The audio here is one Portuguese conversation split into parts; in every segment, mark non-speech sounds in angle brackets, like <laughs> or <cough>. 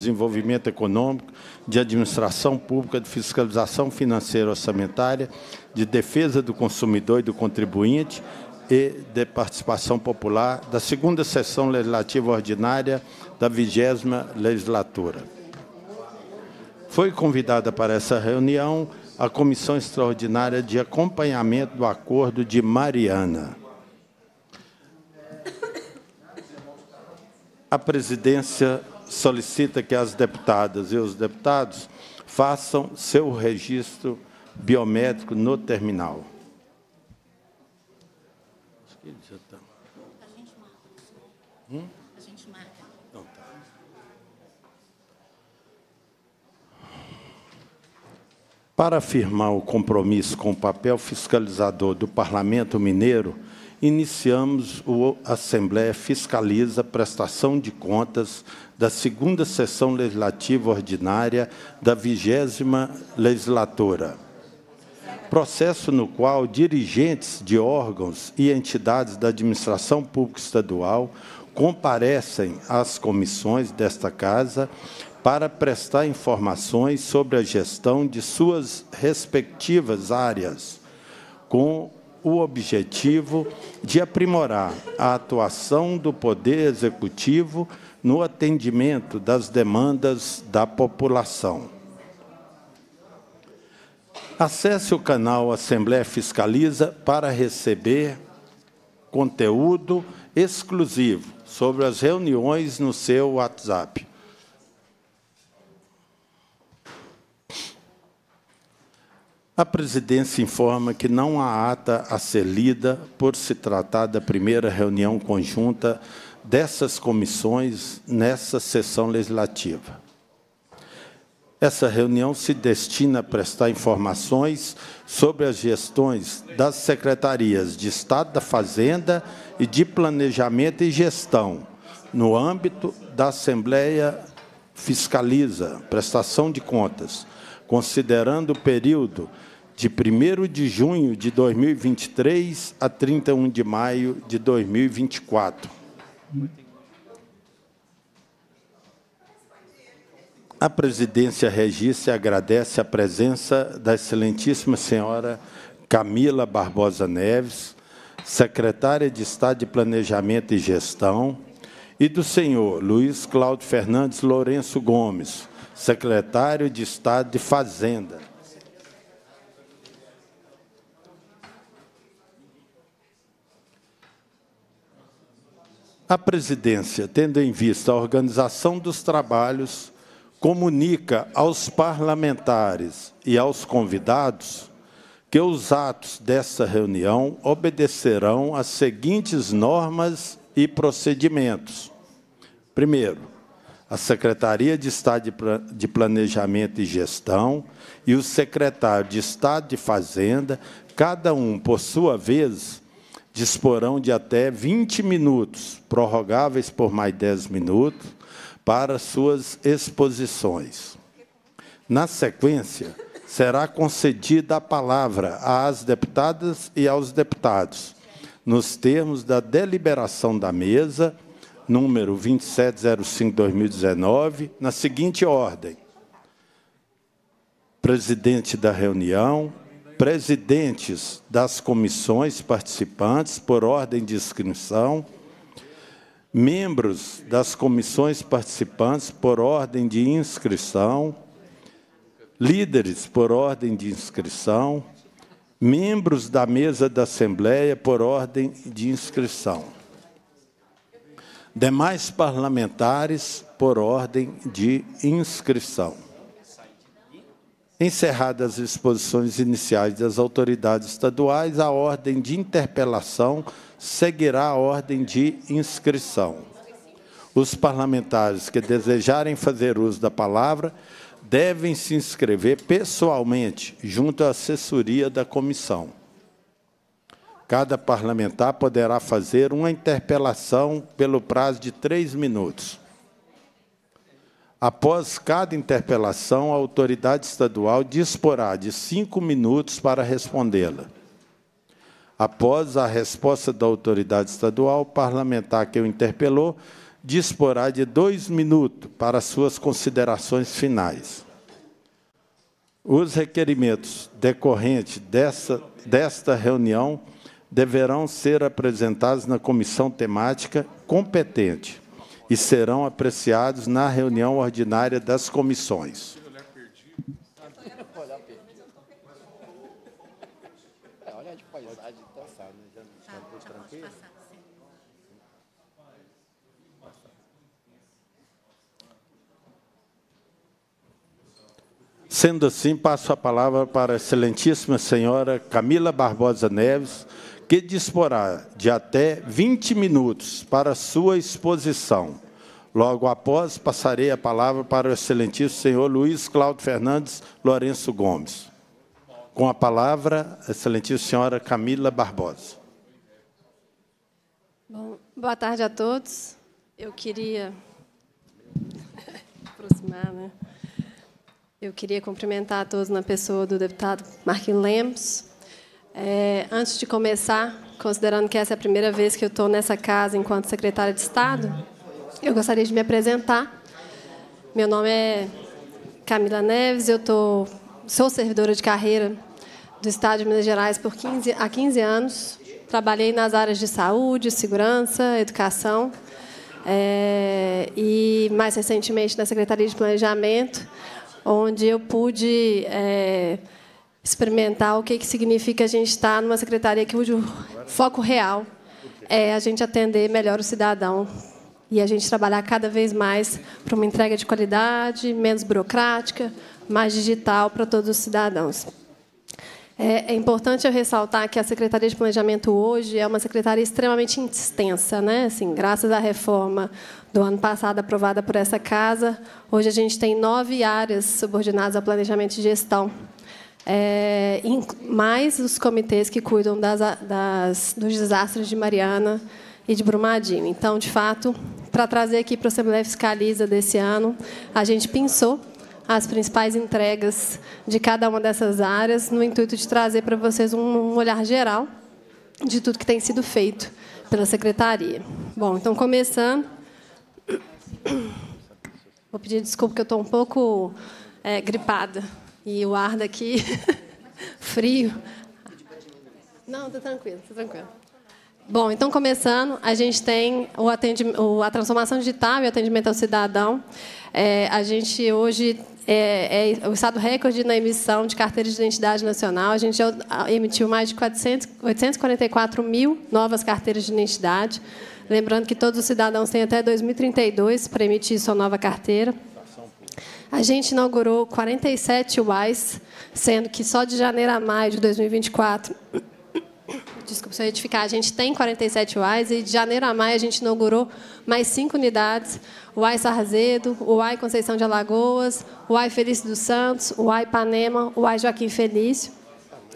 desenvolvimento econômico, de administração pública, de fiscalização financeira orçamentária, de defesa do consumidor e do contribuinte e de participação popular da segunda sessão legislativa ordinária da vigésima legislatura. Foi convidada para essa reunião a Comissão Extraordinária de Acompanhamento do Acordo de Mariana. A presidência solicita que as deputadas e os deputados façam seu registro biométrico no terminal. Para afirmar o compromisso com o papel fiscalizador do Parlamento Mineiro, iniciamos o Assembleia Fiscaliza Prestação de Contas da segunda sessão legislativa ordinária da vigésima legislatura. Processo no qual dirigentes de órgãos e entidades da administração pública estadual comparecem às comissões desta Casa para prestar informações sobre a gestão de suas respectivas áreas, com o objetivo de aprimorar a atuação do Poder Executivo no atendimento das demandas da população. Acesse o canal Assembleia Fiscaliza para receber conteúdo exclusivo sobre as reuniões no seu WhatsApp. A presidência informa que não há ata a ser lida por se tratar da primeira reunião conjunta dessas comissões nessa sessão legislativa. Essa reunião se destina a prestar informações sobre as gestões das secretarias de Estado da Fazenda e de Planejamento e Gestão, no âmbito da Assembleia Fiscaliza, prestação de contas, considerando o período de 1 de junho de 2023 a 31 de maio de 2024 a presidência e agradece a presença da excelentíssima senhora Camila Barbosa Neves, secretária de Estado de Planejamento e Gestão, e do senhor Luiz Cláudio Fernandes Lourenço Gomes, secretário de Estado de Fazenda. A presidência, tendo em vista a organização dos trabalhos, comunica aos parlamentares e aos convidados que os atos desta reunião obedecerão às seguintes normas e procedimentos. Primeiro, a Secretaria de Estado de Planejamento e Gestão e o secretário de Estado de Fazenda, cada um, por sua vez, disporão de até 20 minutos, prorrogáveis por mais 10 minutos, para suas exposições. Na sequência, será concedida a palavra às deputadas e aos deputados, nos termos da deliberação da mesa, número 2705-2019, na seguinte ordem: presidente da reunião, presidentes das comissões participantes, por ordem de inscrição, membros das comissões participantes, por ordem de inscrição, líderes, por ordem de inscrição, membros da mesa da Assembleia, por ordem de inscrição, demais parlamentares, por ordem de inscrição. Encerradas as exposições iniciais das autoridades estaduais, a ordem de interpelação seguirá a ordem de inscrição. Os parlamentares que desejarem fazer uso da palavra devem se inscrever pessoalmente junto à assessoria da comissão. Cada parlamentar poderá fazer uma interpelação pelo prazo de três minutos. Após cada interpelação, a autoridade estadual disporá de cinco minutos para respondê-la. Após a resposta da autoridade estadual, o parlamentar que o interpelou disporá de dois minutos para suas considerações finais. Os requerimentos decorrentes dessa, desta reunião deverão ser apresentados na comissão temática competente e serão apreciados na reunião ordinária das comissões. Sendo assim, passo a palavra para a excelentíssima senhora Camila Barbosa Neves, que disporá de até 20 minutos para sua exposição. Logo após, passarei a palavra para o excelentíssimo senhor Luiz Cláudio Fernandes Lourenço Gomes. Com a palavra, excelentíssima senhora Camila Barbosa. Bom, boa tarde a todos. Eu queria <laughs> aproximar, né? Eu queria cumprimentar a todos na pessoa do deputado Marquinhos Lemos, é, antes de começar, considerando que essa é a primeira vez que eu estou nessa casa enquanto secretária de Estado, eu gostaria de me apresentar. Meu nome é Camila Neves, eu tô, sou servidora de carreira do Estado de Minas Gerais por 15, há 15 anos. Trabalhei nas áreas de saúde, segurança, educação é, e, mais recentemente, na Secretaria de Planejamento, onde eu pude... É, experimentar o que, que significa a gente estar numa secretaria cujo foco real é a gente atender melhor o cidadão e a gente trabalhar cada vez mais para uma entrega de qualidade, menos burocrática, mais digital para todos os cidadãos. É, é, importante eu ressaltar que a Secretaria de Planejamento hoje é uma secretaria extremamente extensa, né? Assim, graças à reforma do ano passado aprovada por essa casa, hoje a gente tem nove áreas subordinadas ao planejamento e gestão é, mais os comitês que cuidam das, das, dos desastres de Mariana e de Brumadinho. Então, de fato, para trazer aqui para a Assembleia Fiscaliza desse ano, a gente pensou as principais entregas de cada uma dessas áreas, no intuito de trazer para vocês um olhar geral de tudo que tem sido feito pela secretaria. Bom, então começando, vou pedir desculpa que eu estou um pouco é, gripada. E o ar daqui, <laughs> frio. Não, tá tranquilo, tá tranquilo. Bom, então começando, a gente tem o atendimento, a transformação digital e o atendimento ao cidadão. É, a gente hoje é, é, o estado recorde na emissão de carteiras de identidade nacional. A gente já emitiu mais de 400, 844 mil novas carteiras de identidade. Lembrando que todos os cidadãos têm até 2032 para emitir sua nova carteira a gente inaugurou 47 UAIs, sendo que só de janeiro a maio de 2024 <coughs> desculpa, se eu retificar, a gente tem 47 UAIs e de janeiro a maio a gente inaugurou mais cinco unidades, o UAI Sarzedo, o UAI Conceição de Alagoas, o UAI Felício dos Santos, o UAI Ipanema, o UAI Joaquim Felício.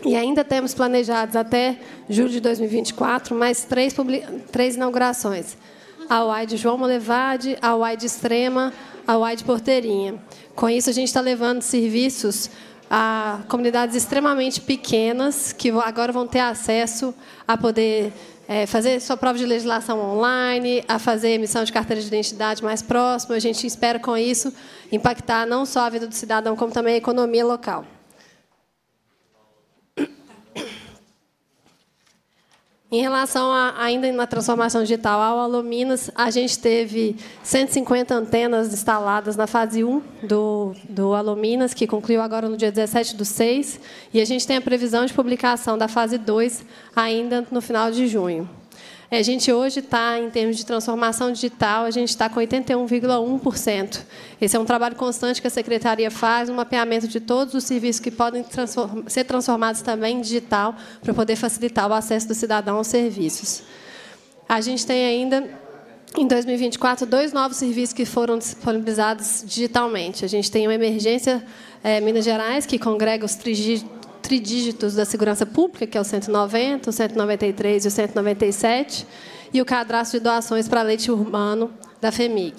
E ainda temos planejados até julho de 2024 mais três, três inaugurações. A UAI de João Molevade, a UAI de Extrema, a UAI de Porteirinha. Com isso, a gente está levando serviços a comunidades extremamente pequenas, que agora vão ter acesso a poder é, fazer sua prova de legislação online, a fazer emissão de carteira de identidade mais próxima. A gente espera, com isso, impactar não só a vida do cidadão, como também a economia local. Em relação a, ainda na transformação digital ao Aluminas, a gente teve 150 antenas instaladas na fase 1 do, do Aluminas, que concluiu agora no dia 17 do 6, e a gente tem a previsão de publicação da fase 2 ainda no final de junho. É, a gente hoje está, em termos de transformação digital, a gente está com 81,1%. Esse é um trabalho constante que a Secretaria faz, um mapeamento de todos os serviços que podem transform ser transformados também em digital, para poder facilitar o acesso do cidadão aos serviços. A gente tem ainda em 2024, dois novos serviços que foram disponibilizados digitalmente. A gente tem o Emergência é, Minas Gerais, que congrega os tridígitos da segurança pública, que é o 190, o 193 e o 197, e o cadastro de doações para leite urbano da FEMIG.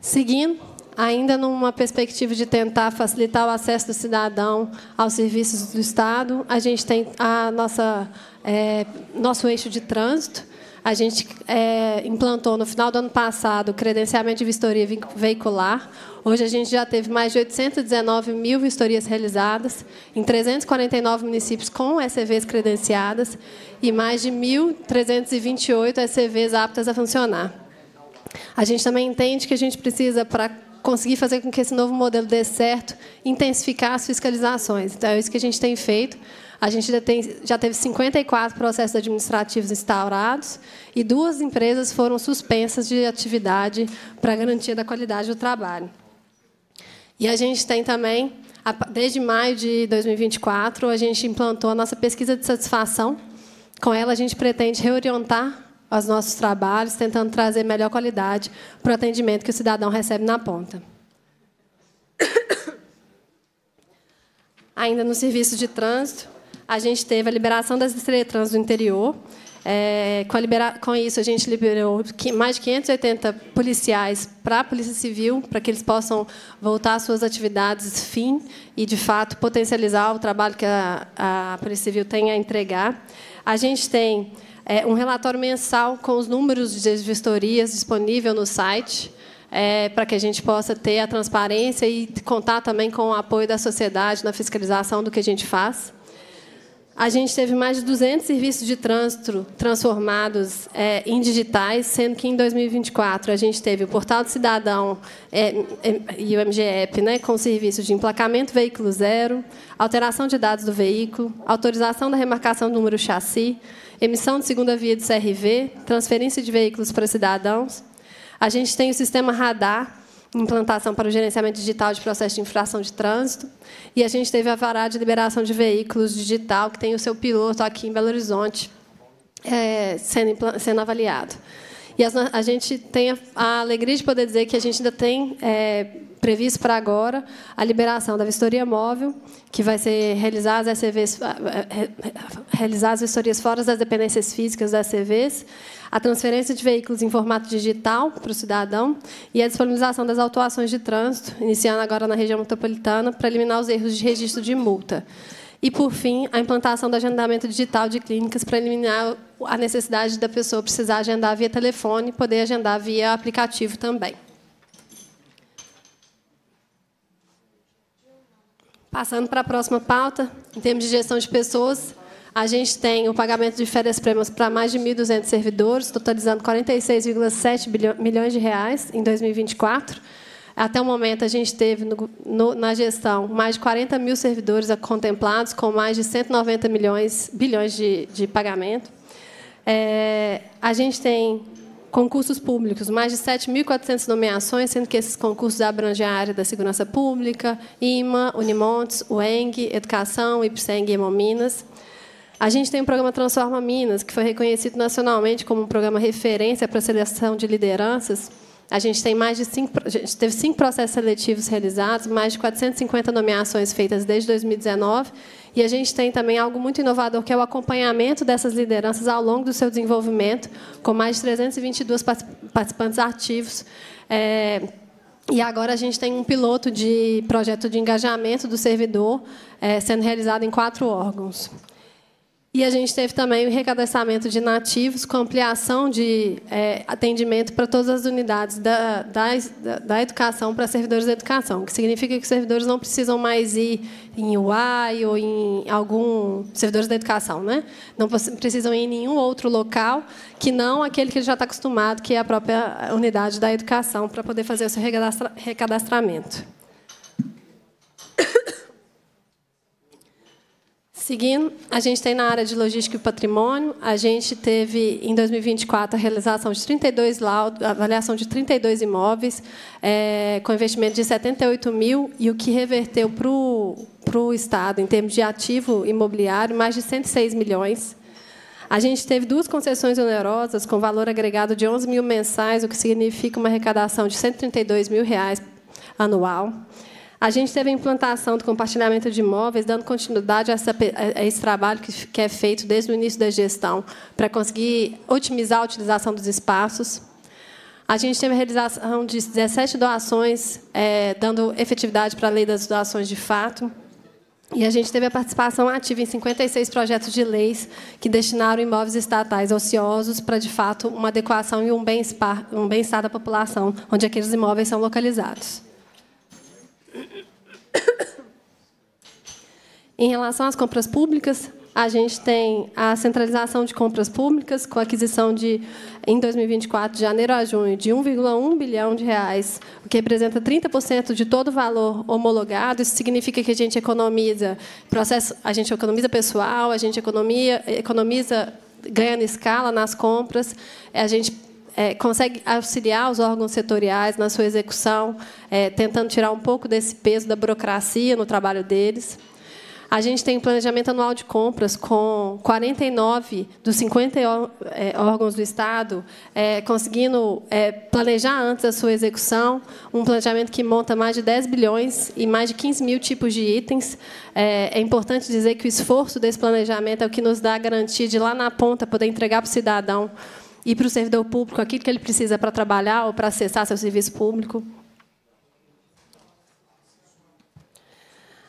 Seguindo, ainda numa perspectiva de tentar facilitar o acesso do cidadão aos serviços do Estado, a gente tem a nossa é, nosso eixo de trânsito. A gente é, implantou no final do ano passado o credenciamento de vistoria veicular, Hoje a gente já teve mais de 819 mil vistorias realizadas em 349 municípios com ECVs credenciadas e mais de 1.328 ECVs aptas a funcionar. A gente também entende que a gente precisa, para conseguir fazer com que esse novo modelo dê certo, intensificar as fiscalizações. Então, é isso que a gente tem feito. A gente já, tem, já teve 54 processos administrativos instaurados e duas empresas foram suspensas de atividade para garantia da qualidade do trabalho. E a gente tem também, desde maio de 2024, a gente implantou a nossa pesquisa de satisfação. Com ela, a gente pretende reorientar os nossos trabalhos, tentando trazer melhor qualidade para o atendimento que o cidadão recebe na ponta. Ainda no serviço de trânsito, a gente teve a liberação das estrelas do interior, é, com, libera... com, isso, a gente liberou mais de 580 policiais para a Polícia Civil, para que eles possam voltar às suas atividades fim e, de fato, potencializar o trabalho que a, a Polícia Civil tem a entregar. A gente tem é, um relatório mensal com os números de vistorias disponível no site. É, para que a gente possa ter a transparência e contar também com o apoio da sociedade na fiscalização do que a gente faz. A gente teve mais de 200 serviços de trânsito transformados é, em digitais, sendo que em 2024 a gente teve o Portal do Cidadão é, é e o MGEP, né, com serviços de emplacamento veículo zero, alteração de dados do veículo, autorização da remarcação do número chassi, emissão de segunda via de CRV, transferência de veículos para cidadãos. A gente tem o sistema radar, implantação para o gerenciamento digital de processo de infração de trânsito. E a gente teve a vará de liberação de veículos digital, que tem o seu piloto aqui em Belo Horizonte, é, sendo, sendo avaliado. E a, a gente tem a, a, alegria de poder dizer que a gente ainda tem é, previsto para agora a liberação da vistoria móvel, que vai ser realizada as, CVs, realizar as vistorias fora das dependências físicas das CVs, a transferência de veículos em formato digital para o cidadão e a disponibilização das autuações de trânsito, iniciando agora na região metropolitana, para eliminar os erros de registro de multa. E, por fim, a implantação do agendamento digital de clínicas para eliminar a necessidade da pessoa precisar agendar via telefone e poder agendar via aplicativo também. Passando para a próxima pauta, em termos de gestão de pessoas, a gente tem o pagamento de férias prêmios para mais de 1.200 servidores, totalizando 46,7 milhões de reais em 2024. Até o momento, a gente teve no, no, na gestão mais de 40 mil servidores contemplados, com mais de 190 milhões, bilhões de, de pagamento. É, a gente tem concursos públicos, mais de 7.400 nomeações, sendo que esses concursos abrangem a área da segurança pública, IMA, Unimontes, UENG, Educação, IPSENG e Hemominas. A gente tem o programa Transforma Minas, que foi reconhecido nacionalmente como um programa referência para a seleção de lideranças. A gente tem mais de cinco, a gente teve cinco processos seletivos realizados, mais de 450 nomeações feitas desde 2019, e a gente tem também algo muito inovador que é o acompanhamento dessas lideranças ao longo do seu desenvolvimento, com mais de 322 participantes ativos. É, e agora a gente tem um piloto de projeto de engajamento do servidor é, sendo realizado em quatro órgãos. E a gente teve também o recadastramento de nativos, com ampliação de é, atendimento para todas as unidades da, da, da, educação para servidores da educação, que significa que os servidores não precisam mais ir em UI ou em algum. servidores da educação, né? Não precisam ir em nenhum outro local que não aquele que ele já está acostumado, que é a própria unidade da educação, para poder fazer o seu recadastramento. <coughs> Seguindo, a gente tem na área de logística e patrimônio, a gente teve em 2024 a realização de 32 laudos, avaliação de 32 imóveis, é, com investimento de 78 mil, e o que reverteu para o, para o Estado, em termos de ativo imobiliário, mais de 106 milhões. A gente teve duas concessões onerosas, com valor agregado de 11 mil mensais, o que significa uma arrecadação de 132 mil reais anual. A gente teve a implantação do compartilhamento de imóveis, dando continuidade a, essa, a esse trabalho que, que é feito desde o início da gestão, para conseguir otimizar a utilização dos espaços. A gente teve a realização de 17 doações, é, dando efetividade para a lei das doações de fato. E a gente teve a participação ativa em 56 projetos de leis que destinaram imóveis estatais ociosos para, de fato, uma adequação e um bem-estar um bem da população, onde aqueles imóveis são localizados em relação às compras públicas, a gente tem a centralização de compras públicas com aquisição de em 2024, de janeiro a junho, de 1,1 bilhão de reais, o que representa 30% de todo o valor homologado. Isso significa que a gente economiza processo, a gente economiza pessoal, a gente economia, economiza ganhando escala nas compras, a gente é, consegue auxiliar os órgãos setoriais na sua execução, é, tentando tirar um pouco desse peso da burocracia no trabalho deles. A gente tem um planejamento anual de compras com 49 dos 50 é, órgãos do Estado é, conseguindo é, planejar antes a sua execução, um planejamento que monta mais de 10 bilhões e mais de 15 mil tipos de itens. É, é importante dizer que o esforço desse planejamento é o que nos dá a garantia de, lá na ponta, poder entregar para o cidadão e para o servidor público aquilo que ele precisa para trabalhar ou para acessar seu serviço público.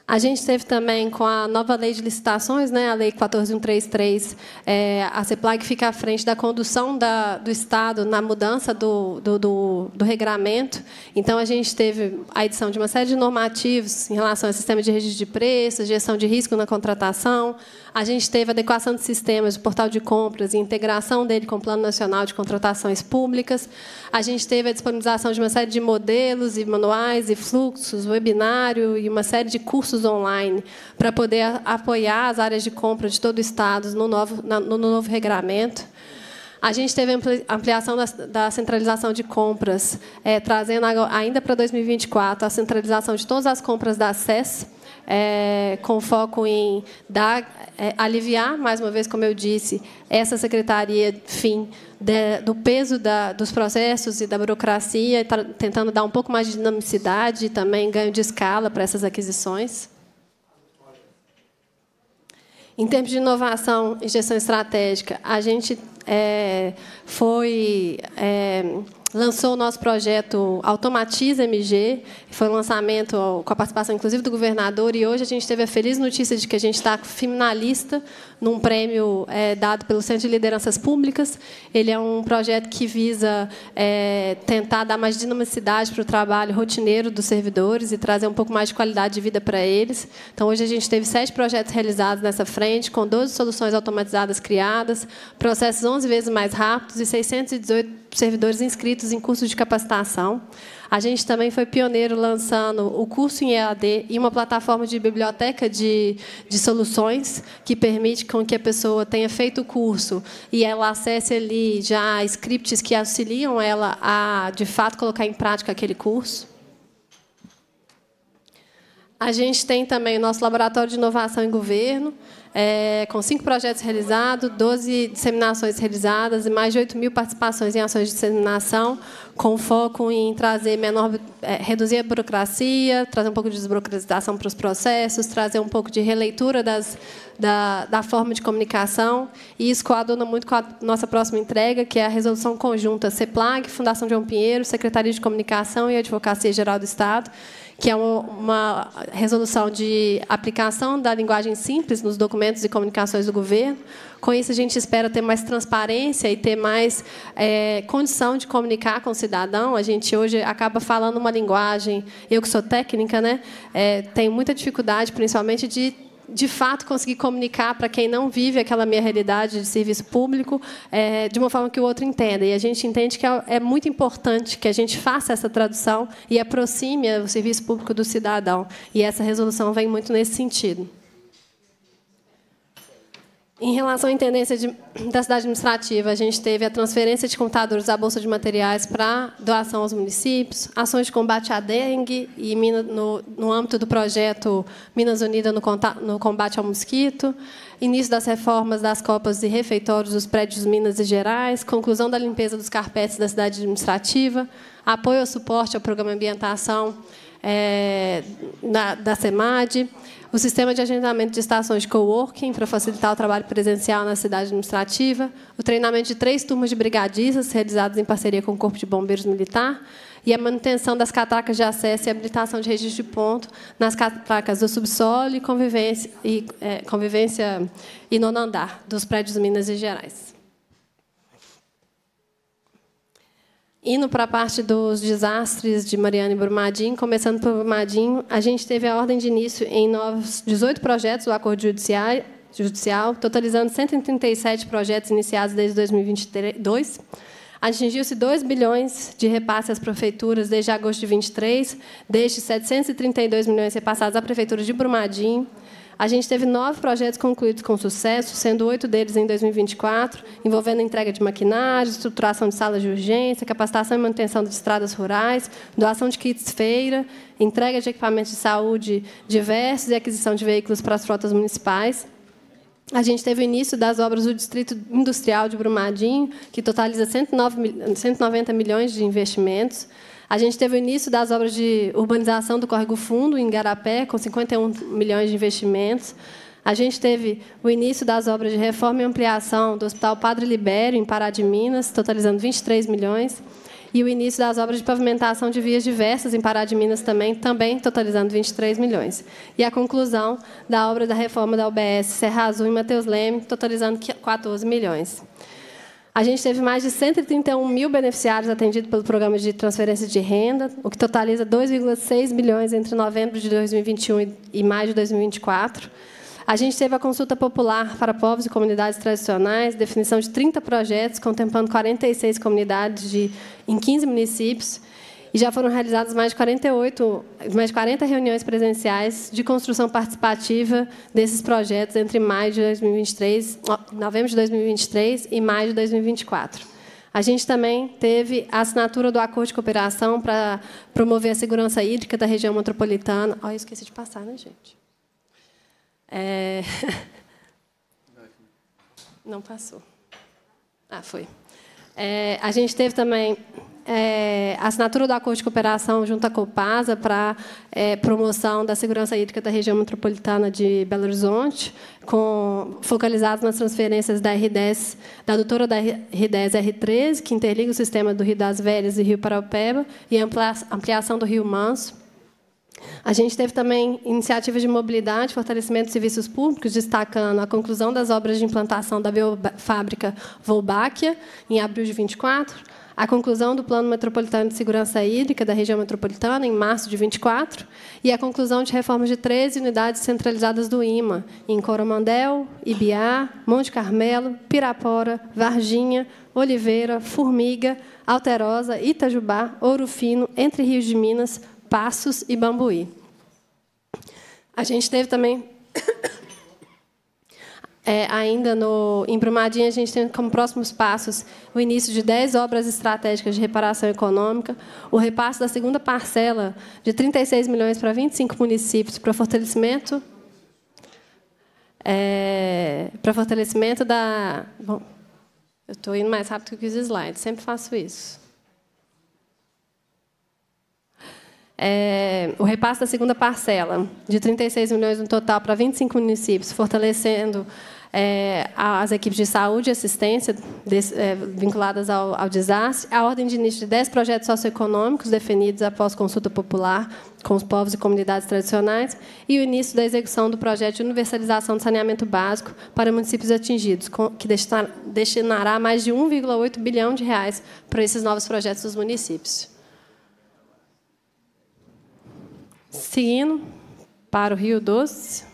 A gente teve também com a nova lei de licitações, né, a lei 14133, é, a CEPLAG fica à frente da condução da, do Estado na mudança do, do, do, do, regramento. Então, a gente teve a edição de uma série de normativos em relação ao sistema de registro de preços, gestão de risco na contratação, a gente teve adequação de sistemas do portal de compras e integração dele com o Plano Nacional de Contratações Públicas. A gente teve a disponibilização de uma série de modelos e manuais e fluxos, webinário e uma série de cursos online para poder apoiar as áreas de compra de todo o Estado no novo, no novo regramento. A gente teve a ampliação da, centralização de compras, é, trazendo ainda para 2024 a centralização de todas as compras da SES, é, com foco em dar, é, aliviar, mais uma vez, como eu disse, essa secretaria, fim, de, do peso da, dos processos e da burocracia, tá tentando dar um pouco mais de dinamicidade e também ganho de escala para essas aquisições. Em termos de inovação e gestão estratégica, a gente é, foi é, lançou o nosso projeto Automatiza MG, foi um lançamento com a participação, inclusive, do governador, e hoje a gente teve a feliz notícia de que a gente está finalista num prêmio é, dado pelo Centro de Lideranças Públicas. Ele é um projeto que visa é, tentar dar mais dinamicidade para o trabalho rotineiro dos servidores e trazer um pouco mais de qualidade de vida para eles. Então, hoje a gente teve sete projetos realizados nessa frente, com 12 soluções automatizadas criadas, processos 11 vezes mais rápidos e 618 servidores inscritos em cursos de capacitação. A gente também foi pioneiro lançando o curso em EAD e uma plataforma de biblioteca de, de soluções que permite com que a pessoa tenha feito o curso e ela acesse ali já scripts que auxiliam ela a, de fato, colocar em prática aquele curso. A gente tem também o nosso laboratório de inovação em governo, é, com cinco projetos realizados, 12 disseminações realizadas e mais de 8 mil participações em ações de disseminação, com foco em trazer menor, é, reduzir a burocracia, trazer um pouco de desburocratização para os processos, trazer um pouco de releitura das, da, da forma de comunicação e isso coaduna muito com a nossa próxima entrega, que é a resolução conjunta CEPLAG, Fundação João Pinheiro, Secretaria de Comunicação e Advocacia Geral do Estado, que é uma resolução de aplicação da linguagem simples nos documentos e comunicações do governo. Com isso, a gente espera ter mais transparência e ter mais é, condição de comunicar com o cidadão. A gente hoje acaba falando uma linguagem, eu que sou técnica, né, é, tenho muita dificuldade, principalmente, de de fato conseguir comunicar para quem não vive aquela minha realidade de serviço público é, de uma forma que o outro entenda. E a gente entende que é, é muito importante que a gente faça essa tradução e aproxime o serviço público do cidadão. E essa resolução vem muito nesse sentido. Em relação à intendência de, da cidade administrativa, a gente teve a transferência de computadores da Bolsa de Materiais para doação aos municípios, ações de combate à dengue e no, no âmbito do projeto Minas Unidas no, no combate ao mosquito, início das reformas das copas e refeitórios dos prédios Minas e Gerais, conclusão da limpeza dos carpetes da cidade administrativa, apoio ao suporte ao programa Ambientação é, na, da SEMAD, o sistema de agendamento de estações de coworking para facilitar o trabalho presencial na cidade administrativa, o treinamento de três turmas de brigadistas realizados em parceria com o Corpo de Bombeiros Militar e a manutenção das catracas de acesso e habilitação de registro de ponto nas catracas do subsolo e convivência e, é, convivência e nono andar dos prédios Minas e Gerais. Indo para a parte dos desastres de Mariana e Brumadinho, começando por Brumadinho, a gente teve a ordem de início em novos 18 projetos do acordo judicial, totalizando 137 projetos iniciados desde 2022. Atingiu-se 2 bilhões de repasse às prefeituras desde agosto de 23, destes 732 milhões repassados à prefeitura de Brumadinho, a gente teve nove projetos concluídos com sucesso, sendo oito deles em 2024, envolvendo entrega de maquinário, estruturação de salas de urgência, capacitação e manutenção de estradas rurais, doação de kits feira, entrega de equipamentos de saúde diversos e aquisição de veículos para as frotas municipais. A gente teve o início das obras do Distrito Industrial de Brumadinho, que totaliza 190 milhões de investimentos. A gente teve o início das obras de urbanização do Córrego Fundo, em Garapé, com 51 milhões de investimentos. A gente teve o início das obras de reforma e ampliação do Hospital Padre Libério, em Pará de Minas, totalizando 23 milhões. E o início das obras de pavimentação de vias diversas em Pará de Minas também, também totalizando 23 milhões. E a conclusão da obra da reforma da UBS Serra Azul em Mateus Leme, totalizando 14 milhões. A gente teve mais de 131 mil beneficiários atendidos pelo programa de transferência de renda, o que totaliza 2,6 bilhões entre novembro de 2021 e maio de 2024. A gente teve a consulta popular para povos e comunidades tradicionais, definição de 30 projetos, contemplando 46 comunidades de, em 15 municípios e já foram realizadas mais de 48, mais de 40 reuniões presenciais de construção participativa desses projetos entre maio de 2023, novembro de 2023 e maio de 2024. A gente também teve a assinatura do acordo de cooperação para promover a segurança hídrica da região metropolitana. Olha, esqueci de passar, né, gente? É... <laughs> Não passou. Ah, foi. É, a gente teve também é, a assinatura do acordo de cooperação junto à Copasa para é, promoção da segurança hídrica da região metropolitana de Belo Horizonte, com, focalizados nas transferências da R10, da doutora da R10 R13, que interliga o sistema do Rio das Velhas e Rio Paraupeba, e ampliação do Rio Manso. A gente teve também iniciativas de mobilidade, fortalecimento de serviços públicos, destacando a conclusão das obras de implantação da biofábrica Volbáquia, em abril de 24, a conclusão do Plano Metropolitano de Segurança Hídrica da região metropolitana, em março de 24, e a conclusão de reformas de 13 unidades centralizadas do IMA, em Coromandel, Ibiá, Monte Carmelo, Pirapora, Varginha, Oliveira, Formiga, Alterosa, Itajubá, Ouro Fino, Entre Rios de Minas, Passos e Bambuí. A gente teve também é, ainda no, em Brumadinho, a gente tem como próximos passos o início de 10 obras estratégicas de reparação econômica, o repasse da segunda parcela de 36 milhões para 25 municípios para fortalecimento, é, para fortalecimento da... Bom, eu estou indo mais rápido que os slides, sempre faço isso. É, o repasse da segunda parcela, de 36 milhões no total para 25 municípios, fortalecendo é, as equipes de saúde e assistência des, é, vinculadas ao, ao, desastre, a ordem de início de 10 projetos socioeconômicos definidos após consulta popular com os povos e comunidades tradicionais e o início da execução do projeto de universalização de saneamento básico para municípios atingidos, com, que destinar, destinará mais de 1,8 bilhão de reais para esses novos projetos dos municípios. Seguindo para o Rio Doce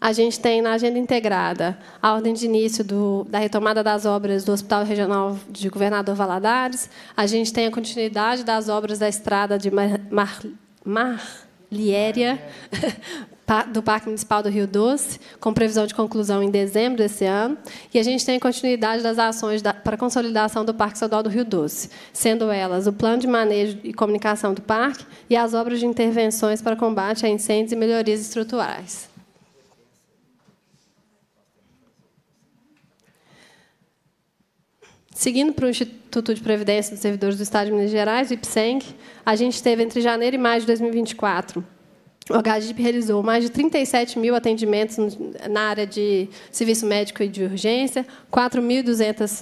a gente tem na agenda integrada a ordem de início do, da retomada das obras do Hospital Regional de Governador Valadares, a gente tem a continuidade das obras da estrada de Mar, Mar, Marliéria, <laughs> do Parque Municipal do Rio Doce, com previsão de conclusão em dezembro desse ano, e a gente tem a continuidade das ações da, para a consolidação do Parque Estadual do Rio Doce, sendo elas o plano de manejo e comunicação do parque e as obras de intervenções para combate a incêndios e melhorias estruturais. Seguindo para o Instituto de Previdência dos Servidores do Estado de Minas Gerais, o IPSENG, a gente teve entre janeiro e maio de 2024 o HGIP realizou mais de 37 mil atendimentos na área de serviço médico e de urgência, 4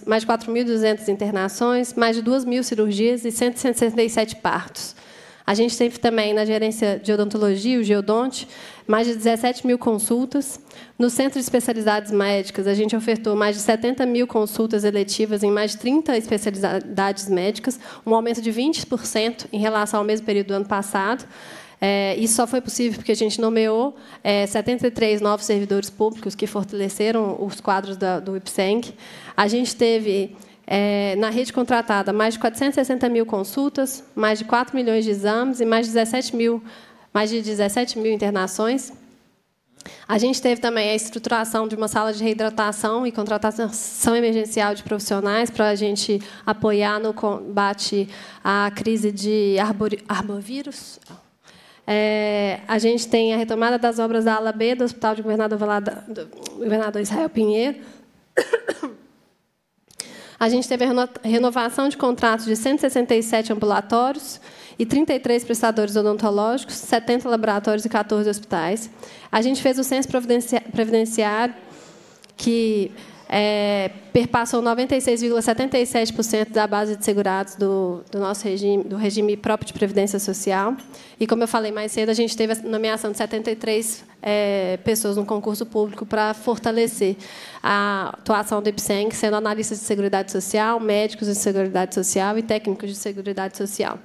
mais de 4.200 internações, mais de 2 mil cirurgias e 167 partos. A gente teve também na gerência de odontologia, o Geodonte, mais de 17 mil consultas. No Centro de Especialidades Médicas, a gente ofertou mais de 70 mil consultas eletivas em mais de 30 especialidades médicas, um aumento de 20% em relação ao mesmo período do ano passado. É, isso só foi possível porque a gente nomeou é, 73 novos servidores públicos que fortaleceram os quadros da, do IPSENG. A gente teve é, na rede contratada mais de 460 mil consultas, mais de 4 milhões de exames e mais de 17 mil mais de 17 mil internações. A gente teve também a estruturação de uma sala de reidratação e contratação emergencial de profissionais para a gente apoiar no combate à crise de arbovírus. É, a gente tem a retomada das obras da ala B do Hospital de Governador, Valada, Governador Israel Pinheiro. A gente teve a renovação de contratos de 167 ambulatórios e 33 prestadores odontológicos, 70 laboratórios e 14 hospitais. A gente fez o censo previdenciário, que é, perpassou 96,77% da base de segurados do, do, nosso regime, do regime próprio de previdência social. E, como eu falei mais cedo, a gente teve a nomeação de 73 é, pessoas no concurso público para fortalecer a atuação do IPSENG, sendo analistas de Seguridade Social, médicos de Seguridade Social e técnicos de Seguridade Social.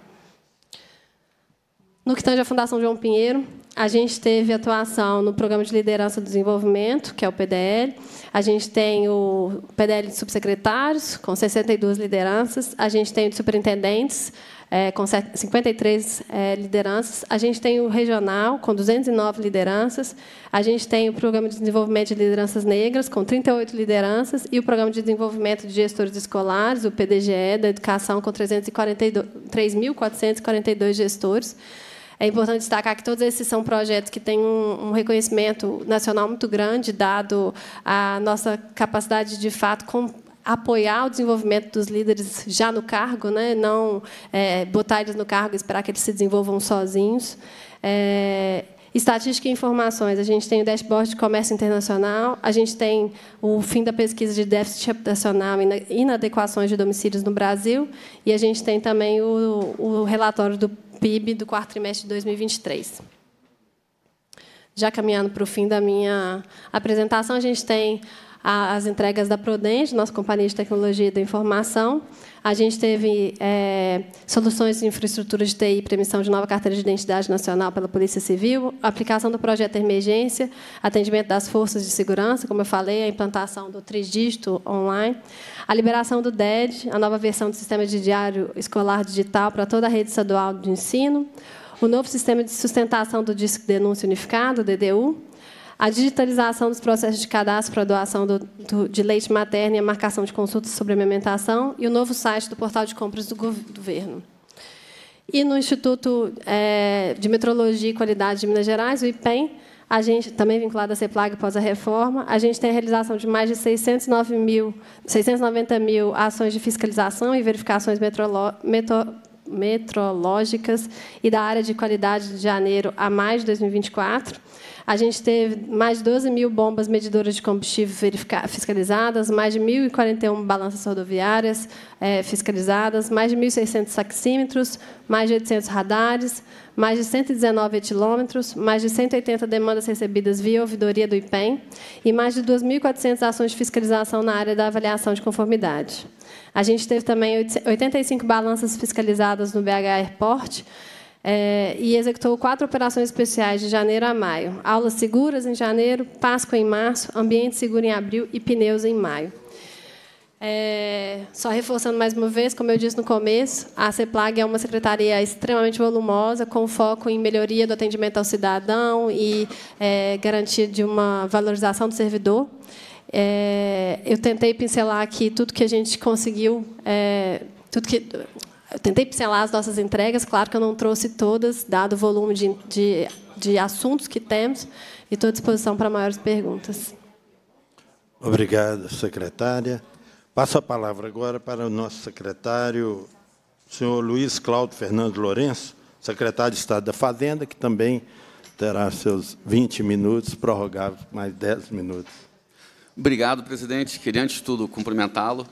No que tange à Fundação João Pinheiro, a gente teve atuação no Programa de Liderança do Desenvolvimento, que é o PDL. A gente tem o PDL de subsecretários, com 62 lideranças. A gente tem o de superintendentes, é, com 53 é, lideranças. A gente tem o regional, com 209 lideranças. A gente tem o Programa de Desenvolvimento de Lideranças Negras, com 38 lideranças. E o Programa de Desenvolvimento de Gestores Escolares, o PDGE, da Educação, com 3.442 gestores. É importante destacar que todos esses são projetos que têm um, reconhecimento nacional muito grande, dado a nossa capacidade de fato apoiar o desenvolvimento dos líderes já no cargo, né? não é, botar eles no cargo e esperar que eles se desenvolvam sozinhos. É, Estatística e informações. A gente tem o dashboard de comércio internacional, a gente tem o fim da pesquisa de déficit habitacional e inadequações de domicílios no Brasil, e a gente tem também o, o relatório do PIB do quarto trimestre de 2023. Já caminhando para o fim da minha apresentação, a gente tem as entregas da Prodente, nossa companhia de tecnologia da informação. A gente teve é, soluções de infraestrutura de TI para emissão de nova carteira de identidade nacional pela Polícia Civil, aplicação do projeto Emergência, atendimento das forças de segurança, como eu falei, a implantação do Trisdígito online, a liberação do DED, a nova versão do sistema de diário escolar digital para toda a rede estadual de ensino, o novo sistema de sustentação do Disque Denúncia Unificado, DDU, a digitalização dos processos de cadastro para a doação do, do, de leite materno e a marcação de consultas sobre amamentação e o novo site do portal de compras do governo. E no Instituto é, de Metrologia e Qualidade de Minas Gerais, o IPEM, a gente, também vinculado à CEPLAG após a reforma, a gente tem a realização de mais de 609 mil, 690 mil ações de fiscalização e verificações metro, metrológicas e da área de qualidade de janeiro a mais de 2024. A gente teve mais de 12 mil bombas medidoras de combustível fiscalizadas, mais de 1.041 balanças rodoviárias é, fiscalizadas, mais de 1.600 saxímetros, mais de 800 radares, mais de 119 etilômetros, mais de 180 demandas recebidas via ouvidoria do IPEM e mais de 2.400 ações de fiscalização na área da avaliação de conformidade. A gente teve também 85 balanças fiscalizadas no BH Airport, é, e executou quatro operações especiais de janeiro a maio. Aulas seguras em janeiro, Páscoa em março, ambiente seguro em abril e pneus em maio. É, só reforçando mais uma vez, como eu disse no começo, a CEPLAG é uma secretaria extremamente volumosa, com foco em melhoria do atendimento ao cidadão e é, garantia de uma valorização do servidor. É, eu tentei pincelar aqui tudo que a gente conseguiu, é, tudo que, eu tentei pincelar as nossas entregas, claro que eu não trouxe todas, dado o volume de, de, de assuntos que temos, e estou à disposição para maiores perguntas. Obrigado, secretária. Passo a palavra agora para o nosso secretário, senhor Luiz Cláudio Fernando Lourenço, secretário de Estado da Fazenda, que também terá seus 20 minutos, prorrogados mais 10 minutos. Obrigado, presidente. Queria, antes de tudo, cumprimentá-lo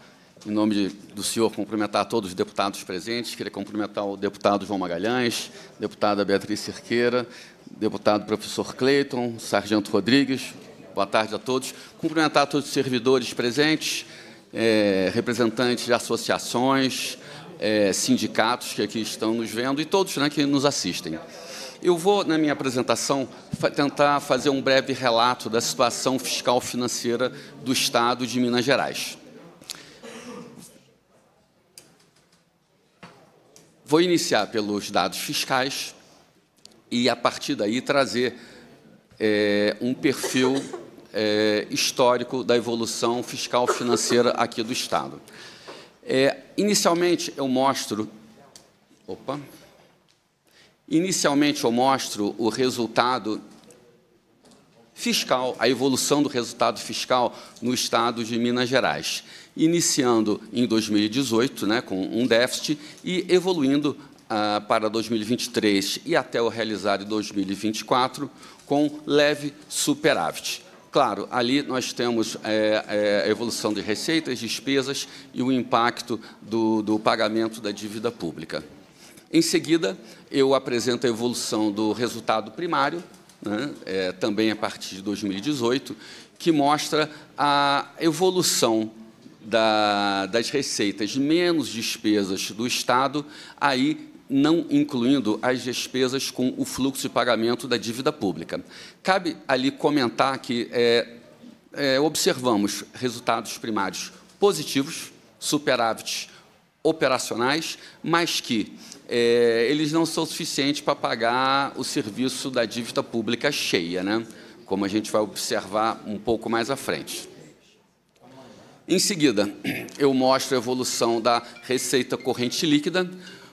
em nome de, do senhor, cumprimentar todos os deputados presentes. Queria cumprimentar o deputado João Magalhães, deputada Beatriz Cerqueira, deputado professor Cleiton, sargento Rodrigues. Boa tarde a todos. Cumprimentar todos os servidores presentes, é, representantes de associações, é, sindicatos que aqui estão nos vendo e todos né, que nos assistem. Eu vou, na minha apresentação, tentar fazer um breve relato da situação fiscal financeira do Estado de Minas Gerais. Vou iniciar pelos dados fiscais e, a partir daí, trazer é, um perfil é, histórico da evolução fiscal financeira aqui do Estado. É, inicialmente, eu mostro... Opa! Inicialmente, eu mostro o resultado fiscal, a evolução do resultado fiscal no Estado de Minas Gerais iniciando em 2018 né, com um déficit e evoluindo ah, para 2023 e até o realizado em 2024 com leve superávit. Claro, ali nós temos é, é, a evolução de receitas, despesas e o impacto do, do pagamento da dívida pública. Em seguida, eu apresento a evolução do resultado primário, né, é, também a partir de 2018, que mostra a evolução da, das receitas menos despesas do Estado, aí não incluindo as despesas com o fluxo de pagamento da dívida pública. Cabe ali comentar que é, é, observamos resultados primários positivos, superávites operacionais, mas que é, eles não são suficientes para pagar o serviço da dívida pública cheia, né? como a gente vai observar um pouco mais à frente. Em seguida, eu mostro a evolução da receita corrente líquida,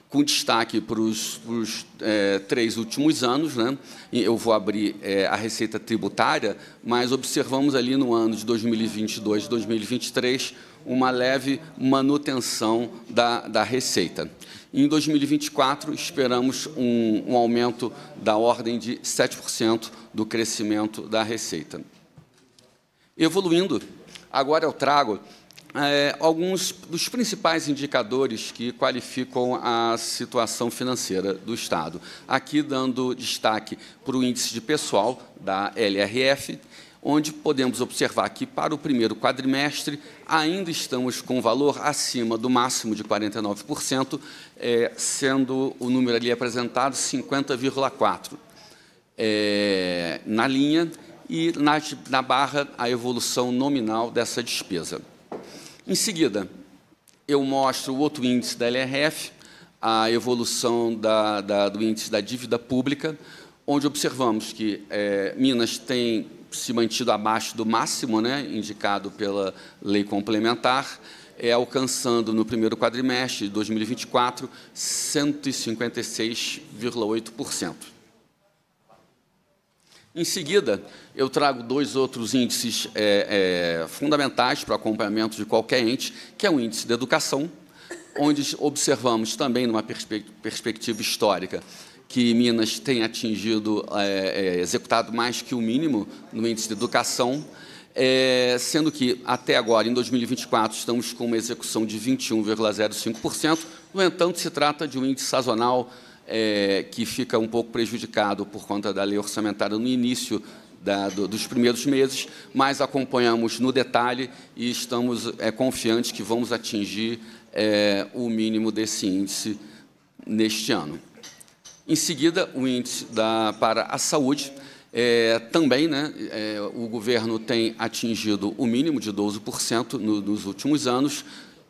com destaque para os, para os é, três últimos anos. Né? Eu vou abrir é, a receita tributária, mas observamos ali no ano de 2022 e 2023 uma leve manutenção da, da receita. Em 2024, esperamos um, um aumento da ordem de 7% do crescimento da receita. Evoluindo, agora eu trago é, alguns dos principais indicadores que qualificam a situação financeira do Estado. Aqui dando destaque para o índice de pessoal da LRF, onde podemos observar que para o primeiro quadrimestre ainda estamos com valor acima do máximo de 49%, é, eh, sendo o número ali apresentado 50,4%. É, eh, na linha e na, na barra a evolução nominal dessa despesa. Em seguida, eu mostro o outro índice da LRF, a evolução da, da, do índice da dívida pública, onde observamos que é, Minas tem se mantido abaixo do máximo, né, indicado pela lei complementar, é, alcançando no primeiro quadrimestre de 2024 156,8%. Em seguida, eu trago dois outros índices é, é, fundamentais para o acompanhamento de qualquer ente, que é o índice de educação, onde observamos também, numa perspe perspectiva histórica, que Minas tem atingido, é, é executado mais que o mínimo no índice de educação, é, sendo que até agora, em 2024, estamos com uma execução de 21,05%. No entanto, se trata de um índice sazonal é, que fica um pouco prejudicado por conta da lei orçamentária no início da, do, dos primeiros meses, mas acompanhamos no detalhe e estamos é, confiantes que vamos atingir é, o mínimo desse índice neste ano. Em seguida, o índice da, para a saúde. É, também, né, é, o governo tem atingido o mínimo de 12% no, nos últimos anos,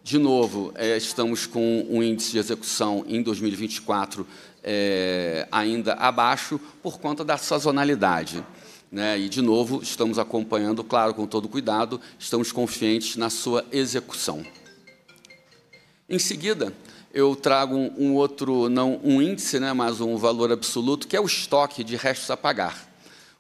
de novo, é, estamos com um índice de execução em 2024 é, ainda abaixo por conta da sazonalidade. Né? E, de novo, estamos acompanhando, claro, com todo cuidado, estamos confiantes na sua execução. Em seguida, eu trago um outro, não um índice, né, mas um valor absoluto, que é o estoque de restos a pagar.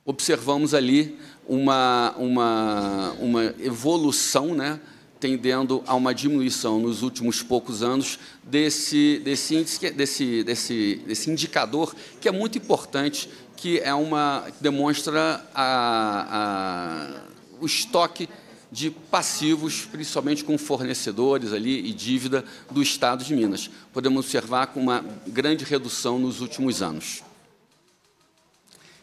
Observamos ali uma, uma, uma evolução, né? tendendo a uma diminuição nos últimos poucos anos desse, desse, índice, é, desse, desse, desse indicador que é muito importante, que é uma que demonstra a, a, o estoque de passivos, principalmente com fornecedores ali e dívida do Estado de Minas. Podemos observar com uma grande redução nos últimos anos.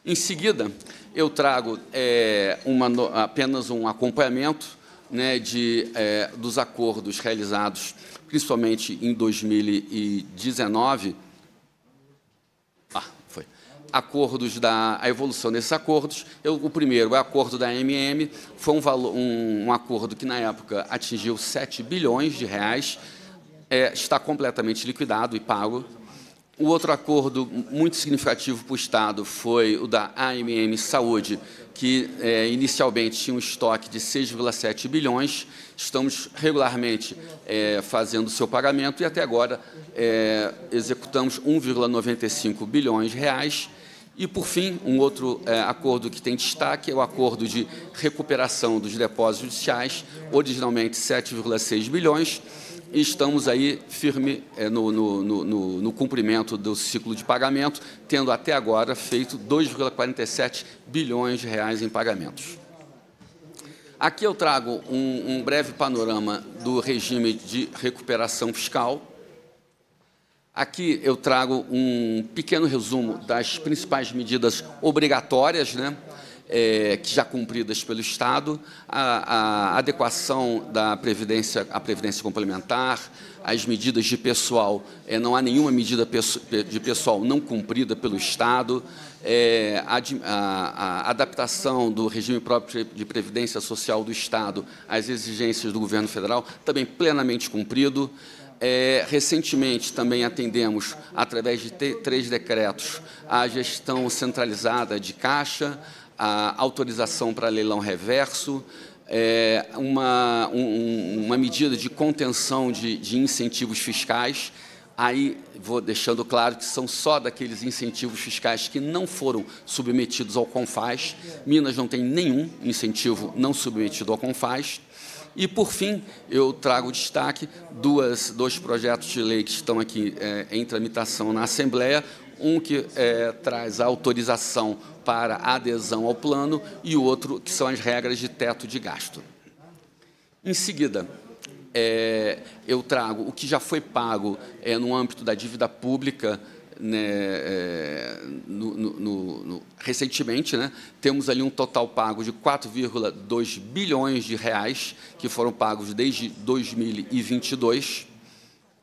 Em seguida, eu trago é, uma, apenas um acompanhamento né, de, é, dos acordos realizados, principalmente em 2019, ah, foi, acordos da a evolução desses acordos. Eu, o primeiro, é o acordo da MM, foi um, valor, um, um acordo que na época atingiu 7 bilhões de reais, é, está completamente liquidado e pago o outro acordo muito significativo para o Estado foi o da AMM Saúde, que é, inicialmente tinha um estoque de 6,7 bilhões. Estamos regularmente é, fazendo o seu pagamento e até agora é, executamos 1,95 bilhões de reais. E, por fim, um outro é, acordo que tem destaque é o acordo de recuperação dos depósitos judiciais, originalmente 7,6 bilhões, e estamos aí firme é, no, no, no, no, cumprimento do ciclo de pagamento, tendo até agora feito 2,47 bilhões de reais em pagamentos. Aqui eu trago um, um breve panorama do regime de recuperação fiscal. Aqui eu trago um pequeno resumo das principais medidas obrigatórias, né? é, que já cumpridas pelo Estado, a, a adequação da previdência à previdência complementar, as medidas de pessoal, é, não há nenhuma medida de pessoal não cumprida pelo Estado, é, a, a, a, adaptação do regime próprio de previdência social do Estado às exigências do governo federal, também plenamente cumprido. É, recentemente também atendemos, através de três decretos, a gestão centralizada de caixa, a autorização para leilão reverso, é, uma, um, uma medida de contenção de, de incentivos fiscais. Aí vou deixando claro que são só daqueles incentivos fiscais que não foram submetidos ao CONFAS. Minas não tem nenhum incentivo não submetido ao CONFAS. E, por fim, eu trago destaque duas, dois projetos de lei que estão aqui é, em tramitação na Assembleia. Um que é, traz a autorização para a adesão ao plano e o outro, que são as regras de teto de gasto. Em seguida, é, eu trago o que já foi pago é, no âmbito da dívida pública né, é, no, no, no, recentemente. Né, temos ali um total pago de 4,2 bilhões de reais que foram pagos desde 2022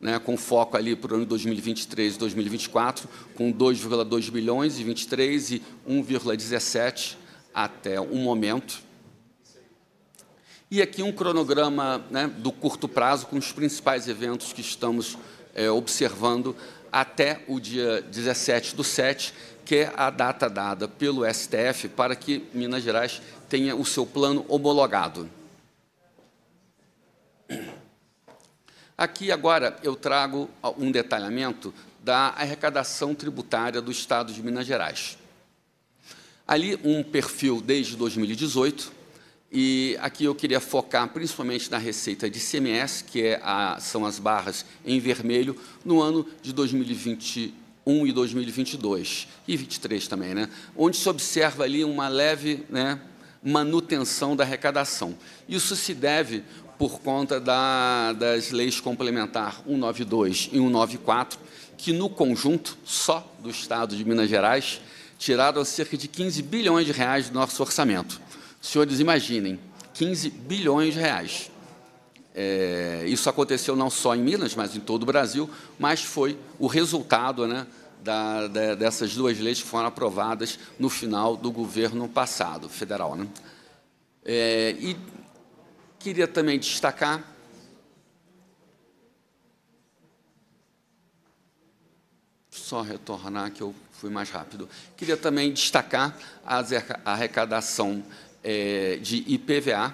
né, com foco ali para o ano 2023 e 2024, com 2,2 bilhões e 23 e 1,17 até o momento. E aqui um cronograma né, do curto prazo com os principais eventos que estamos é, observando até o dia 17 do 7, que é a data dada pelo STF para que Minas Gerais tenha o seu plano homologado. Aqui agora eu trago um detalhamento da arrecadação tributária do Estado de Minas Gerais. Ali um perfil desde 2018, e aqui eu queria focar principalmente na receita de CMS, que é a, são as barras em vermelho, no ano de 2021 e 2022, e 23 também, né? onde se observa ali uma leve né, manutenção da arrecadação. Isso se deve por conta da, das leis complementar 192 e 194, que no conjunto, só do Estado de Minas Gerais, tiraram cerca de 15 bilhões de reais do nosso orçamento. Senhores, imaginem, 15 bilhões de reais. É, isso aconteceu não só em Minas, mas em todo o Brasil, mas foi o resultado né, da, da, dessas duas leis que foram aprovadas no final do governo passado, federal. Né? É, e queria também destacar só retornar que eu fui mais rápido. Queria também destacar a arrecadação é, de IPVA,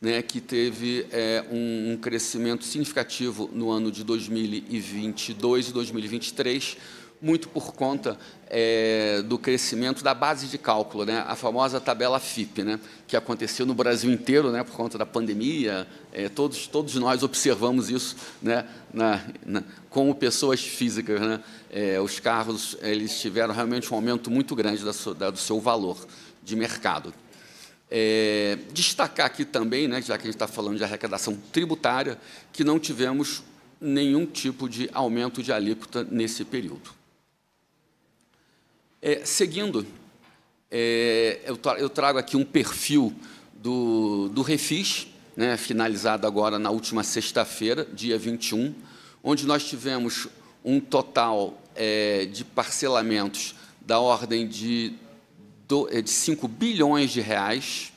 né, que teve é, um, um crescimento significativo no ano de 2022 e 2023, muito por conta é, do crescimento da base de cálculo, né? a famosa tabela FIP, né? que aconteceu no Brasil inteiro né? por conta da pandemia. É, todos, todos nós observamos isso né? na, na como pessoas físicas. Né? É, os carros eles tiveram realmente um aumento muito grande da, da do seu valor de mercado. É, destacar aqui também, né, já que a gente está falando de arrecadação tributária, que não tivemos nenhum tipo de aumento de alíquota nesse período. É, seguindo, é, eu, trago aqui um perfil do, do Refis, né, finalizado agora na última sexta-feira, dia 21, onde nós tivemos um total é, de parcelamentos da ordem de, do, é, de 5 bilhões de reais,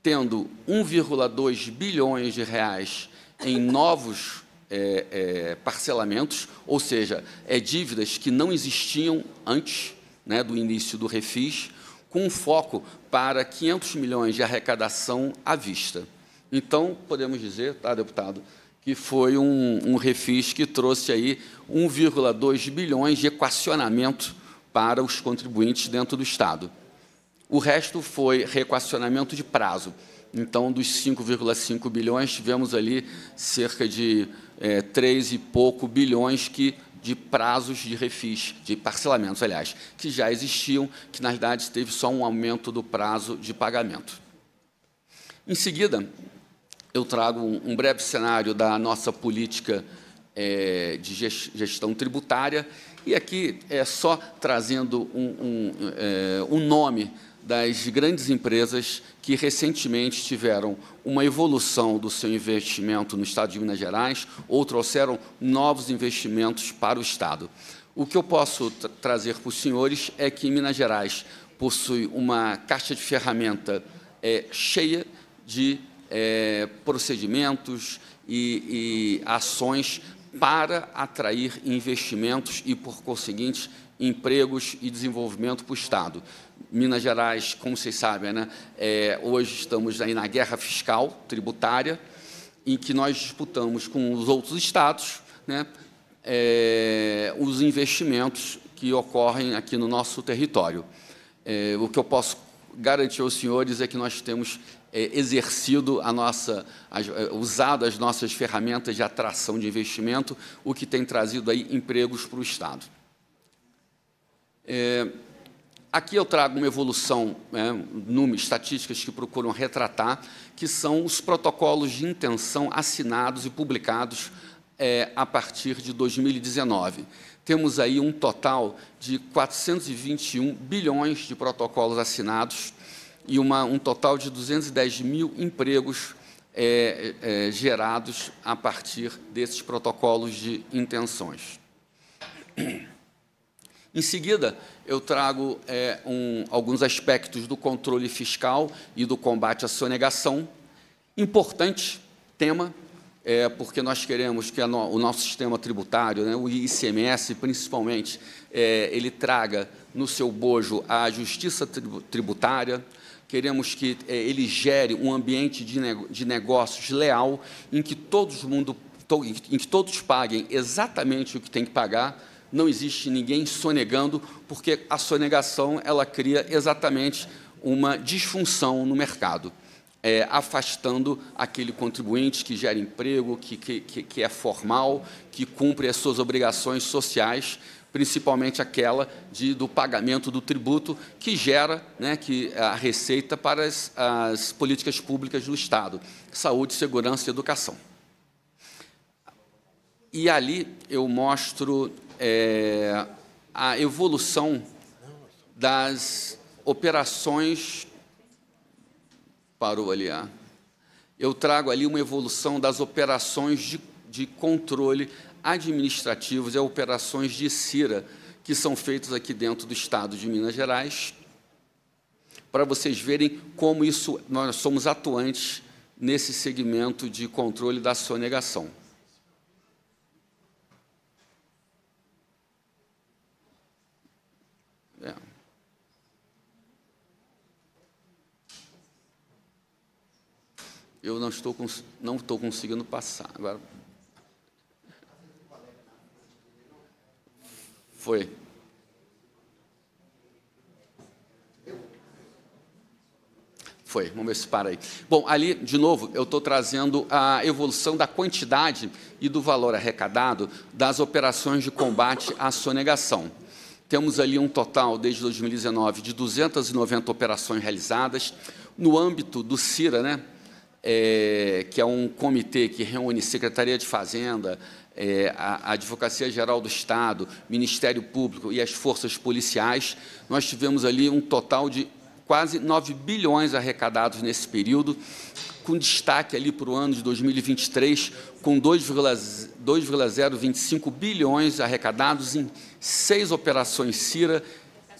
tendo 1,2 bilhões de reais em novos é, é, parcelamentos, ou seja, é dívidas que não existiam antes, né, do início do Refis, com um foco para 500 milhões de arrecadação à vista. Então, podemos dizer, tá, deputado, que foi um, um refis que trouxe aí 1,2 bilhões de equacionamento para os contribuintes dentro do Estado. O resto foi reequacionamento de prazo. Então, dos 5,5 bilhões, tivemos ali cerca de é, eh, 3 e pouco bilhões que de prazos de refis, de parcelamentos, aliás, que já existiam, que na verdade teve só um aumento do prazo de pagamento. Em seguida, eu trago um breve cenário da nossa política é, de gestão tributária, e aqui é só trazendo um, um, é, um nome das grandes empresas que recentemente tiveram uma evolução do seu investimento no Estado de Minas Gerais ou trouxeram novos investimentos para o Estado. O que eu posso tra trazer para os senhores é que Minas Gerais possui uma caixa de ferramenta é, cheia de é, procedimentos e, e ações para atrair investimentos e, por conseguinte, empregos e desenvolvimento para o Estado. Minas Gerais, como vocês sabem, né, é, hoje estamos aí na guerra fiscal tributária, em que nós disputamos com os outros estados né, é, os investimentos que ocorrem aqui no nosso território. É, o que eu posso garantir aos senhores é que nós temos é, exercido a nossa, é, usado as nossas ferramentas de atração de investimento, o que tem trazido aí empregos para o Estado. É, Aqui eu trago uma evolução, né, números, estatísticas que procuram retratar, que são os protocolos de intenção assinados e publicados é, a partir de 2019. Temos aí um total de 421 bilhões de protocolos assinados e uma, um total de 210 mil empregos é, é, gerados a partir desses protocolos de intenções. Em seguida, eu trago é, um, alguns aspectos do controle fiscal e do combate à sonegação. Importante tema, é, porque nós queremos que no, o nosso sistema tributário, né, o ICMS principalmente, é, ele traga no seu bojo a justiça tributária, queremos que é, ele gere um ambiente de, de negócios leal, em que mundo, to em que todos paguem exatamente o que tem que pagar, não existe ninguém sonegando, porque a sonegação ela cria exatamente uma disfunção no mercado, é, afastando aquele contribuinte que gera emprego, que, que, que é formal, que cumpre as suas obrigações sociais, principalmente aquela de, do pagamento do tributo que gera né, que a receita para as, as políticas públicas do Estado, saúde, segurança e educação. E ali eu mostro é, a evolução das operações. Parou ali, ah. Eu trago ali uma evolução das operações de, de controle administrativos e operações de CIRA, que são feitas aqui dentro do estado de Minas Gerais, para vocês verem como isso nós somos atuantes nesse segmento de controle da sonegação. eu não estou, não estou conseguindo passar. Agora, foi. Foi, vamos ver se para aí. Bom, ali, de novo, eu estou trazendo a evolução da quantidade e do valor arrecadado das operações de combate à sonegação. Temos ali um total, desde 2019, de 290 operações realizadas. No âmbito do CIRA, né, é, que é um comitê que reúne Secretaria de Fazenda, é, a, a Advocacia Geral do Estado, Ministério Público e as forças policiais, nós tivemos ali um total de quase 9 bilhões arrecadados nesse período, com destaque ali para o ano de 2023, com 2,025 bilhões arrecadados em seis operações CIRA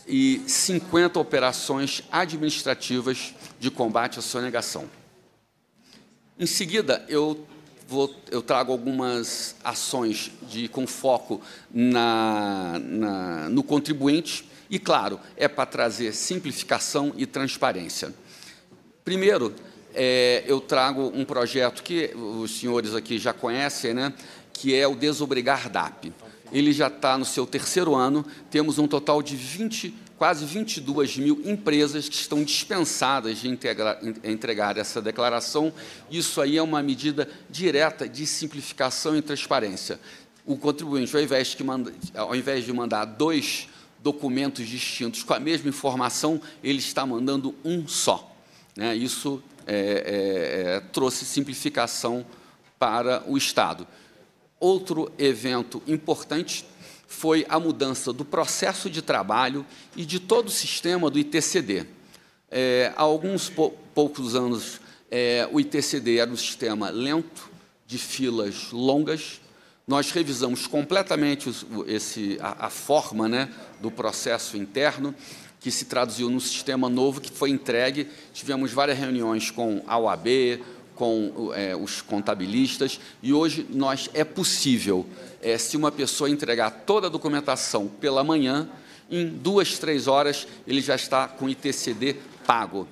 e 50 operações administrativas de combate à sonegação. Em seguida, eu, vou, eu trago algumas ações de, com foco na, na, no contribuinte e, claro, é para trazer simplificação e transparência. Primeiro, é, eu trago um projeto que os senhores aqui já conhecem, né, que é o Desobrigar DAP. Ele já está no seu terceiro ano, temos um total de 20 quase 22 mil empresas que estão dispensadas de integrar, entregar essa declaração. Isso aí é uma medida direta de simplificação e transparência. O contribuinte, ao invés, manda, ao invés de mandar dois documentos distintos com a mesma informação, ele está mandando um só. Né? Isso é, é, é trouxe simplificação para o Estado. Outro evento importante foi a mudança do processo de trabalho e de todo o sistema do ITCD. É, há alguns pou poucos anos, é, o ITCD era um sistema lento, de filas longas. Nós revisamos completamente os, esse, a, a forma né, do processo interno, que se traduziu num sistema novo que foi entregue. Tivemos várias reuniões com a OAB, com é, os contabilistas e hoje nós é possível, é, se uma pessoa entregar toda a documentação pela manhã, em duas, três horas ele já está com ITCD pago.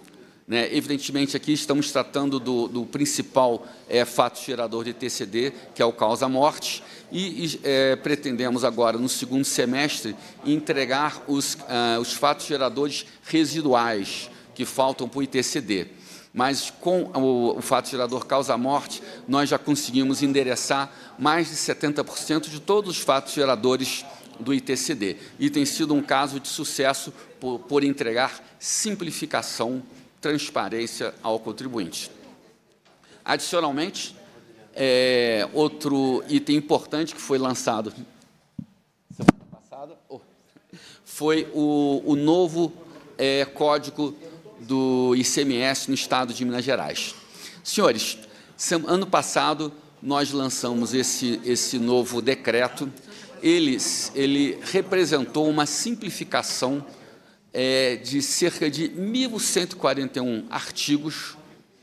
Né? Evidentemente, aqui estamos tratando do, do principal é, fato gerador de ITCD, que é o causa-morte, e, e é, pretendemos agora, no segundo semestre, entregar os, ah, os fatos geradores residuais que faltam para o ITCD mas com o, o fato gerador causa morte, nós já conseguimos endereçar mais de 70% de todos os fatos geradores do ITCD. E tem sido um caso de sucesso por, por entregar simplificação, transparência ao contribuinte. Adicionalmente, é, outro item importante que foi lançado semana passada oh, foi o, o novo é, código do ICMS no estado de Minas Gerais. Senhores, ano passado nós lançamos esse, esse novo decreto. Ele, ele representou uma simplificação é, de cerca de 1.141 artigos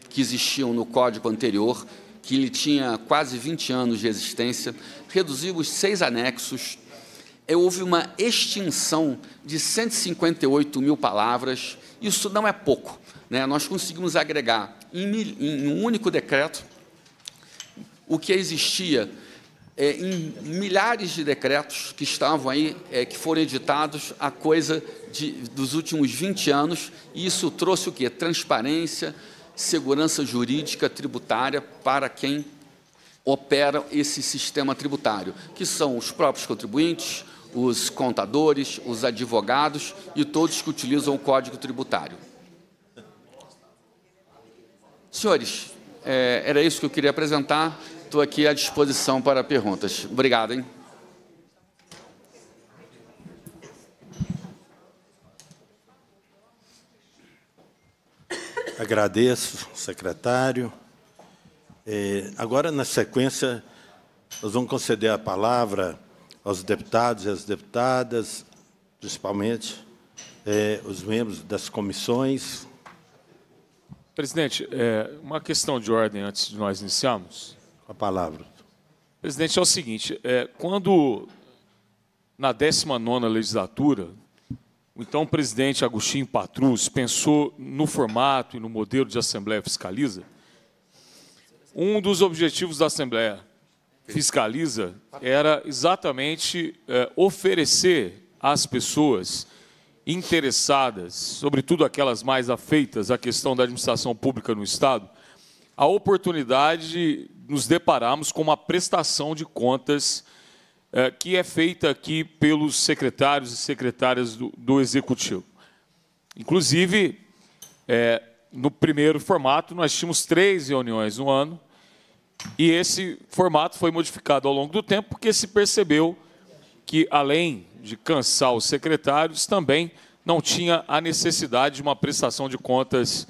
que existiam no código anterior, que ele tinha quase 20 anos de existência, reduziu os seis anexos, é, houve uma extinção de 158 mil palavras, isso não é pouco. Né? Nós conseguimos agregar em, em um único decreto o que existia é, em milhares de decretos que estavam aí, é, que foram editados a coisa de, dos últimos 20 anos, e isso trouxe o quê? Transparência, segurança jurídica tributária para quem opera esse sistema tributário, que são os próprios contribuintes, os contadores, os advogados e todos que utilizam o Código Tributário. Senhores, é, era isso que eu queria apresentar. Estou aqui à disposição para perguntas. Obrigado, hein? Agradeço, secretário. É, agora, na sequência, nós vamos conceder a palavra aos deputados e às deputadas, principalmente é, os membros das comissões. Presidente, é, uma questão de ordem antes de nós iniciarmos. A palavra. Presidente, é o seguinte: é, quando na 19 legislatura, o então presidente Agostinho Patrus pensou no formato e no modelo de Assembleia Fiscaliza, um dos objetivos da Assembleia fiscaliza era exatamente é, oferecer às pessoas interessadas, sobretudo aquelas mais afeitas à questão da administração pública no Estado, a oportunidade de nos depararmos com uma prestação de contas é, que é feita aqui pelos secretários e secretárias do, do Executivo. Inclusive, é, no primeiro formato, nós tínhamos três reuniões no ano, e esse formato foi modificado ao longo do tempo, porque se percebeu que, além de cansar os secretários, também não tinha a necessidade de uma prestação de contas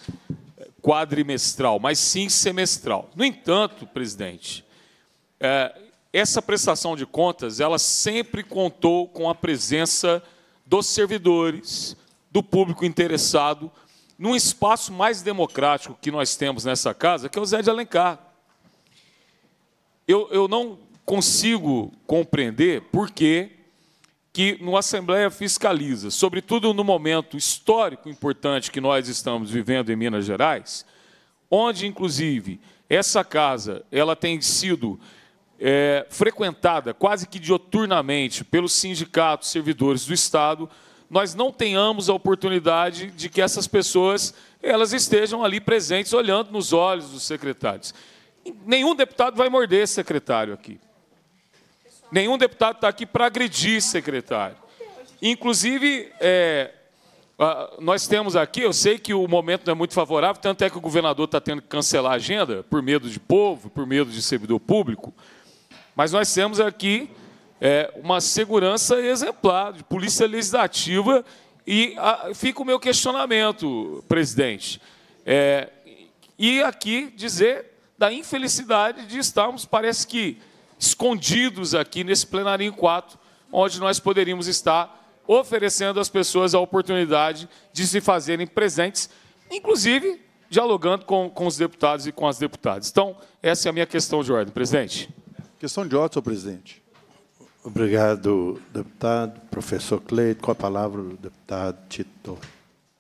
eh, quadrimestral, mas sim semestral. No entanto, presidente, eh, essa prestação de contas ela sempre contou com a presença dos servidores, do público interessado, num espaço mais democrático que nós temos nessa casa, que é o Zé de Alencar, eu, eu não consigo compreender por que, que no Assembleia Fiscaliza, sobretudo no momento histórico importante que nós estamos vivendo em Minas Gerais, onde, inclusive, essa casa ela tem sido é, frequentada quase que dioturnamente pelos sindicatos servidores do Estado, nós não tenhamos a oportunidade de que essas pessoas elas estejam ali presentes, olhando nos olhos dos secretários. Nenhum deputado vai morder secretário aqui. Nenhum deputado está aqui para agredir secretário. Inclusive, é, nós temos aqui, eu sei que o momento não é muito favorável, tanto é que o governador está tendo que cancelar a agenda, por medo de povo, por medo de servidor público, mas nós temos aqui é, uma segurança exemplar, de polícia legislativa, e a, fica o meu questionamento, presidente. É, e aqui dizer da infelicidade de estarmos, parece que, escondidos aqui nesse plenarinho 4, onde nós poderíamos estar oferecendo às pessoas a oportunidade de se fazerem presentes, inclusive dialogando com, com os deputados e com as deputadas. Então, essa é a minha questão de ordem, presidente. Questão de ordem, senhor presidente. Obrigado, deputado. Professor Cleito, com a palavra o deputado Tito. Muito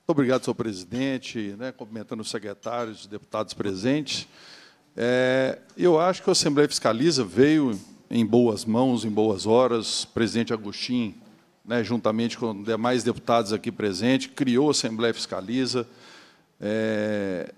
obrigado, senhor presidente, né, cumprimentando os secretários, deputados presentes. É, eu acho que a Assembleia Fiscaliza veio em boas mãos, em boas horas. O presidente Agostinho, né, juntamente com demais deputados aqui presentes, criou a Assembleia Fiscaliza. É,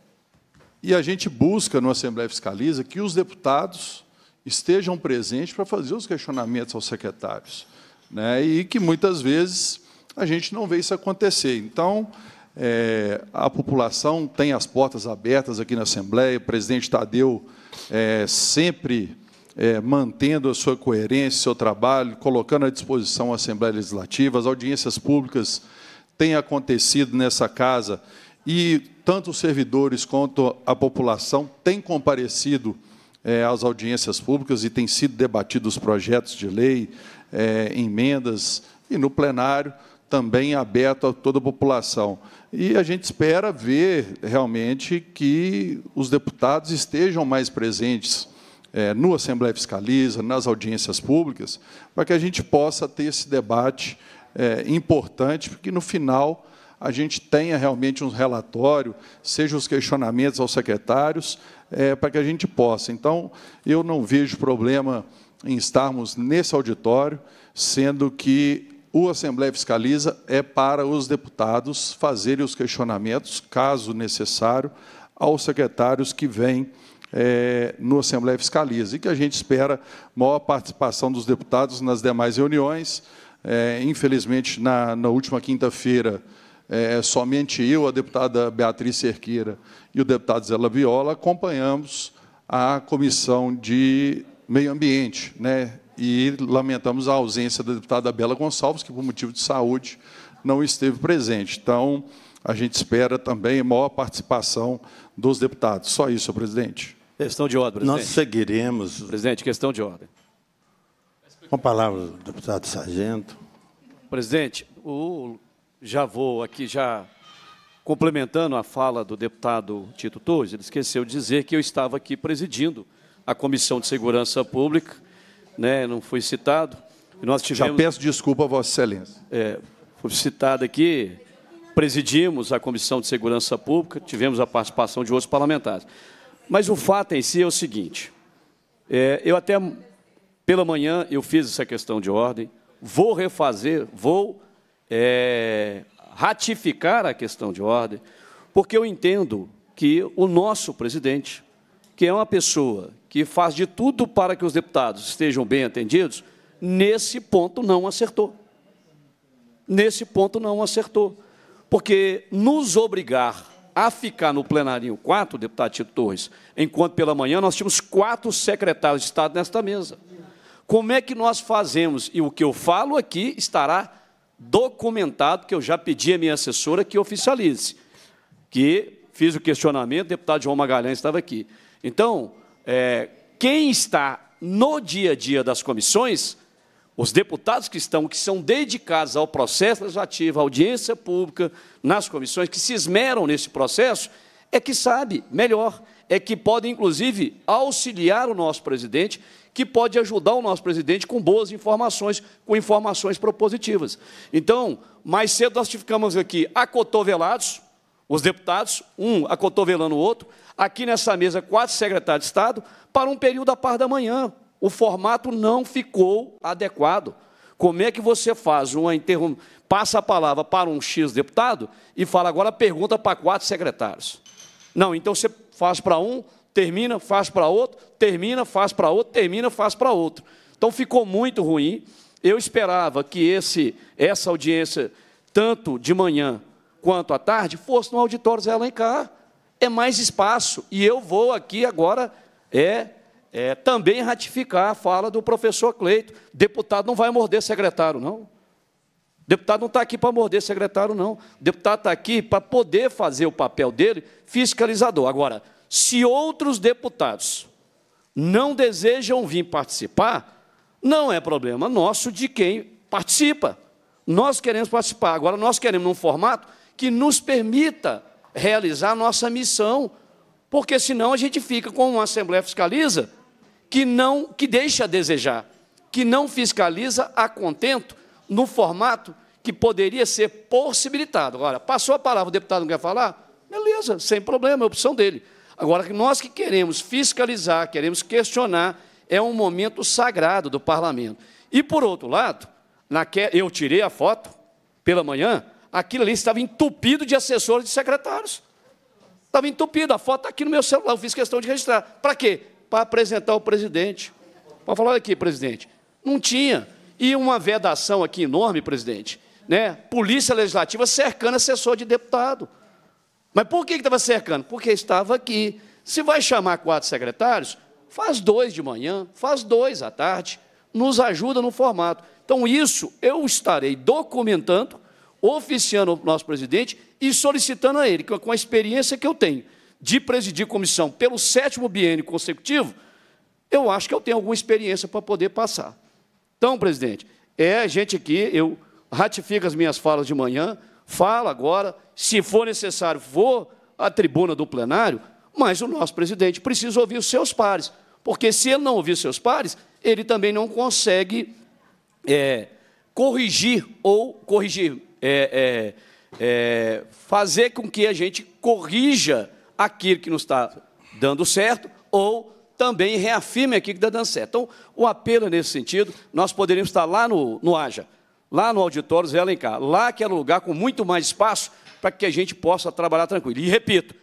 e a gente busca no Assembleia Fiscaliza que os deputados estejam presentes para fazer os questionamentos aos secretários. Né, e que muitas vezes a gente não vê isso acontecer. Então, é, a população tem as portas abertas aqui na Assembleia, o presidente Tadeu é, sempre é, mantendo a sua coerência, seu trabalho, colocando à disposição a Assembleia Legislativa, as audiências públicas têm acontecido nessa casa e tanto os servidores quanto a população têm comparecido é, às audiências públicas e têm sido debatidos projetos de lei, é, emendas e no plenário também aberto a toda a população. E a gente espera ver realmente que os deputados estejam mais presentes é, no Assembleia Fiscaliza, nas audiências públicas, para que a gente possa ter esse debate é, importante, porque no final a gente tenha realmente um relatório, seja os questionamentos aos secretários, é, para que a gente possa. Então, eu não vejo problema em estarmos nesse auditório, sendo que o Assembleia Fiscaliza é para os deputados fazerem os questionamentos, caso necessário, aos secretários que vêm é, no Assembleia Fiscaliza, e que a gente espera maior participação dos deputados nas demais reuniões. É, infelizmente, na, na última quinta-feira, é, somente eu, a deputada Beatriz Cerqueira e o deputado Zé Viola acompanhamos a Comissão de Meio Ambiente, né, e lamentamos a ausência da deputada Bela Gonçalves, que por motivo de saúde não esteve presente. Então, a gente espera também maior participação dos deputados. Só isso, presidente. Questão de ordem, presidente. Nós seguiremos. Presidente, questão de ordem. Com a palavra o deputado Sargento. Presidente, o... já vou aqui, já complementando a fala do deputado Tito Torres, ele esqueceu de dizer que eu estava aqui presidindo a Comissão de Segurança Pública né, não foi citado. Nós tivemos, Já peço desculpa a Vossa Excelência. É, foi citado aqui, presidimos a Comissão de Segurança Pública, tivemos a participação de outros parlamentares. Mas o fato em si é o seguinte, é, eu até, pela manhã, eu fiz essa questão de ordem, vou refazer, vou é, ratificar a questão de ordem, porque eu entendo que o nosso presidente, que é uma pessoa que faz de tudo para que os deputados estejam bem atendidos, nesse ponto não acertou. Nesse ponto não acertou. Porque nos obrigar a ficar no plenarinho 4, deputado Tito Torres, enquanto pela manhã nós tínhamos quatro secretários de Estado nesta mesa. Como é que nós fazemos? E o que eu falo aqui estará documentado, que eu já pedi à minha assessora que oficialize, que fiz o questionamento, o deputado João Magalhães estava aqui. Então, é, quem está no dia a dia das comissões, os deputados que estão, que são dedicados ao processo legislativo, à audiência pública, nas comissões, que se esmeram nesse processo, é que sabe melhor, é que pode, inclusive, auxiliar o nosso presidente, que pode ajudar o nosso presidente com boas informações, com informações propositivas. Então, mais cedo nós ficamos aqui acotovelados, os deputados, um acotovelando o outro, aqui nessa mesa quatro secretários de Estado para um período à par da manhã. O formato não ficou adequado. Como é que você faz uma interrom... passa a palavra para um X deputado e fala agora pergunta para quatro secretários? Não, então você faz para um, termina, faz para outro, termina, faz para outro, termina, faz para outro. Então ficou muito ruim. Eu esperava que esse, essa audiência, tanto de manhã quanto à tarde, fosse no auditório Zé Alencar é mais espaço. E eu vou aqui agora é, é, também ratificar a fala do professor Cleito. Deputado não vai morder secretário, não. Deputado não está aqui para morder secretário, não. Deputado está aqui para poder fazer o papel dele fiscalizador. Agora, se outros deputados não desejam vir participar, não é problema nosso de quem participa. Nós queremos participar. Agora, nós queremos um formato que nos permita realizar nossa missão, porque senão a gente fica com uma Assembleia Fiscaliza que não que deixa a desejar, que não fiscaliza a contento no formato que poderia ser possibilitado. Agora, passou a palavra, o deputado não quer falar? Beleza, sem problema, é opção dele. Agora, nós que queremos fiscalizar, queremos questionar, é um momento sagrado do parlamento. E, por outro lado, que eu tirei a foto pela manhã, aquilo ali estava entupido de assessores e secretários. Estava entupido, a foto está aqui no meu celular, eu fiz questão de registrar. Para quê? Para apresentar ao presidente. Para falar, olha aqui, presidente, não tinha. E uma vedação aqui enorme, presidente, né? Polícia Legislativa cercando assessor de deputado. Mas por que estava cercando? Porque estava aqui. Se vai chamar quatro secretários, faz dois de manhã, faz dois à tarde, nos ajuda no formato. Então, isso eu estarei documentando oficiando o nosso presidente e solicitando a ele, com a experiência que eu tenho de presidir comissão pelo sétimo biênio consecutivo, eu acho que eu tenho alguma experiência para poder passar. Então, presidente, é a gente aqui, eu ratifico as minhas falas de manhã, falo agora, se for necessário, vou à tribuna do plenário, mas o nosso presidente precisa ouvir os seus pares, porque se ele não ouvir seus pares, ele também não consegue é, corrigir ou corrigir é, é, é, fazer com que a gente corrija aquilo que não está dando certo ou também reafirme aquilo que está dando certo. Então, o apelo é nesse sentido, nós poderíamos estar lá no, no Aja, lá no auditório Zé Alencar, lá que era é um lugar com muito mais espaço para que a gente possa trabalhar tranquilo. E repito,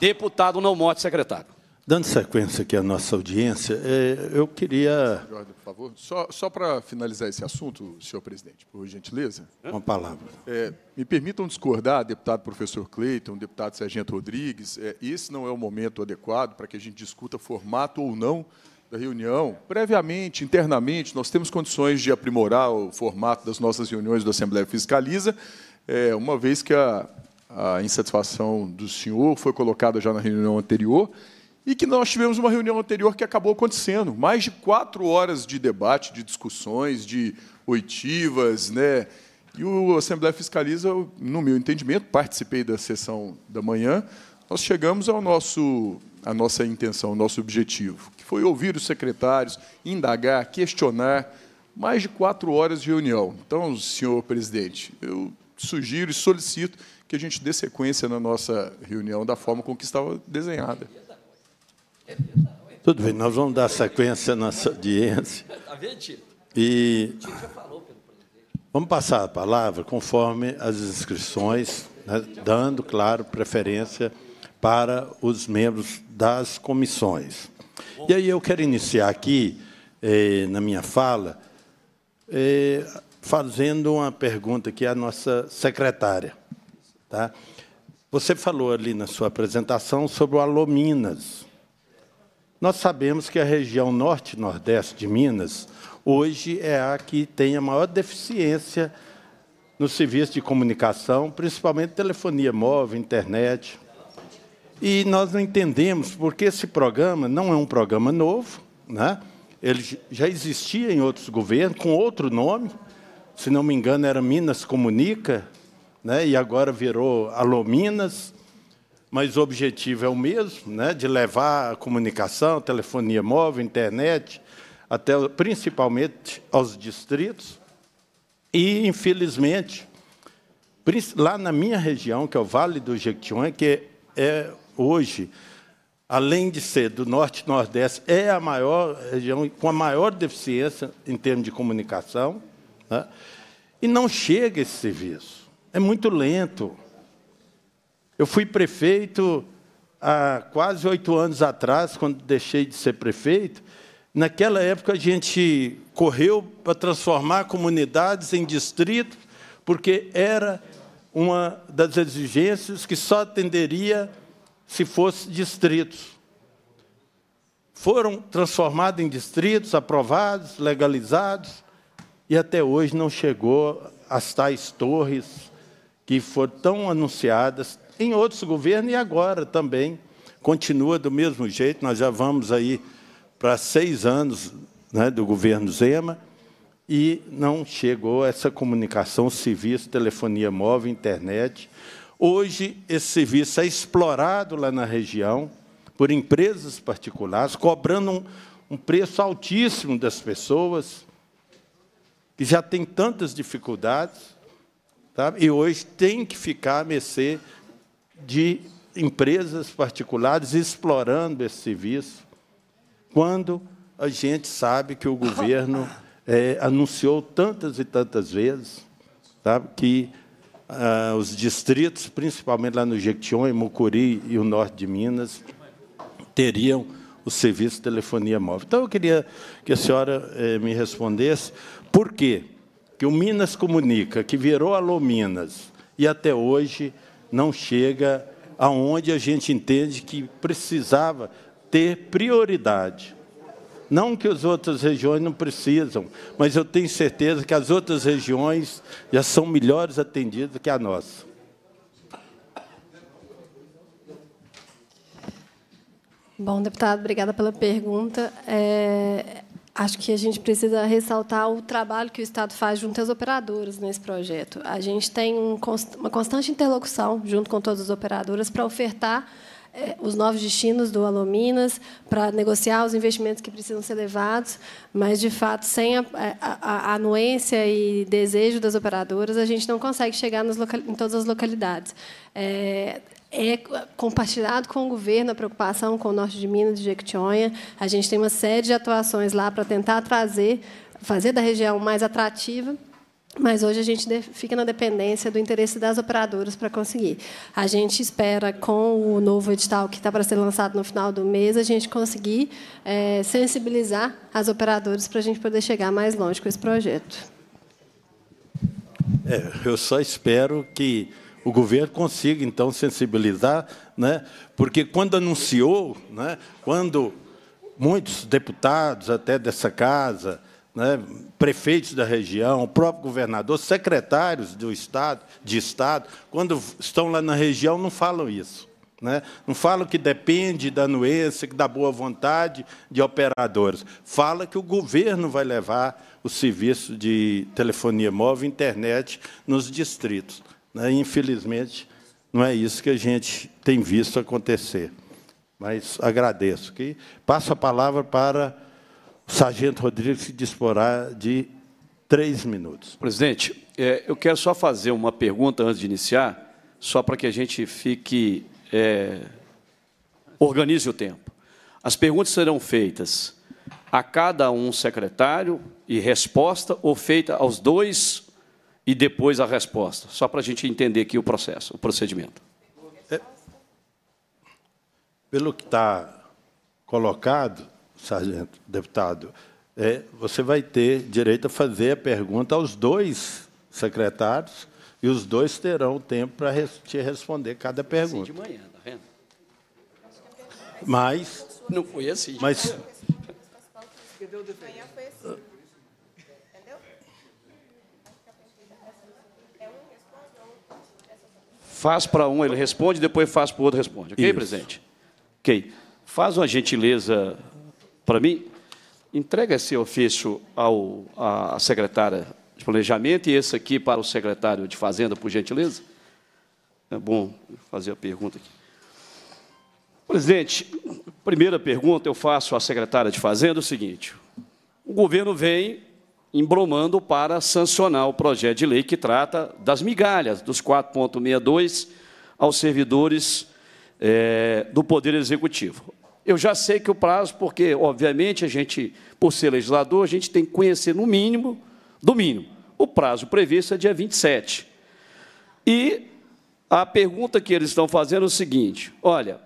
deputado não morte secretário. Dando sequência aqui à nossa audiência, é, eu queria. Jordan, por favor. Só, só para finalizar esse assunto, senhor presidente, por gentileza. Uma palavra. É, me permitam discordar, deputado professor Cleiton, deputado Sargento Rodrigues, é, esse não é o momento adequado para que a gente discuta formato ou não da reunião. Previamente, internamente, nós temos condições de aprimorar o formato das nossas reuniões da Assembleia Fiscaliza, é, uma vez que a, a insatisfação do senhor foi colocada já na reunião anterior e que nós tivemos uma reunião anterior que acabou acontecendo. Mais de quatro horas de debate, de discussões, de oitivas, né? E o Assembleia Fiscaliza, no meu entendimento, participei da sessão da manhã, nós chegamos ao nosso, à nossa intenção, ao nosso objetivo, que foi ouvir os secretários, indagar, questionar, mais de quatro horas de reunião. Então, senhor presidente, eu sugiro e solicito que a gente dê sequência na nossa reunião da forma com que estava desenhada. Tudo bem, nós vamos dar sequência à nossa audiência. <laughs> Tá e vamos passar a palavra conforme as inscrições, né, dando, claro, preferência para os membros das comissões. E aí eu quero iniciar aqui, eh, na minha fala, eh, fazendo uma pergunta aqui à nossa secretária. Tá? Você falou ali na sua apresentação sobre o Alominas. Nós sabemos que a região norte nordeste de Minas, hoje, é a que tem a maior deficiência no serviço de comunicação, principalmente telefonia móvel, internet. E nós não entendemos porque esse programa não é um programa novo, né? ele já existia em outros governos, com outro nome, se não me engano era Minas Comunica, né? e agora virou Alô Minas mas o objetivo é o mesmo, né, de levar a comunicação, telefonia móvel, internet, até principalmente aos distritos. E, infelizmente, lá na minha região, que é o Vale do Jequitinhonha, que é, é hoje, além de ser do norte e nordeste, é a maior região com a maior deficiência em termos de comunicação, né? e não chega esse serviço. É muito lento. Eu fui prefeito há quase oito anos atrás, quando deixei de ser prefeito. Naquela época, a gente correu para transformar comunidades em distritos, porque era uma das exigências que só atenderia se fosse distritos. Foram transformados em distritos, aprovados, legalizados, e até hoje não chegou às tais torres que foram tão anunciadas, em outros governos e agora também continua do mesmo jeito. Nós já vamos aí para seis anos né, do governo Zema e não chegou essa comunicação, serviço, telefonia móvel, internet. Hoje, esse serviço é explorado lá na região por empresas particulares, cobrando um, um preço altíssimo das pessoas, que já tem tantas dificuldades, tá? e hoje tem que ficar a mercê de empresas particulares explorando esse serviço, quando a gente sabe que o governo é, <laughs> anunciou tantas e tantas vezes sabe, que ah, os distritos, principalmente lá no Jequitinhonha, Mucuri e o norte de Minas, teriam o serviço de telefonia móvel. Então, eu queria que a senhora eh, me respondesse por quê que o Minas Comunica, que virou Alô Minas, e até hoje não chega aonde a gente entende que precisava ter prioridade. Não que as outras regiões não precisam, mas eu tenho certeza que as outras regiões já são melhores atendidas que a nossa. Bom, deputado, obrigada pela pergunta. É, Acho que a gente precisa ressaltar o trabalho que o Estado faz junto às operadoras nesse projeto. A gente tem um, uma constante interlocução junto com todas as operadoras para ofertar eh, os novos destinos do Alominas, para negociar os investimentos que precisam ser levados, mas, de fato, sem a, eh, a, a anuência e desejo das operadoras, a gente não consegue chegar em todas as localidades. É, é compartilhado com o governo a preocupação com o norte de Minas, de Jequitinhonha. A gente tem uma série de atuações lá para tentar trazer, fazer da região mais atrativa. Mas hoje a gente fica na dependência do interesse das operadoras para conseguir. A gente espera, com o novo edital que está para ser lançado no final do mês, a gente conseguir é, sensibilizar as operadoras para a gente poder chegar mais longe com esse projeto. É, eu só espero que o governo consiga, então, sensibilizar, né? porque quando anunciou, né? quando muitos deputados até dessa casa, né? prefeitos da região, o próprio governador, secretários do Estado, de Estado, quando estão lá na região, não falam isso. Né? Não falam que depende da anuência, da boa vontade de operadores. Fala que o governo vai levar o serviço de telefonia móvel e internet nos distritos. Né? Infelizmente, não é isso que a gente tem visto acontecer. Mas agradeço. Que passo a palavra para o Sargento Rodrigues, que disporá de três minutos. Presidente, é, eu quero só fazer uma pergunta antes de iniciar, só para que a gente fique. É, organize o tempo. As perguntas serão feitas a cada um secretário e resposta, ou feita aos dois e depois a resposta, só para a gente entender aqui o processo, o procedimento. É, pelo que está colocado, sargento, deputado, é, você vai ter direito a fazer a pergunta aos dois secretários e os dois terão tempo para res, te responder cada pergunta. Assim de manhã, tá vendo? Mas não foi assim. Mas manhã foi assim. Faz para um, ele responde, depois faz para o outro, responde. Ok, Isso. presidente? Ok. Faz uma gentileza para mim. Entrega esse ofício ao, à secretária de Planejamento e esse aqui para o secretário de Fazenda, por gentileza. É bom fazer a pergunta aqui. Presidente, primeira pergunta eu faço à secretária de Fazenda é o seguinte. O governo vem embromando para sancionar o projeto de lei que trata das migalhas dos 4.62 aos servidores é, do Poder Executivo. Eu já sei que o prazo, porque, obviamente, a gente, por ser legislador, a gente tem que conhecer, no mínimo, do mínimo, o prazo previsto é dia 27. E a pergunta que eles estão fazendo é o seguinte, olha,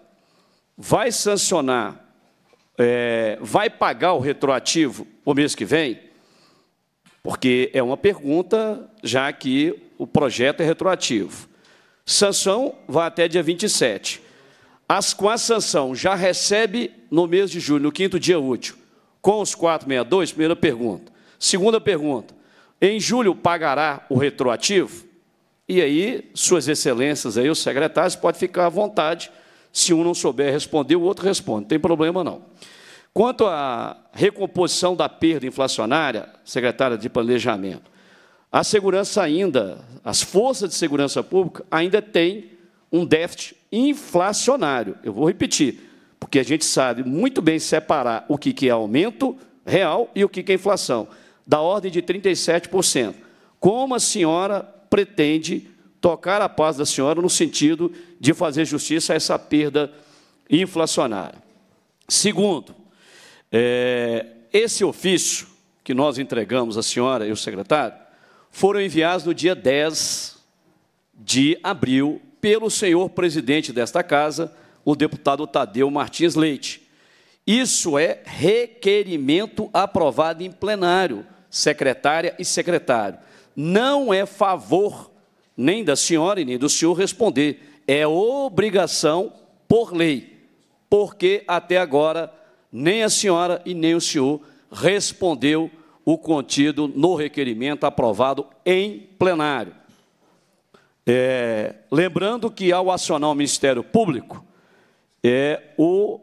vai sancionar, é, vai pagar o retroativo o mês que vem? Porque é uma pergunta, já que o projeto é retroativo. Sanção vai até dia 27. As com a sanção já recebe no mês de julho, no quinto dia útil, com os 462? Primeira pergunta. Segunda pergunta. Em julho pagará o retroativo? E aí, suas excelências aí, os secretários, pode ficar à vontade. Se um não souber responder, o outro responde. Não tem problema, não. Quanto à recomposição da perda inflacionária, secretária de Planejamento, a segurança ainda, as forças de segurança pública ainda têm um déficit inflacionário. Eu vou repetir, porque a gente sabe muito bem separar o que é aumento real e o que é inflação, da ordem de 37%. Como a senhora pretende tocar a paz da senhora no sentido de fazer justiça a essa perda inflacionária? Segundo, é, esse ofício que nós entregamos à senhora e ao secretário foram enviados no dia 10 de abril pelo senhor presidente desta casa, o deputado Tadeu Martins Leite. Isso é requerimento aprovado em plenário, secretária e secretário. Não é favor nem da senhora e nem do senhor responder. É obrigação por lei, porque até agora nem a senhora e nem o senhor respondeu o contido no requerimento aprovado em plenário. É, lembrando que, ao acionar o Ministério Público, é, o,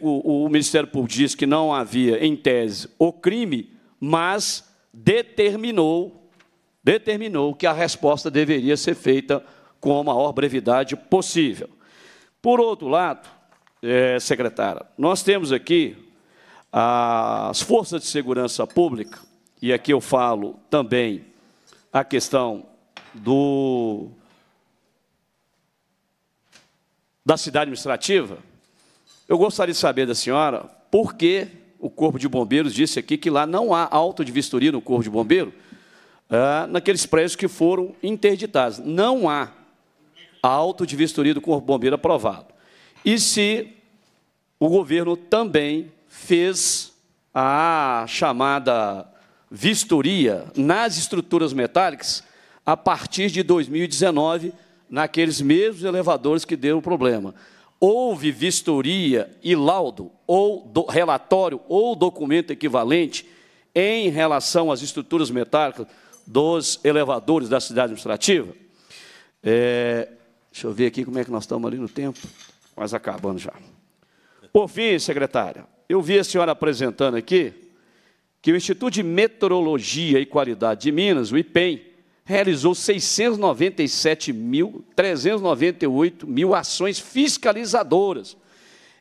o, Ministério Público diz que não havia, em tese, o crime, mas determinou, determinou que a resposta deveria ser feita com a maior brevidade possível. Por outro lado, é, secretária, nós temos aqui as forças de segurança pública, e aqui eu falo também a questão do da cidade administrativa, eu gostaria de saber da senhora por que o Corpo de Bombeiros disse aqui que lá não há auto de vistoria no Corpo de Bombeiro é, naqueles prédios que foram interditados. Não há auto de vistoria do Corpo de Bombeiro aprovado e se o governo também fez a chamada vistoria nas estruturas metálicas a partir de 2019, naqueles mesmos elevadores que deram problema. Houve vistoria e laudo, ou do, relatório, ou documento equivalente em relação às estruturas metálicas dos elevadores da cidade administrativa? É, deixa eu ver aqui como é que nós estamos ali no tempo mas acabando já. Por fim, secretária, eu vi a senhora apresentando aqui que o Instituto de Meteorologia e Qualidade de Minas, o IPEM, realizou 697.398 mil ações fiscalizadoras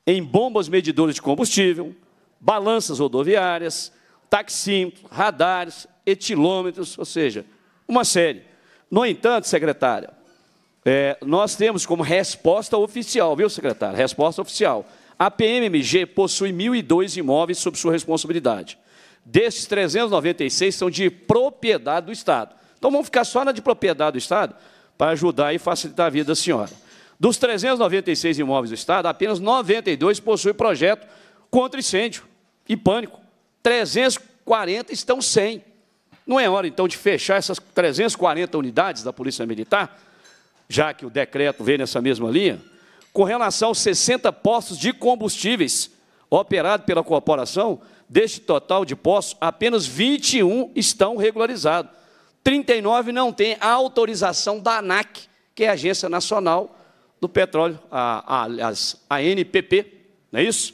em bombas medidoras de combustível, balanças rodoviárias, taxímetros, radares, etilômetros, ou seja, uma série. No entanto, secretária, é, nós temos como resposta oficial, viu, secretário? Resposta oficial. A PMMG possui 1.002 imóveis sob sua responsabilidade. Desses, 396 são de propriedade do Estado. Então, vamos ficar só na de propriedade do Estado para ajudar e facilitar a vida da senhora. Dos 396 imóveis do Estado, apenas 92 possuem projeto contra incêndio e pânico. 340 estão sem. Não é hora, então, de fechar essas 340 unidades da Polícia Militar já que o decreto vem nessa mesma linha, com relação aos 60 postos de combustíveis operados pela corporação, deste total de postos, apenas 21 estão regularizados. 39 não têm a autorização da ANAC, que é a Agência Nacional do Petróleo, a, a, a ANPP, não é isso?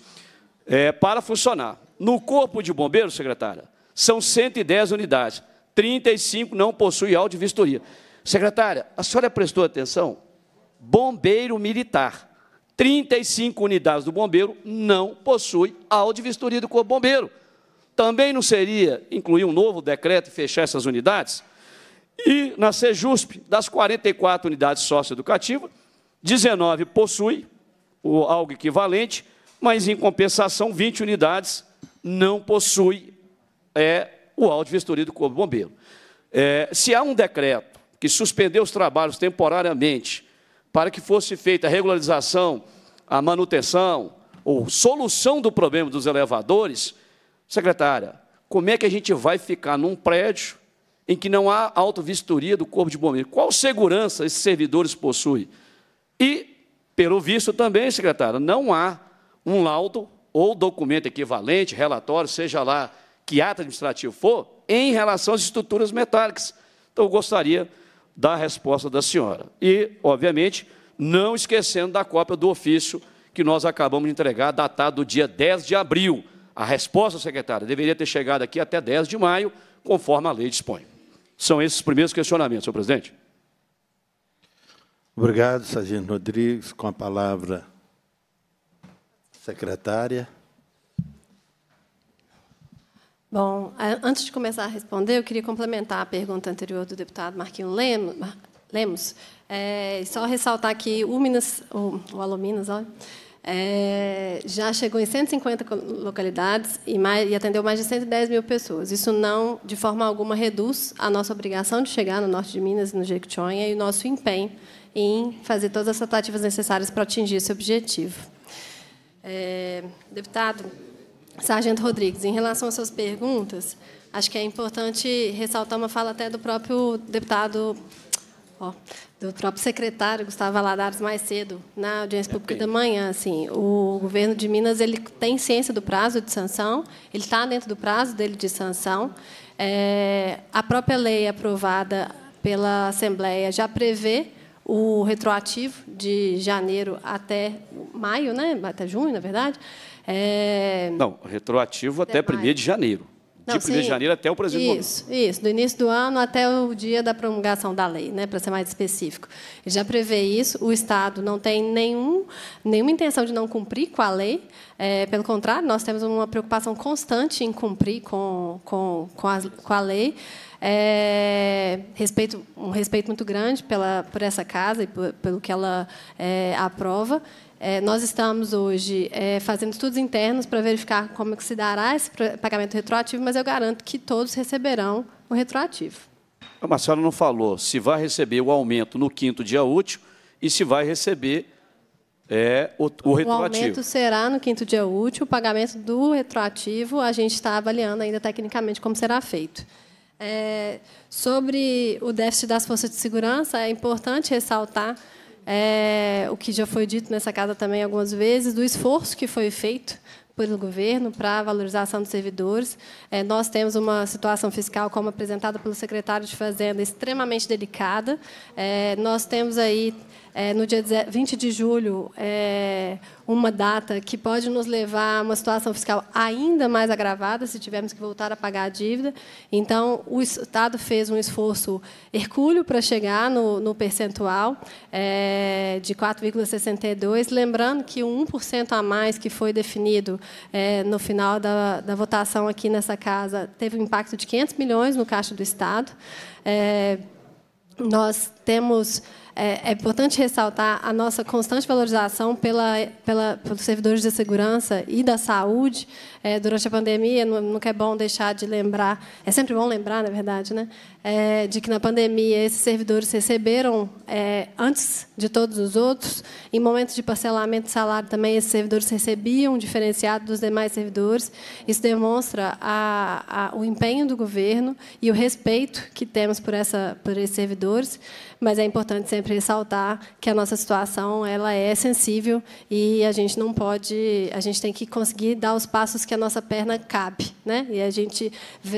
É, para funcionar. No Corpo de Bombeiros, secretária, são 110 unidades. 35 não possuem audio-vistoria. Secretária, a senhora prestou atenção? Bombeiro militar. 35 unidades do bombeiro não possui audivistoria do corpo bombeiro. Também não seria incluir um novo decreto e fechar essas unidades? E na CEJUSP, das 44 unidades socioeducativas, 19 possui algo equivalente, mas em compensação 20 unidades não possui é, o audivistoria do corpo bombeiro. É, se há um decreto que suspendeu os trabalhos temporariamente para que fosse feita a regularização, a manutenção ou solução do problema dos elevadores, secretária, como é que a gente vai ficar num prédio em que não há autovistoria do Corpo de Bombeiros? Qual segurança esses servidores possuem? E, pelo visto também, secretária, não há um laudo ou documento equivalente, relatório, seja lá que ato administrativo for, em relação às estruturas metálicas. Então, eu gostaria da resposta da senhora. E, obviamente, não esquecendo da cópia do ofício que nós acabamos de entregar, datado do dia 10 de abril. A resposta, secretária, deveria ter chegado aqui até 10 de maio, conforme a lei dispõe. São esses os primeiros questionamentos, senhor presidente. Obrigado, Sargento Rodrigues. Com a palavra, secretária. Bom, antes de começar a responder, eu queria complementar a pergunta anterior do deputado Marquinhos Lemos. É, só ressaltar que o Minas, o, o Aluminas, é, já chegou em 150 localidades e, mais, e, atendeu mais de 110 mil pessoas. Isso não, de forma alguma, reduz a nossa obrigação de chegar no norte de Minas, no Jequitinhonha, e o nosso empenho em fazer todas as tratativas necessárias para atingir esse objetivo. É, deputado, Sargento Rodrigues, em relação às suas perguntas, acho que é importante ressaltar uma fala até do próprio deputado, ó, do próprio secretário Gustavo Aladares mais cedo na audiência é pública da manhã. Assim, o governo de Minas ele tem ciência do prazo de sanção, ele está dentro do prazo dele de sanção. É, a própria lei aprovada pela Assembleia já prevê o retroativo de janeiro até maio, né? até junho, na verdade, é... Não, retroativo até 1 de janeiro. de 1 de janeiro até o presente momento. Isso, isso, do início do ano até o dia da promulgação da lei, né, para ser mais específico. já prevê isso, o Estado não tem nenhum, nenhuma intenção de não cumprir com a lei, é, pelo contrário, nós temos uma preocupação constante em cumprir com, com, com, a, com a lei. É, respeito, um respeito muito grande pela, por essa casa e por, pelo que ela é, aprova. É, nós estamos hoje é, fazendo estudos internos para verificar como é que se dará esse pagamento retroativo, mas eu garanto que todos receberão o retroativo. A Marcela não falou se vai receber o aumento no quinto dia útil e se vai receber é, o, o retroativo. O aumento será no quinto dia útil, o pagamento do retroativo a gente está avaliando ainda tecnicamente como será feito. É, sobre o déficit das forças de segurança, é importante ressaltar é, o que já foi dito nessa casa também algumas vezes, do esforço que foi feito pelo governo para valorização dos servidores. É, nós temos uma situação fiscal, como apresentada pelo secretário de Fazenda, extremamente delicada. É, nós temos aí, é, no dia 20 de julho, é, uma data que pode nos levar a uma situação fiscal ainda mais agravada, se tivermos que voltar a pagar a dívida. Então, o Estado fez um esforço hercúleo para chegar no, no percentual é, de 4,62, lembrando que o 1% a mais que foi definido é, no final da, da votação aqui nessa casa teve um impacto de 500 milhões no caixa do Estado. É, nós temos é, é, importante ressaltar a nossa constante valorização pela, pela, pelos servidores de segurança e da saúde é, durante a pandemia. Nunca é bom deixar de lembrar, é sempre bom lembrar, na verdade, né? é, de que na pandemia esses servidores receberam, é, antes de todos os outros, em momentos de parcelamento de salário também, esses servidores recebiam diferenciado dos demais servidores. Isso demonstra a, a, o empenho do governo e o respeito que temos por, essa, por esses servidores, mas é importante sempre ressaltar que a nossa situação ela é sensível e a gente não pode, a gente tem que conseguir dar os passos que a nossa perna cabe. Né? E a gente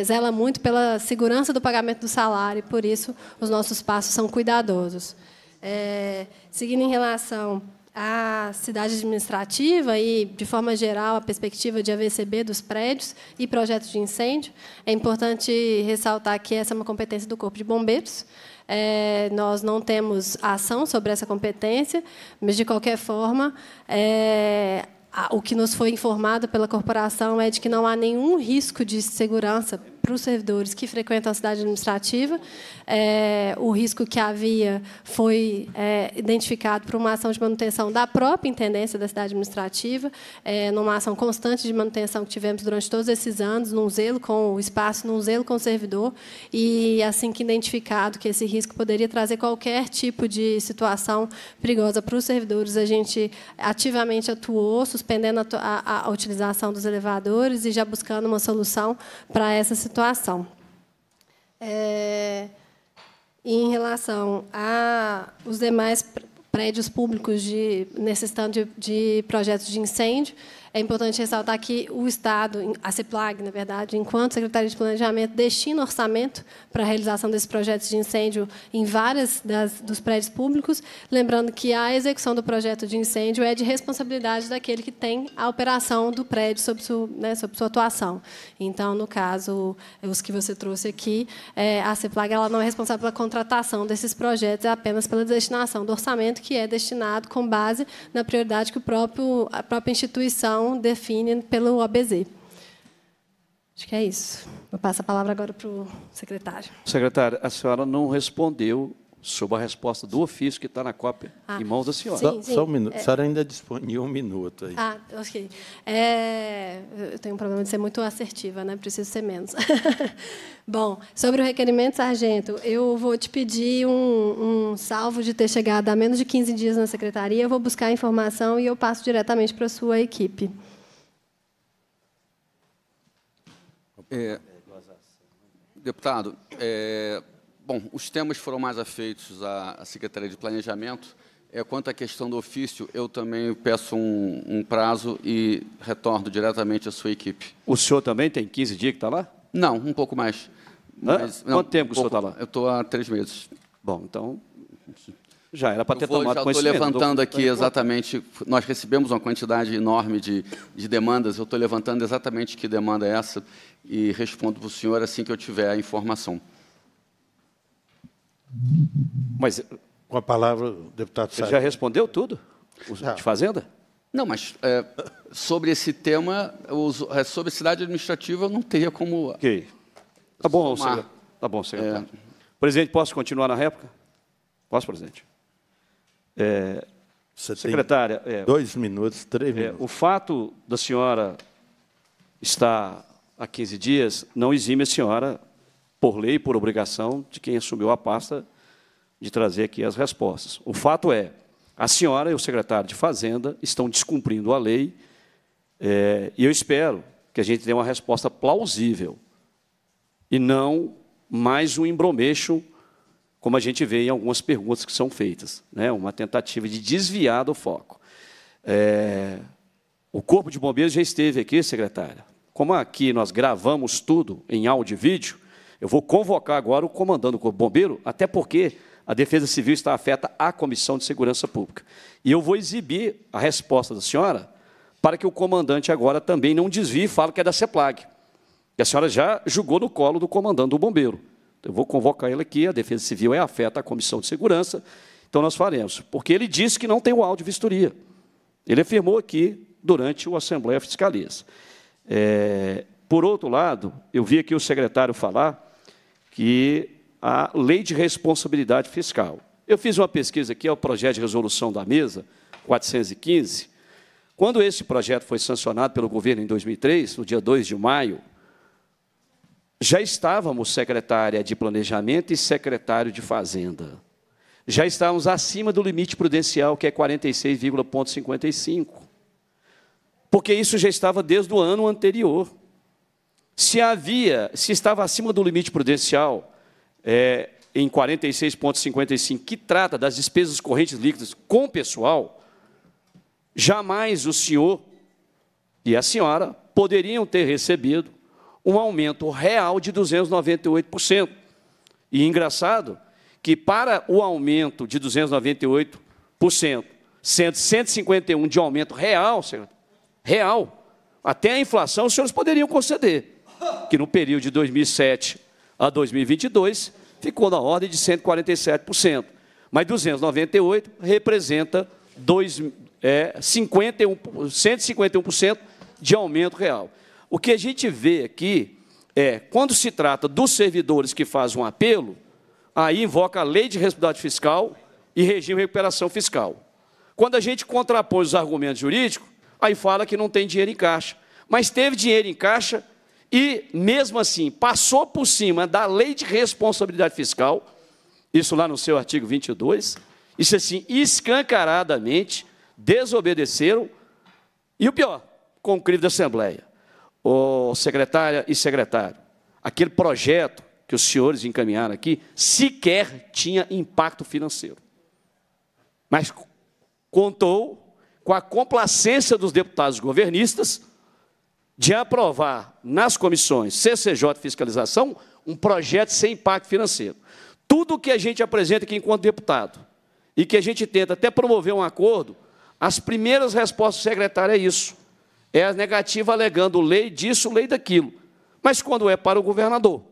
zela muito pela segurança do pagamento dos salário, e por isso os nossos passos são cuidadosos. É, seguindo em relação à cidade administrativa e, de forma geral, a perspectiva de AVCB dos prédios e projetos de incêndio, é importante ressaltar que essa é uma competência do Corpo de Bombeiros. É, nós não temos ação sobre essa competência, mas, de qualquer forma, é, o que nos foi informado pela corporação é de que não há nenhum risco de segurança para os servidores que frequentam a cidade administrativa. É, o risco que havia foi é, identificado por uma ação de manutenção da própria intendência da cidade administrativa, é, numa ação constante de manutenção que tivemos durante todos esses anos, num zelo com o espaço, num zelo com o servidor, e assim que identificado que esse risco poderia trazer qualquer tipo de situação perigosa para os servidores, a gente ativamente atuou, suspendendo a, a, a utilização dos elevadores e já buscando uma solução para essa situação situação. É, em relação aos demais prédios públicos de, necessitando de, de projetos de incêndio, é importante ressaltar que o Estado, a CEPLAG, na verdade, enquanto Secretaria de Planejamento, destina orçamento para a realização desses projetos de incêndio em várias dos prédios públicos, lembrando que a execução do projeto de incêndio é de responsabilidade daquele que tem a operação do prédio sob, né, sob sua atuação. Então, no caso, os que você trouxe aqui, é, a CEPLAG ela não é responsável pela contratação desses projetos, é apenas pela destinação do orçamento, que é destinado com base na prioridade que o próprio, a própria instituição não define pelo OBZ. Acho que é isso. Eu passo a palavra agora para o secretário. Secretário, a senhora não respondeu sobre a resposta do ofício que está na cópia ah, em mãos da senhora. Sim, sim. Só, um minuto. É... A senhora ainda disponia um minuto aí. Ah, ok. É... Eu tenho um problema de ser muito assertiva, né? Preciso ser menos. <laughs> Bom, sobre o requerimento, sargento, eu vou te pedir um, um, salvo de ter chegado há menos de 15 dias na secretaria. Eu vou buscar a informação e eu passo diretamente para a sua equipe. É... deputado, é, Bom, os temas foram mais afeitos à, Secretaria de Planejamento. É, quanto à questão do ofício, eu também peço um, um prazo e retorno diretamente à sua equipe. O senhor também tem 15 dias que está lá? Não, um pouco mais. Mas, não, Quanto tempo um o senhor está lá? Eu estou há três meses. Bom, então já era para ter vou, tomado já conhecimento. Estou levantando aqui exatamente, nós recebemos uma quantidade enorme de, de demandas, eu estou levantando exatamente que demanda é essa e respondo para o senhor assim que eu tiver a informação. Mas com a palavra, deputado Ele já respondeu tudo? de Fazenda? Não, mas é, sobre esse tema, os, é, sobre cidade administrativa, eu não teria como. Ok. Tá bom, senhor. Tá bom, secretário. É... Tá. Presidente, posso continuar na réplica? Posso, presidente? É, secretária. É, dois minutos, três é, minutos. o fato da senhora estar há 15 dias não exime a senhora por lei, por obrigação de quem assumiu a pasta, de trazer aqui as respostas. O fato é, a senhora e o secretário de Fazenda estão descumprindo a lei é, e eu espero que a gente dê uma resposta plausível e não mais um embromeixo, como a gente vê em algumas perguntas que são feitas, né? uma tentativa de desviar do foco. É, o Corpo de Bombeiros já esteve aqui, secretária. Como aqui nós gravamos tudo em áudio e vídeo, eu vou convocar agora o comandante do bombeiro, até porque a Defesa Civil está afeta à Comissão de Segurança Pública. E eu vou exibir a resposta da senhora para que o comandante agora também não desvie e fale que é da CEPLAG. E a senhora já julgou no colo do comandante do bombeiro. Eu vou convocar ele aqui, a Defesa Civil é afeta à Comissão de Segurança, então nós faremos. Porque ele disse que não tem o áudio de vistoria. Ele afirmou aqui durante o Assembleia Fiscaliza. É, por outro lado, eu vi aqui o secretário falar que a lei de responsabilidade fiscal. Eu fiz uma pesquisa aqui, é o projeto de resolução da mesa, 415. Quando esse projeto foi sancionado pelo governo em 2003, no dia 2 de maio, já estávamos secretária de Planejamento e secretário de Fazenda. Já estávamos acima do limite prudencial, que é 46,55. Porque isso já estava desde o ano anterior se havia, se estava acima do limite prudencial é, em 46,55, que trata das despesas correntes líquidas com pessoal, jamais o senhor e a senhora poderiam ter recebido um aumento real de 298%. E engraçado que para o aumento de 298%, sendo 151 de aumento real, senhor, real, até a inflação os senhores poderiam conceder que no período de 2007 a 2022 ficou na ordem de 147%. Mas 298 representa dois, é, 51, 151% de aumento real. O que a gente vê aqui é, quando se trata dos servidores que fazem um apelo, aí invoca a lei de responsabilidade fiscal e regime de recuperação fiscal. Quando a gente contrapõe os argumentos jurídicos, aí fala que não tem dinheiro em caixa. Mas teve dinheiro em caixa e, mesmo assim, passou por cima da lei de responsabilidade fiscal, isso lá no seu artigo 22, isso assim, escancaradamente, desobedeceram, e o pior, com o crivo da Assembleia. o secretária e secretário, aquele projeto que os senhores encaminharam aqui sequer tinha impacto financeiro. Mas contou com a complacência dos deputados governistas, de aprovar nas comissões CCJ Fiscalização um projeto sem impacto financeiro. Tudo que a gente apresenta aqui enquanto deputado e que a gente tenta até promover um acordo, as primeiras respostas do secretário é isso. É a negativa alegando lei disso, lei daquilo. Mas quando é para o governador,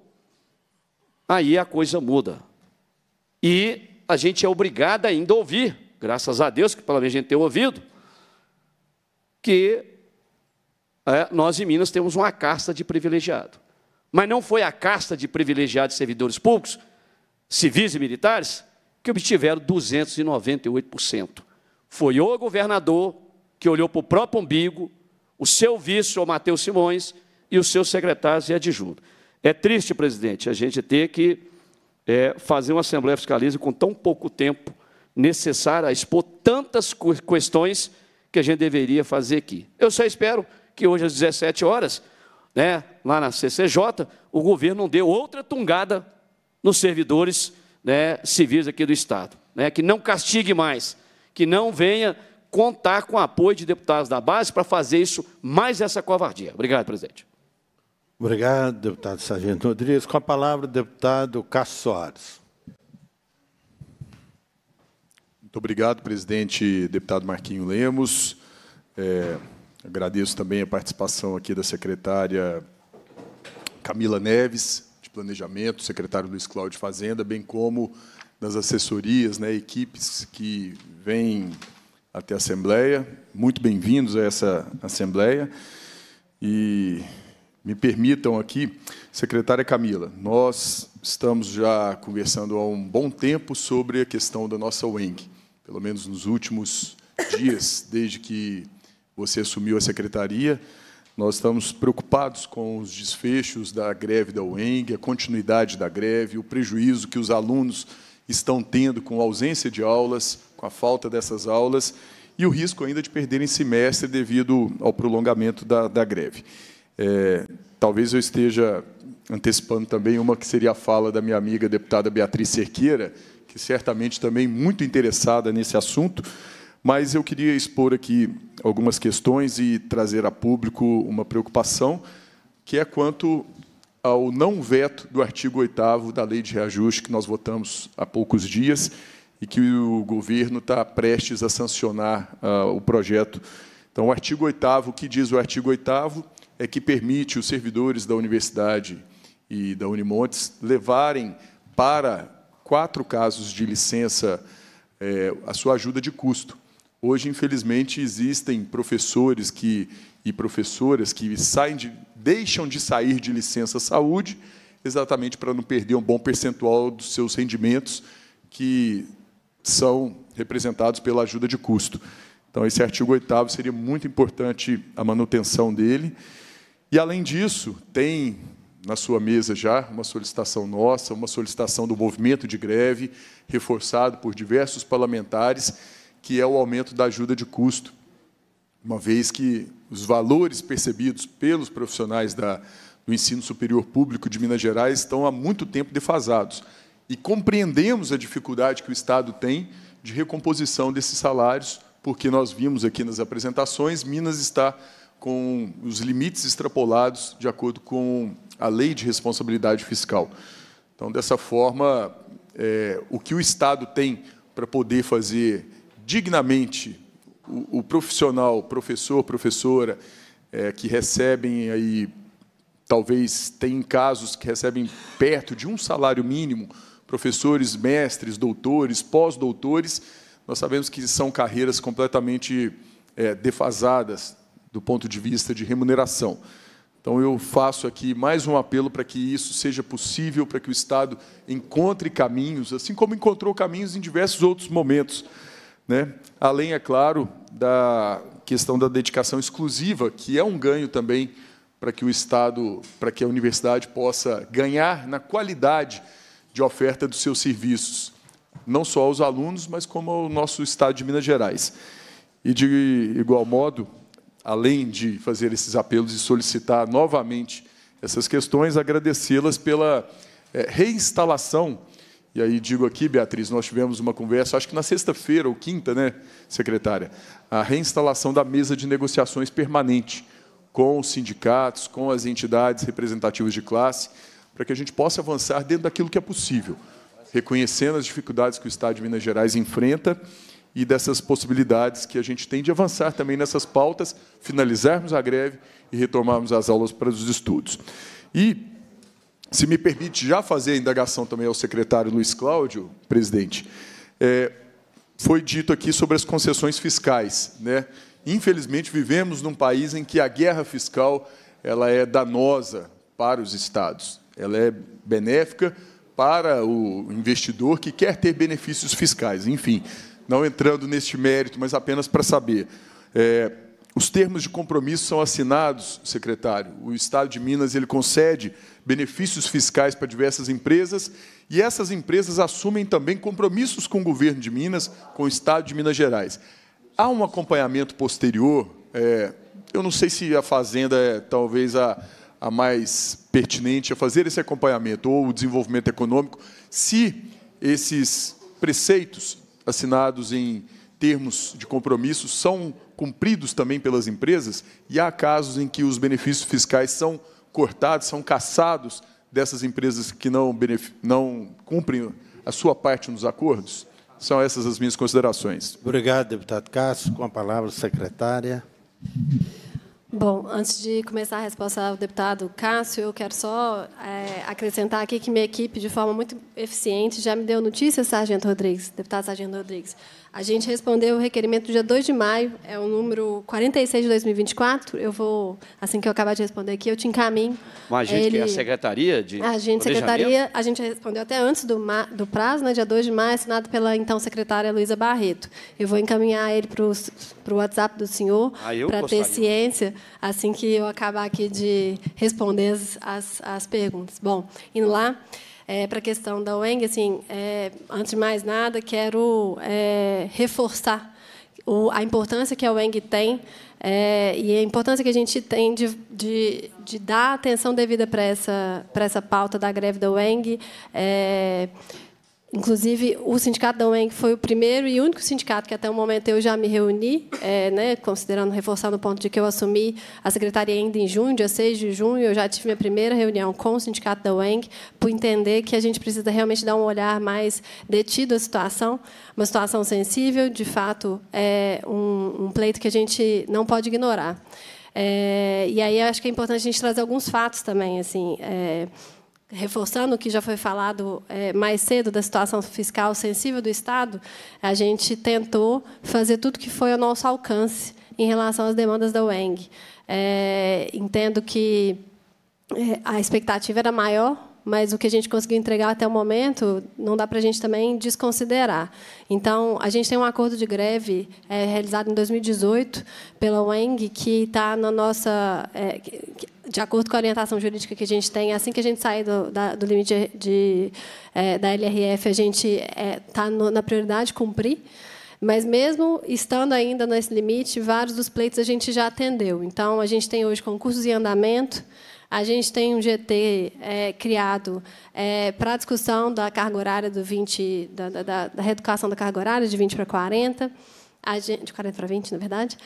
aí a coisa muda. E a gente é obrigado ainda a ouvir, graças a Deus, que pelo menos a gente tem ouvido, que é, nós em Minas temos uma casta de privilegiado. Mas não foi a casta de privilegiados servidores públicos, civis e militares, que obtiveram 298%. Foi o governador que olhou para o próprio umbigo, o seu vice, o Matheus Simões, e os seus secretários e adjuntos. É triste, presidente, a gente ter que é, fazer uma Assembleia Fiscaliza com tão pouco tempo necessário a expor tantas questões que a gente deveria fazer aqui. Eu só espero que hoje às 17 horas, né, lá na CCJ, o governo deu outra tungada nos servidores né, civis aqui do Estado. Né, que não castigue mais, que não venha contar com o apoio de deputados da base para fazer isso, mais essa covardia. Obrigado, presidente. Obrigado, deputado Sargento Rodrigues. Com a palavra, deputado Cássio Soares. Muito obrigado, presidente, deputado Marquinho Lemos. É, Agradeço também a participação aqui da secretária Camila Neves, de Planejamento, secretário Luiz Cláudio Fazenda, bem como das assessorias, né, equipes que vêm até a Assembleia. Muito bem-vindos a essa Assembleia. E me permitam aqui, secretária Camila, nós estamos já conversando há um bom tempo sobre a questão da nossa WENG, pelo menos nos últimos dias, desde que você assumiu a secretaria. Nós estamos preocupados com os desfechos da greve da UENG, a continuidade da greve, o prejuízo que os alunos estão tendo com a ausência de aulas, com a falta dessas aulas, e o risco ainda de perderem semestre devido ao prolongamento da, da greve. É, talvez eu esteja antecipando também uma que seria a fala da minha amiga deputada Beatriz Cerqueira, que certamente também muito interessada nesse assunto, mas eu queria expor aqui algumas questões e trazer a público uma preocupação, que é quanto ao não veto do artigo 8 da Lei de Reajuste, que nós votamos há poucos dias, e que o governo está prestes a sancionar uh, o projeto. Então, o artigo 8 o que diz o artigo 8 é que permite os servidores da universidade e da Unimontes levarem para quatro casos de licença é, a sua ajuda de custo. Hoje, infelizmente, existem professores que, e professoras que saem de, deixam de sair de licença saúde exatamente para não perder um bom percentual dos seus rendimentos que são representados pela ajuda de custo. Então, esse artigo 8 seria muito importante a manutenção dele. E, além disso, tem na sua mesa já uma solicitação nossa, uma solicitação do movimento de greve, reforçado por diversos parlamentares, que é o aumento da ajuda de custo, uma vez que os valores percebidos pelos profissionais da, do ensino superior público de Minas Gerais estão há muito tempo defasados. E compreendemos a dificuldade que o Estado tem de recomposição desses salários, porque nós vimos aqui nas apresentações, Minas está com os limites extrapolados de acordo com a lei de responsabilidade fiscal. Então, dessa forma, é, o que o Estado tem para poder fazer dignamente o, o profissional, professor, professora, é, que recebem aí, talvez tem casos que recebem perto de um salário mínimo, professores, mestres, doutores, pós-doutores, nós sabemos que são carreiras completamente é, defasadas do ponto de vista de remuneração. Então, eu faço aqui mais um apelo para que isso seja possível, para que o Estado encontre caminhos, assim como encontrou caminhos em diversos outros momentos né? Além, é claro, da questão da dedicação exclusiva, que é um ganho também para que o Estado, para que a universidade possa ganhar na qualidade de oferta dos seus serviços, não só aos alunos, mas como ao nosso Estado de Minas Gerais. E, de igual modo, além de fazer esses apelos e solicitar novamente essas questões, agradecê-las pela eh, reinstalação e aí digo aqui, Beatriz, nós tivemos uma conversa, acho que na sexta-feira ou quinta, né, secretária, a reinstalação da mesa de negociações permanente com os sindicatos, com as entidades representativas de classe, para que a gente possa avançar dentro daquilo que é possível, reconhecendo as dificuldades que o Estado de Minas Gerais enfrenta e dessas possibilidades que a gente tem de avançar também nessas pautas, finalizarmos a greve e retomarmos as aulas para os estudos. E se me permite já fazer a indagação também ao secretário Luiz Cláudio, presidente, é, foi dito aqui sobre as concessões fiscais. Né? Infelizmente, vivemos num país em que a guerra fiscal ela é danosa para os estados. Ela é benéfica para o investidor que quer ter benefícios fiscais. Enfim, não entrando neste mérito, mas apenas para saber. É, os termos de compromisso são assinados, secretário. O Estado de Minas ele concede benefícios fiscais para diversas empresas, e essas empresas assumem também compromissos com o governo de Minas, com o Estado de Minas Gerais. Há um acompanhamento posterior, é, eu não sei se a Fazenda é talvez a, a mais pertinente a fazer esse acompanhamento, ou o desenvolvimento econômico, se esses preceitos assinados em termos de compromissos são cumpridos também pelas empresas e há casos em que os benefícios fiscais são cortados, são caçados dessas empresas que não, não cumprem a sua parte nos acordos? São essas as minhas considerações. Obrigado, deputado Cássio. Com a palavra, secretária. Bom, antes de começar a resposta ao deputado Cássio, eu quero só é, acrescentar aqui que minha equipe, de forma muito eficiente, já me deu notícias, Sargento Rodrigues, deputado Sargento Rodrigues, a gente respondeu o requerimento dia 2 de maio, é o número 46 de 2024. Eu vou, assim que eu acabar de responder aqui, eu te encaminho. Mas a gente Ele... que é a secretaria de. A gente, secretaria, a gente respondeu até antes do, ma... do prazo, né, dia 2 de maio, assinado pela então secretária Luísa Barreto. Eu vou encaminhar ele para o WhatsApp do senhor, ah, para ter ciência, assim que eu acabar aqui de responder as, as, as perguntas. Bom, indo lá é, para a questão da UENG. Assim, é, antes de mais nada, quero é, reforçar o, a importância que a UENG tem é, e a importância que a gente tem de, de, de dar atenção devida para essa, para essa pauta da greve da UENG Inclusive, o Sindicato da UENG foi o primeiro e único sindicato que, até o momento, eu já me reuni, é, né, considerando reforçar no ponto de que eu assumi a secretaria ainda em junho, dia 6 de junho, eu já tive minha primeira reunião com o Sindicato da UENG, por entender que a gente precisa realmente dar um olhar mais detido à situação, uma situação sensível, de fato, é um, um pleito que a gente não pode ignorar. É, e aí acho que é importante a gente trazer alguns fatos também. assim é, reforçando o que já foi falado é, mais cedo da situação fiscal sensível do Estado, a gente tentou fazer tudo que foi ao nosso alcance em relação às demandas da UENG. É, entendo que é, a expectativa era maior, mas o que a gente conseguiu entregar até o momento não dá para a gente também desconsiderar. Então, a gente tem um acordo de greve é, realizado em 2018 pela UENG, que está na nossa. É, que, de acordo com a orientação jurídica que a gente tem, assim que a gente sair do, da, do limite de, de é, da LRF, a gente está eh, é, na prioridade cumprir. Mas, mesmo estando ainda nesse limite, vários dos pleitos a gente já atendeu. Então, a gente tem hoje concursos em andamento, a gente tem um GT é, eh, criado para a discussão da carga horária do 20, da, da, da reeducação da carga horária de 20 para 40, a gente, de 40 para 20, na verdade.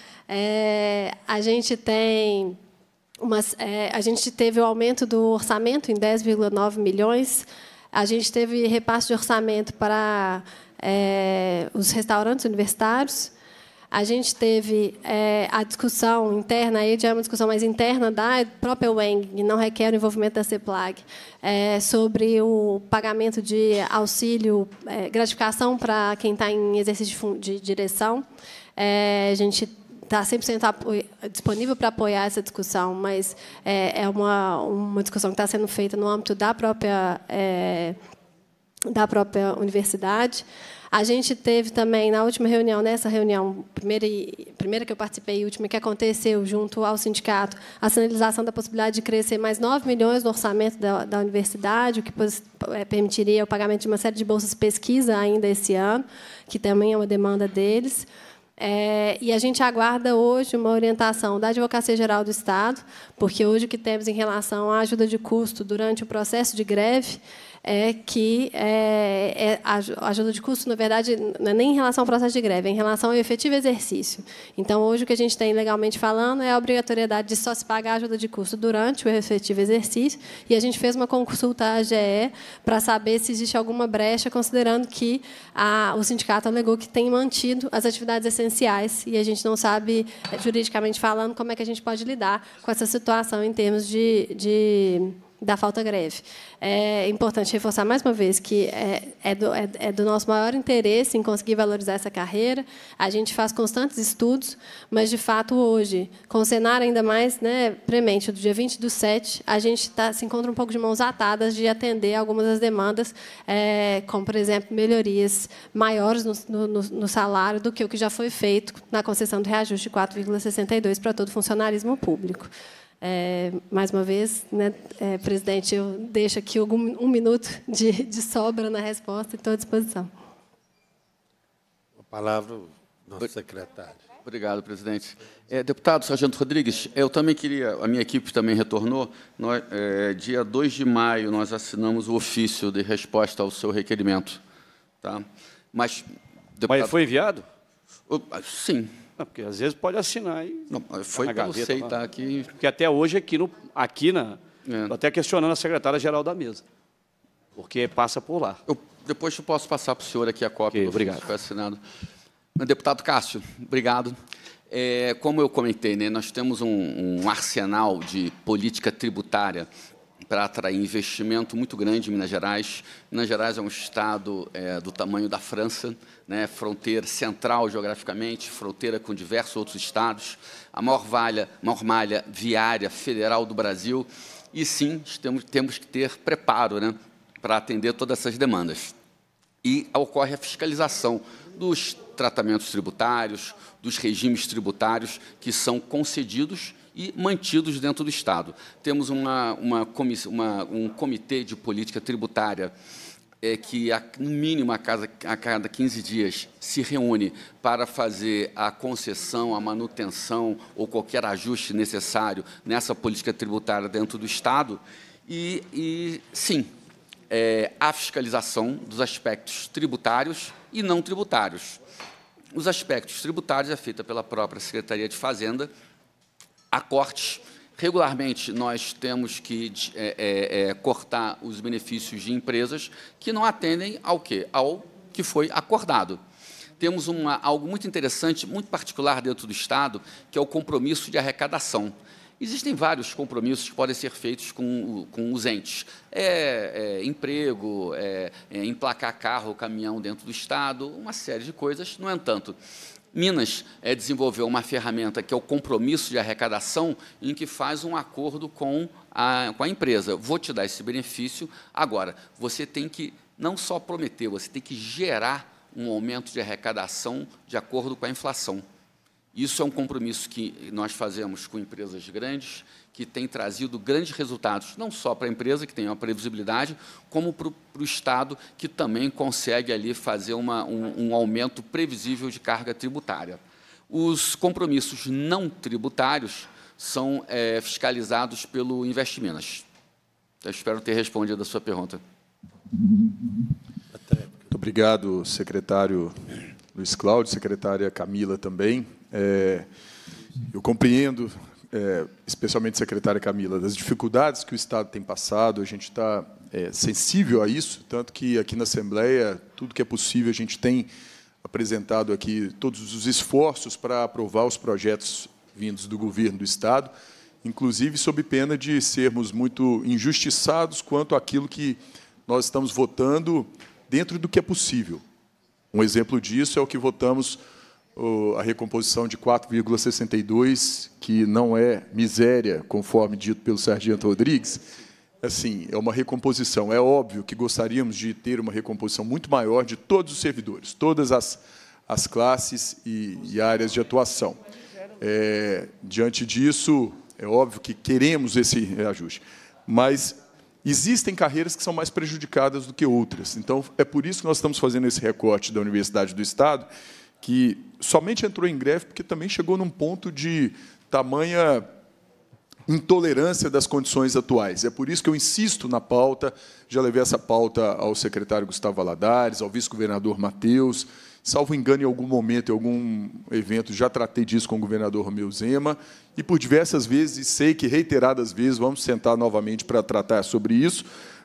a gente tem é, a gente teve o aumento do orçamento em 10,9 milhões. A gente teve repasse de orçamento para é, os restaurantes universitários. A gente teve é, a discussão interna, aí já é uma discussão mais interna da própria Weng, que não requer o envolvimento da CEPLAG, é, sobre o pagamento de auxílio, é, gratificação para quem está em exercício de, de direção. É, a gente está 100% disponível para apoiar essa discussão, mas é, é uma, uma discussão que está sendo feita no âmbito da própria, é, da própria universidade. A gente teve também, na última reunião, nessa reunião, primeira, primeira que eu participei e última que aconteceu junto ao sindicato, a sinalização da possibilidade de crescer mais 9 milhões no orçamento da, da universidade, o que é, permitiria o pagamento de uma série de bolsas de pesquisa ainda esse ano, que também é uma demanda deles. É, e a gente aguarda hoje uma orientação da Advocacia Geral do Estado, porque hoje o que temos em relação à ajuda de custo durante o processo de greve é que é, é, a ajuda de custo, na verdade, não é nem em relação ao processo de greve, é em relação ao efetivo exercício. Então, hoje, o que a gente tem legalmente falando é a obrigatoriedade de só se pagar a ajuda de custo durante o efetivo exercício, e a gente fez uma consulta à GE para saber se existe alguma brecha, considerando que a, o sindicato alegou que tem mantido as atividades essenciais, e a gente não sabe, juridicamente falando, como é que a gente pode lidar com essa situação em termos de, de da falta greve. É importante reforçar mais uma vez que é, é do, é, é do nosso maior interesse em conseguir valorizar essa carreira. A gente faz constantes estudos, mas, de fato, hoje, com o cenário ainda mais né, premente do dia 20 do 7, a gente tá, se encontra um pouco de mãos atadas de atender algumas das demandas, é, como, por exemplo, melhorias maiores no, no, no salário do que o que já foi feito na concessão do reajuste de 4,62 para todo o funcionalismo público. É, mais uma vez, né, é, presidente, eu deixo aqui algum, um minuto de, de sobra na resposta e estou à disposição. A palavra do nosso secretário. Obrigado, presidente. É, deputado Sargento Rodrigues, eu também queria, a minha equipe também retornou, nós, é, dia 2 de maio nós assinamos o ofício de resposta ao seu requerimento. Tá? Mas, deputado, Mas foi enviado? Ah, sim, não, porque às vezes pode assinar e. Não, foi pelo SEI, tá aqui. Porque até hoje aqui, no, aqui na. É. até questionando a secretária-geral da mesa. Porque passa por lá. Eu, depois eu posso passar para o senhor aqui a cópia. Okay, obrigado. Foi assinado. Deputado Cássio, obrigado. É, como eu comentei, né, nós temos um, um arsenal de política tributária para atrair investimento muito grande em Minas Gerais. Minas Gerais é um estado é, do tamanho da França, né, fronteira central geograficamente, fronteira com diversos outros estados, a maior, valha, maior malha viária federal do Brasil. E sim, temos, temos que ter preparo né, para atender todas essas demandas. E ocorre a fiscalização dos tratamentos tributários, dos regimes tributários que são concedidos e mantidos dentro do Estado. Temos uma, uma, comiss, uma um comitê de política tributária é que, a, no mínimo, a, casa, a cada 15 dias se reúne para fazer a concessão, a manutenção ou qualquer ajuste necessário nessa política tributária dentro do Estado. E, e sim, é, a fiscalização dos aspectos tributários e não tributários. Os aspectos tributários é feita pela própria Secretaria de Fazenda, a cortes. Regularmente, nós temos que é, é, é, cortar os benefícios de empresas que não atendem ao quê? Ao que foi acordado. Temos uma, algo muito interessante, muito particular dentro do Estado, que é o compromisso de arrecadação. Existem vários compromissos que podem ser feitos com, com os entes. É, é emprego, é, é, emplacar carro, caminhão dentro do Estado, uma série de coisas. No entanto, Minas é, desenvolveu uma ferramenta que é o compromisso de arrecadação, em que faz um acordo com a, com a empresa. Vou te dar esse benefício. Agora, você tem que não só prometer, você tem que gerar um aumento de arrecadação de acordo com a inflação. Isso é um compromisso que nós fazemos com empresas grandes que tem trazido grandes resultados, não só para a empresa, que tem uma previsibilidade, como para o Estado, que também consegue ali fazer uma, um, um aumento previsível de carga tributária. Os compromissos não tributários são é, fiscalizados pelo Investiminas. Eu espero ter respondido a sua pergunta. Muito obrigado, secretário Luiz Cláudio, secretária Camila também. É, eu compreendo é, especialmente secretária Camila, das dificuldades que o Estado tem passado. A gente está é, sensível a isso, tanto que aqui na Assembleia, tudo que é possível, a gente tem apresentado aqui todos os esforços para aprovar os projetos vindos do governo do Estado, inclusive sob pena de sermos muito injustiçados quanto àquilo que nós estamos votando dentro do que é possível. Um exemplo disso é o que votamos a recomposição de 4,62, que não é miséria, conforme dito pelo sargento Rodrigues, assim, é uma recomposição. É óbvio que gostaríamos de ter uma recomposição muito maior de todos os servidores, todas as, as classes e, e áreas de atuação. É, diante disso, é óbvio que queremos esse reajuste, mas existem carreiras que são mais prejudicadas do que outras. Então, é por isso que nós estamos fazendo esse recorte da Universidade do Estado, que somente entrou em greve porque também chegou num ponto de tamanha intolerância das condições atuais. É por isso que eu insisto na pauta, já levei essa pauta ao secretário Gustavo Valadares, ao vice-governador Matheus, salvo engano, em algum momento, em algum evento, já tratei disso com o governador Romeu Zema, e por diversas vezes, e sei que reiteradas vezes, vamos sentar novamente para tratar sobre isso,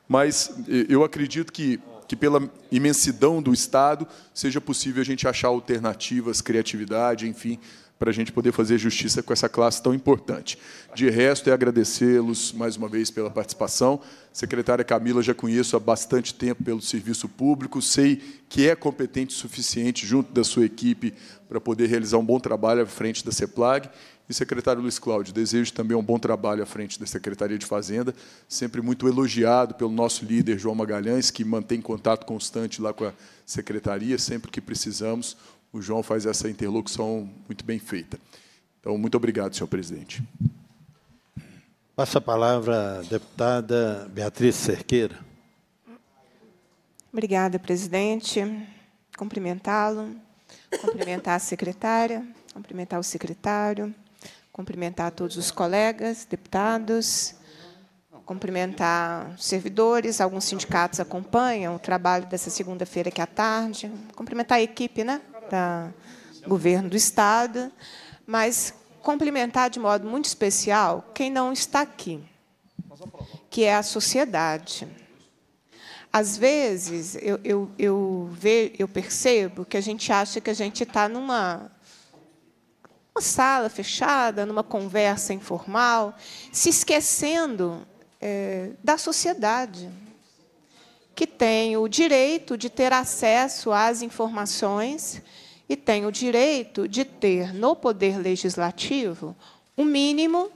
mas eh, eu acredito que que pela imensidão do Estado seja possível a gente achar alternativas, criatividade, enfim, para a gente poder fazer justiça com essa classe tão importante. De resto, é agradecê-los mais uma vez pela participação. Secretária Camila, já conheço há bastante tempo pelo serviço público, sei que é competente o suficiente junto da sua equipe para poder realizar um bom trabalho à frente da CEPLAG e secretário Luiz Cláudio, desejo também um bom trabalho à frente da Secretaria de Fazenda, sempre muito elogiado pelo nosso líder João Magalhães, que mantém contato constante lá com a secretaria, sempre que precisamos, o João faz essa interlocução muito bem feita. Então, muito obrigado, senhor presidente. Passa a palavra à deputada Beatriz Cerqueira. Obrigada, presidente. Cumprimentá-lo, cumprimentar a secretária, cumprimentar o secretário, cumprimentar todos os colegas, deputados, cumprimentar servidores, alguns sindicatos acompanham o trabalho dessa segunda-feira aqui à tarde, cumprimentar a equipe né, do governo do Estado, mas cumprimentar de modo muito especial quem não está aqui, que é a sociedade. Às vezes, eu, eu, eu, ve, eu percebo que a gente acha que a gente está numa uma sala fechada, numa conversa informal, se esquecendo é, da sociedade, que tem o direito de ter acesso às informações e tem o direito de ter no poder legislativo o um mínimo,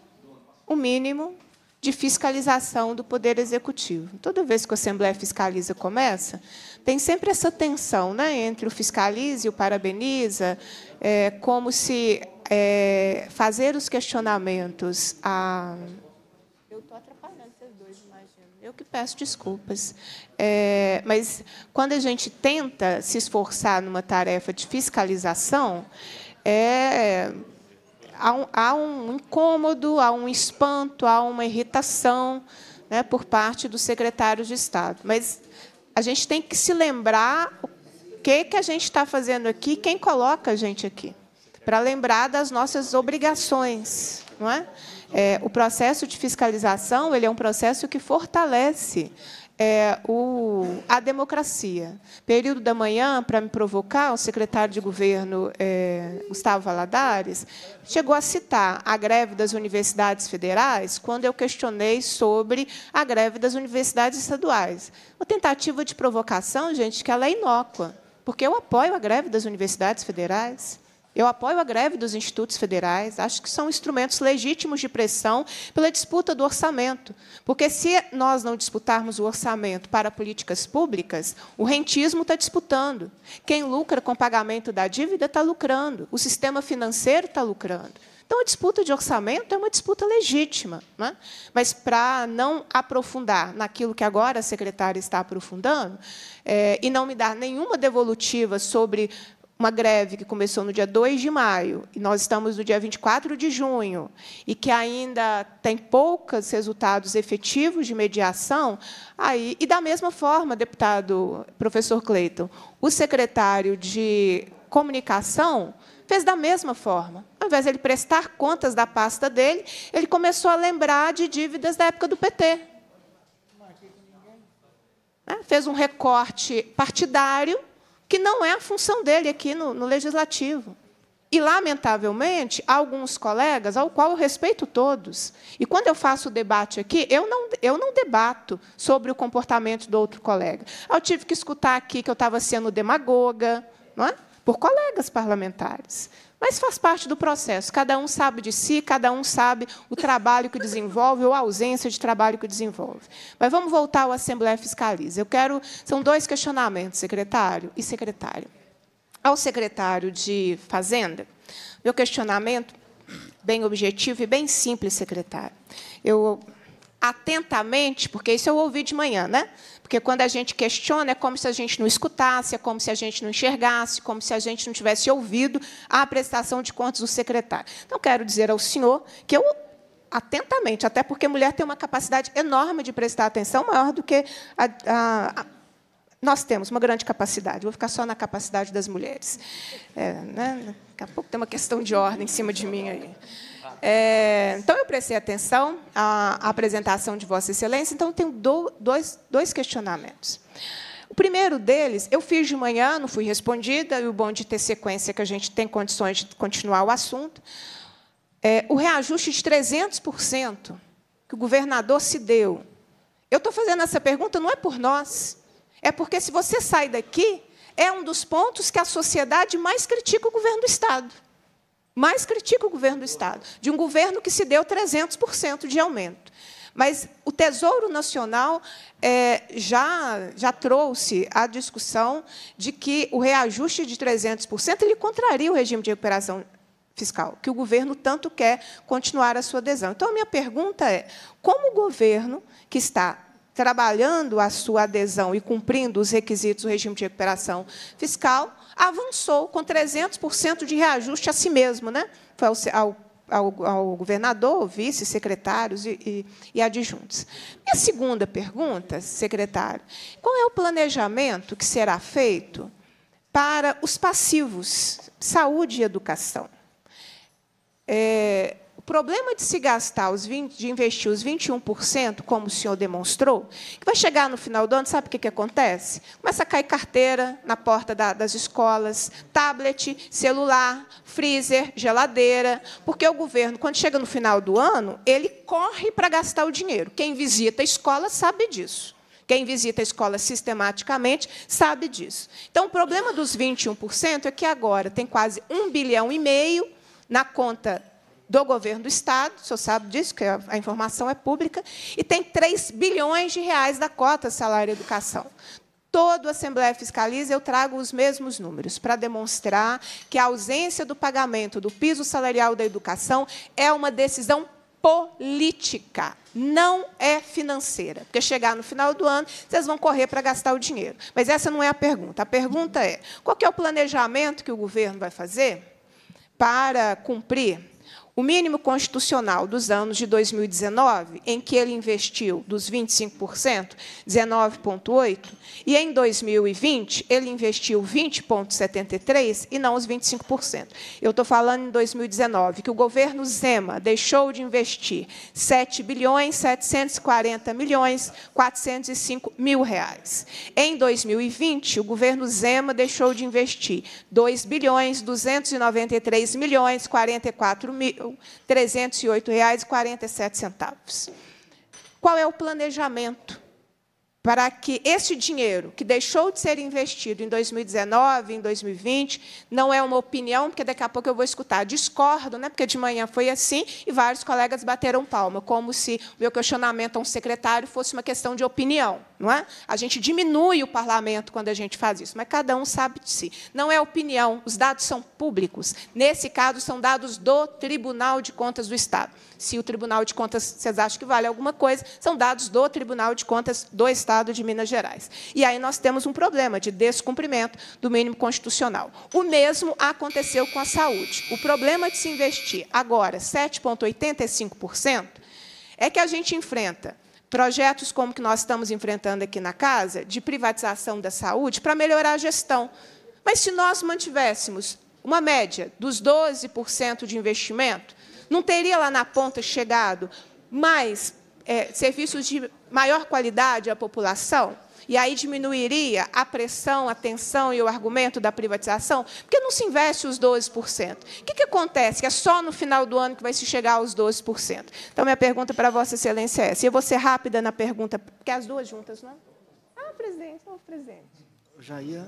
um mínimo de fiscalização do poder executivo. Toda vez que a Assembleia fiscaliza começa, tem sempre essa tensão né, entre o fiscaliza e o parabeniza, é, como se é, fazer os questionamentos. A... Eu estou atrapalhando vocês dois, imagino. Eu que peço desculpas. É, mas quando a gente tenta se esforçar numa tarefa de fiscalização, é, há, um, há um incômodo, há um espanto, há uma irritação né, por parte dos secretários de Estado. Mas a gente tem que se lembrar o que, que a gente está fazendo aqui, quem coloca a gente aqui para lembrar das nossas obrigações, não é? é? o processo de fiscalização ele é um processo que fortalece é, o, a democracia. Período da manhã, para me provocar, o secretário de governo, é, Gustavo Valadares, chegou a citar a greve das universidades federais quando eu questionei sobre a greve das universidades estaduais. Uma tentativa de provocação, gente, que ela é inócua, porque eu apoio a greve das universidades federais. Eu apoio a greve dos institutos federais, acho que são instrumentos legítimos de pressão pela disputa do orçamento. Porque se nós não disputarmos o orçamento para políticas públicas, o rentismo está disputando. Quem lucra com o pagamento da dívida está lucrando, o sistema financeiro está lucrando. Então, a disputa de orçamento é uma disputa legítima, né? mas para não aprofundar naquilo que agora a secretária está aprofundando é, e não me dar nenhuma devolutiva sobre uma greve que começou no dia 2 de maio e nós estamos no dia 24 de junho e que ainda tem poucos resultados efetivos de mediação, aí e da mesma forma, deputado professor Cleiton, o secretário de comunicação fez da mesma forma. Ao invés de ele prestar contas da pasta dele, ele começou a lembrar de dívidas da época do PT. Né, fez um recorte partidário que não é a função dele aqui no, no legislativo. E, lamentavelmente, alguns colegas, ao qual eu respeito todos, e quando eu faço o debate aqui, eu não, eu não debato sobre o comportamento do outro colega. Eu tive que escutar aqui que eu estava sendo demagoga, não é? por colegas parlamentares. Mas faz parte do processo. Cada um sabe de si, cada um sabe o trabalho que desenvolve ou a ausência de trabalho que desenvolve. Mas vamos voltar ao Assembleia Fiscaliza. Eu quero. São dois questionamentos, secretário e secretário. Ao secretário de Fazenda, meu questionamento, bem objetivo e bem simples, secretário. Eu atentamente, porque isso eu ouvi de manhã, né? Porque quando a gente questiona, é como se a gente não escutasse, é como se a gente não enxergasse, como se a gente não tivesse ouvido a prestação de contas do secretário. Então, quero dizer ao senhor que eu atentamente, até porque mulher tem uma capacidade enorme de prestar atenção, maior do que a, a, a nós temos uma grande capacidade. Vou ficar só na capacidade das mulheres. É, né? Daqui a pouco tem uma questão de ordem em cima de mim aí. É, então, eu prestei atenção à apresentação de Vossa Excelência, então, tenho dois, dois questionamentos. O primeiro deles, eu fiz de manhã, não fui respondida, e o bom de ter sequência é que a gente tem condições de continuar o assunto. É, o reajuste de 300% que o governador se deu. Eu estou fazendo essa pergunta não é por nós, é porque se você sai daqui, é um dos pontos que a sociedade mais critica o governo do Estado mais critica o governo do Estado, de um governo que se deu 300% de aumento. Mas o Tesouro Nacional é, já, já trouxe a discussão de que o reajuste de 300% ele contraria o regime de recuperação fiscal, que o governo tanto quer continuar a sua adesão. Então, a minha pergunta é: como o governo, que está trabalhando a sua adesão e cumprindo os requisitos do regime de recuperação fiscal, avançou com 300% de reajuste a si mesmo, né? Foi ao, ao, ao governador, vice, secretários e, e, e adjuntos. Minha segunda pergunta, secretário: qual é o planejamento que será feito para os passivos, saúde e educação? É, problema de se gastar os 20, de investir os 21%, como o senhor demonstrou, que vai chegar no final do ano, sabe o que, que acontece? Começa a cair carteira na porta da, das escolas, tablet, celular, freezer, geladeira, porque o governo, quando chega no final do ano, ele corre para gastar o dinheiro. Quem visita a escola sabe disso. Quem visita a escola sistematicamente sabe disso. Então, o problema dos 21% é que agora tem quase um bilhão e meio na conta do governo do Estado, o senhor sabe disso, que a informação é pública, e tem 3 bilhões de reais da cota salário e educação. Todo a Assembleia Fiscaliza, eu trago os mesmos números para demonstrar que a ausência do pagamento do piso salarial da educação é uma decisão política, não é financeira. Porque chegar no final do ano, vocês vão correr para gastar o dinheiro. Mas essa não é a pergunta. A pergunta é: qual é o planejamento que o governo vai fazer para cumprir o mínimo constitucional dos anos de 2019, em que ele investiu dos 25%, 19,8%, e em 2020 ele investiu 20,73% e não os 25%. Eu estou falando em 2019, que o governo Zema deixou de investir 7 bilhões 740 milhões 405 mil reais. Em 2020, o governo Zema deixou de investir 2 bilhões 293 milhões 44 mil então, R$ centavos. Qual é o planejamento para que esse dinheiro que deixou de ser investido em 2019, em 2020, não é uma opinião, porque daqui a pouco eu vou escutar, discordo, né? porque de manhã foi assim e vários colegas bateram palma, como se o meu questionamento a um secretário fosse uma questão de opinião. Não é? A gente diminui o parlamento quando a gente faz isso, mas cada um sabe de si. Não é opinião, os dados são públicos. Nesse caso, são dados do Tribunal de Contas do Estado. Se o Tribunal de Contas, vocês acham que vale alguma coisa, são dados do Tribunal de Contas do Estado de Minas Gerais. E aí nós temos um problema de descumprimento do mínimo constitucional. O mesmo aconteceu com a saúde. O problema de se investir agora 7,85% é que a gente enfrenta Projetos como que nós estamos enfrentando aqui na casa, de privatização da saúde, para melhorar a gestão. Mas se nós mantivéssemos uma média dos 12% de investimento, não teria lá na ponta chegado mais é, serviços de maior qualidade à população? E aí diminuiria a pressão, a tensão e o argumento da privatização? Porque não se investe os 12%. O que, que acontece? Que é só no final do ano que vai se chegar aos 12%. Então, minha pergunta para Vossa Excelência é essa. Eu vou ser rápida na pergunta, porque é as duas juntas, não é? Ah, presidente, não, presidente. já ia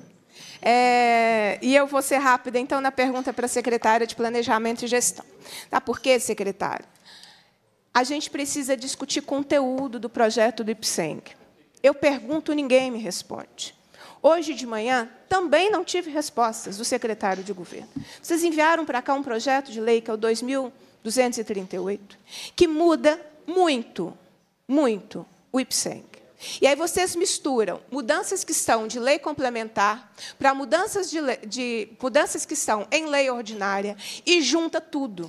é, e eu vou ser rápida, então, na pergunta para a secretária de Planejamento e Gestão. Tá, por que, secretária? A gente precisa discutir conteúdo do projeto do IPSENG. Eu pergunto, ninguém me responde. Hoje de manhã, também não tive respostas do secretário de governo. Vocês enviaram para cá um projeto de lei, que é o 2238, que muda muito, muito o IPSENG. E aí vocês misturam mudanças que estão de lei complementar para mudanças, de, de, mudanças que estão em lei ordinária e junta tudo.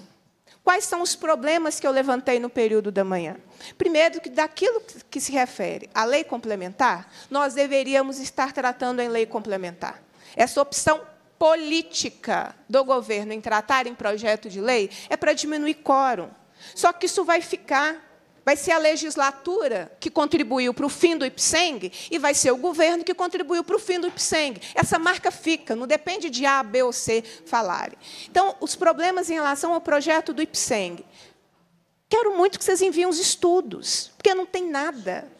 Quais são os problemas que eu levantei no período da manhã? Primeiro, que daquilo que se refere à lei complementar, nós deveríamos estar tratando em lei complementar. Essa opção política do governo em tratar em projeto de lei é para diminuir quórum. Só que isso vai ficar Vai ser a legislatura que contribuiu para o fim do IPSENG e vai ser o governo que contribuiu para o fim do IPSENG. Essa marca fica, não depende de A, B ou C falarem. Então, os problemas em relação ao projeto do IPSENG Quero muito que vocês enviem os estudos, porque não tem nada.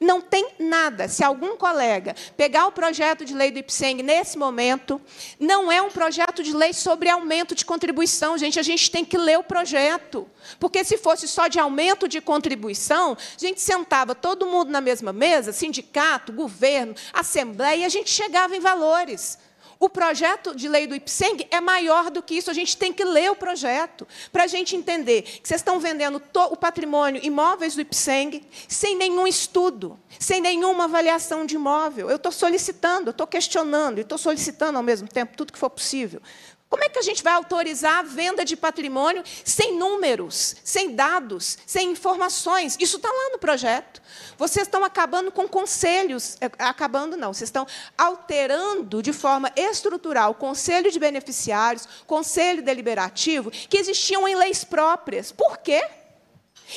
Não tem nada. Se algum colega pegar o projeto de lei do IPSENG nesse momento, não é um projeto de lei sobre aumento de contribuição, gente. A gente tem que ler o projeto. Porque se fosse só de aumento de contribuição, a gente sentava todo mundo na mesma mesa, sindicato, governo, assembleia, e a gente chegava em valores. O projeto de lei do IPSENG é maior do que isso. A gente tem que ler o projeto para a gente entender que vocês estão vendendo o patrimônio imóveis do IPSENG sem nenhum estudo, sem nenhuma avaliação de imóvel. Eu estou solicitando, estou questionando e estou solicitando ao mesmo tempo tudo que for possível como é que a gente vai autorizar a venda de patrimônio sem números, sem dados, sem informações? Isso está lá no projeto. Vocês estão acabando com conselhos, é, acabando não, vocês estão alterando de forma estrutural o conselho de beneficiários, conselho deliberativo, que existiam em leis próprias. Por quê?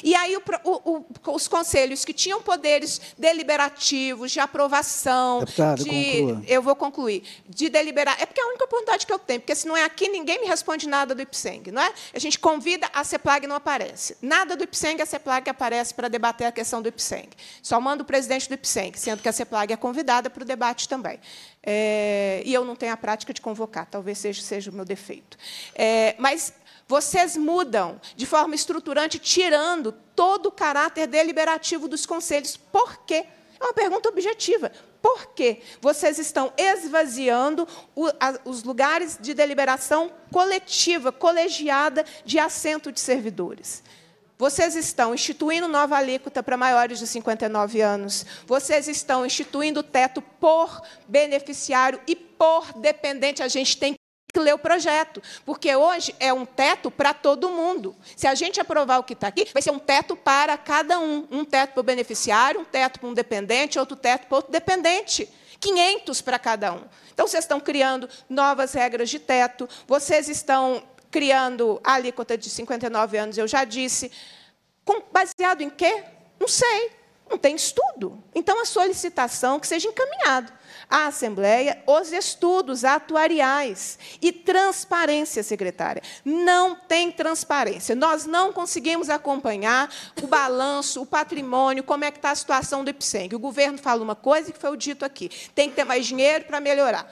E aí o, o, o, os conselhos que tinham poderes deliberativos, de aprovação, é de eu vou concluir, de deliberar, é porque é a única oportunidade que eu tenho, porque se não é aqui ninguém me responde nada do IPSENG, não é? A gente convida a CEPLAG não aparece, nada do IPSENG a CEPLAG aparece para debater a questão do IPSENG. Só manda o presidente do IPSENG, sendo que a CEPLAG é convidada para o debate também. É, e eu não tenho a prática de convocar, talvez seja, seja o meu defeito. É, mas vocês mudam de forma estruturante, tirando todo o caráter deliberativo dos conselhos. Por quê? É uma pergunta objetiva. Por quê? Vocês estão esvaziando o, a, os lugares de deliberação coletiva, colegiada, de assento de servidores. Vocês estão instituindo nova alíquota para maiores de 59 anos. Vocês estão instituindo teto por beneficiário e por dependente. A gente tem ler o projeto, porque hoje é um teto para todo mundo. Se a gente aprovar o que está aqui, vai ser um teto para cada um. Um teto para o beneficiário, um teto para um dependente, outro teto para outro dependente. 500 para cada um. Então, vocês estão criando novas regras de teto, vocês estão criando a alíquota de 59 anos, eu já disse. Com, baseado em quê? Não sei. Não tem estudo. Então, a solicitação que seja encaminhado a Assembleia os estudos atuariais e transparência, secretária. Não tem transparência. Nós não conseguimos acompanhar o balanço, o patrimônio, como é que está a situação do IPSENG. O governo fala uma coisa que foi dito aqui. Tem que ter mais dinheiro para melhorar.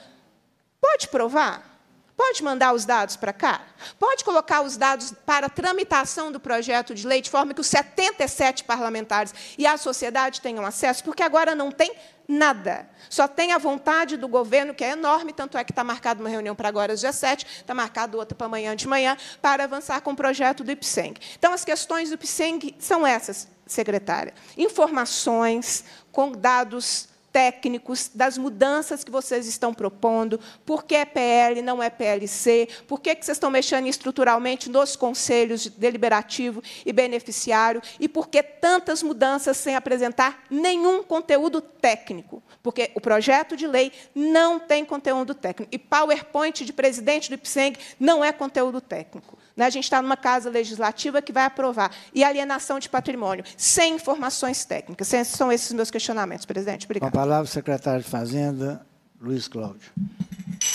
Pode provar? Pode mandar os dados para cá? Pode colocar os dados para tramitação do projeto de lei, de forma que os 77 parlamentares e a sociedade tenham acesso, porque agora não tem nada. Só tem a vontade do governo, que é enorme, tanto é que está marcada uma reunião para agora às 17, está marcada outra para amanhã de manhã, para avançar com o projeto do IPSENG. Então, as questões do IPSENG são essas, secretária. Informações com dados técnicos, das mudanças que vocês estão propondo, por que é PL, não é PLC, por que, que vocês estão mexendo estruturalmente nos conselhos deliberativo e beneficiário, e por que tantas mudanças sem apresentar nenhum conteúdo técnico, porque o projeto de lei não tem conteúdo técnico, e PowerPoint de presidente do IPSENG não é conteúdo técnico. Né? A gente está numa casa legislativa que vai aprovar. E alienação de patrimônio, sem informações técnicas. São esses meus questionamentos, presidente. Obrigado. Com a palavra, o secretário de Fazenda, Luiz Cláudio.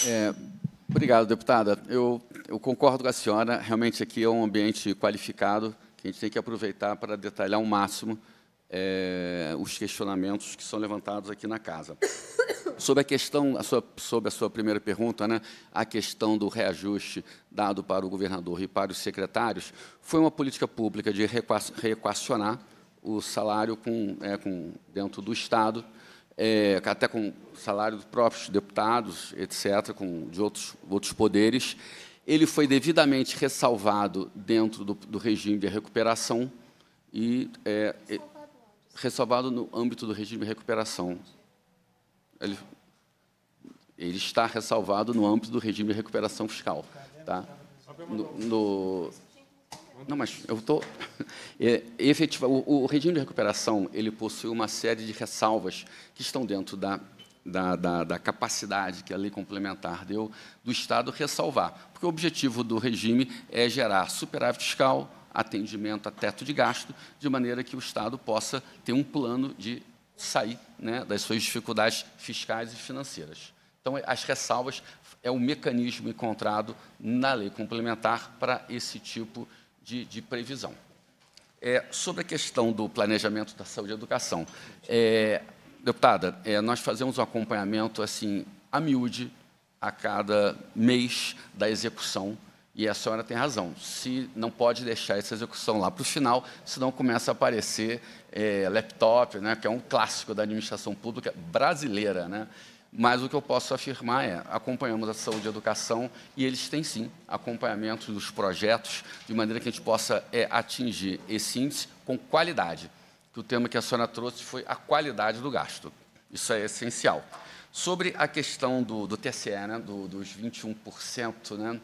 É, obrigado, deputada. Eu, eu concordo com a senhora. Realmente aqui é um ambiente qualificado que a gente tem que aproveitar para detalhar o máximo é, os questionamentos que são levantados aqui na casa. Sobre a questão, a sua, sobre a sua primeira pergunta, né, a questão do reajuste dado para o governador e para os secretários, foi uma política pública de reequacionar o salário com, é, com dentro do Estado, é, até com o salário dos próprios deputados, etc., com, de outros, outros poderes. Ele foi devidamente ressalvado dentro do, do regime de recuperação e... É, ressalvado no âmbito do regime de recuperação. Ele, ele está ressalvado no âmbito do regime de recuperação fiscal. Tá? No, no, não, mas eu estou... <laughs> É, efetiva, o, o, regime de recuperação ele possui uma série de ressalvas que estão dentro da, da, da, da capacidade que a lei complementar deu do Estado ressalvar. Porque o objetivo do regime é gerar superávit fiscal, atendimento a teto de gasto, de maneira que o Estado possa ter um plano de sair né, das suas dificuldades fiscais e financeiras. Então, as ressalvas é o mecanismo encontrado na lei complementar para esse tipo de, de previsão. É, sobre a questão do planejamento da saúde e educação, é, deputada, é, nós fazemos um acompanhamento assim a miúde a cada mês da execução e a senhora tem razão. Se não pode deixar essa execução lá para o final, senão começa a aparecer é, laptop, né, que é um clássico da administração pública brasileira. Né? Mas o que eu posso afirmar é, acompanhamos a saúde e a educação e eles têm sim acompanhamento dos projetos, de maneira que a gente possa é, atingir esse índice com qualidade. Que o tema que a senhora trouxe foi a qualidade do gasto. Isso é essencial. Sobre a questão do, do TCE, né, do, dos 21%, né,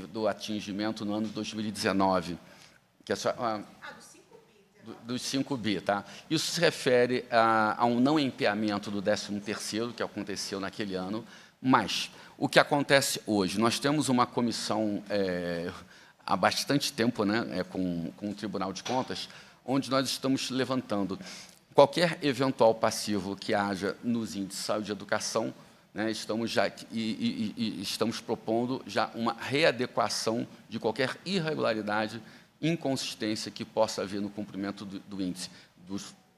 que, do atingimento no ano 2019. Que é só, ah, ah dos 5 né? bi. Tá? Isso se refere a, a um não empeamento do 13º, que aconteceu naquele ano, mas o que acontece hoje? Nós temos uma comissão é, há bastante tempo né, é, com, com o Tribunal de Contas, onde nós estamos levantando qualquer eventual passivo que haja nos índices de saúde e educação, né, estamos, já, e, e, e, estamos propondo já uma readequação de qualquer irregularidade, inconsistência que possa haver no cumprimento do, do índice,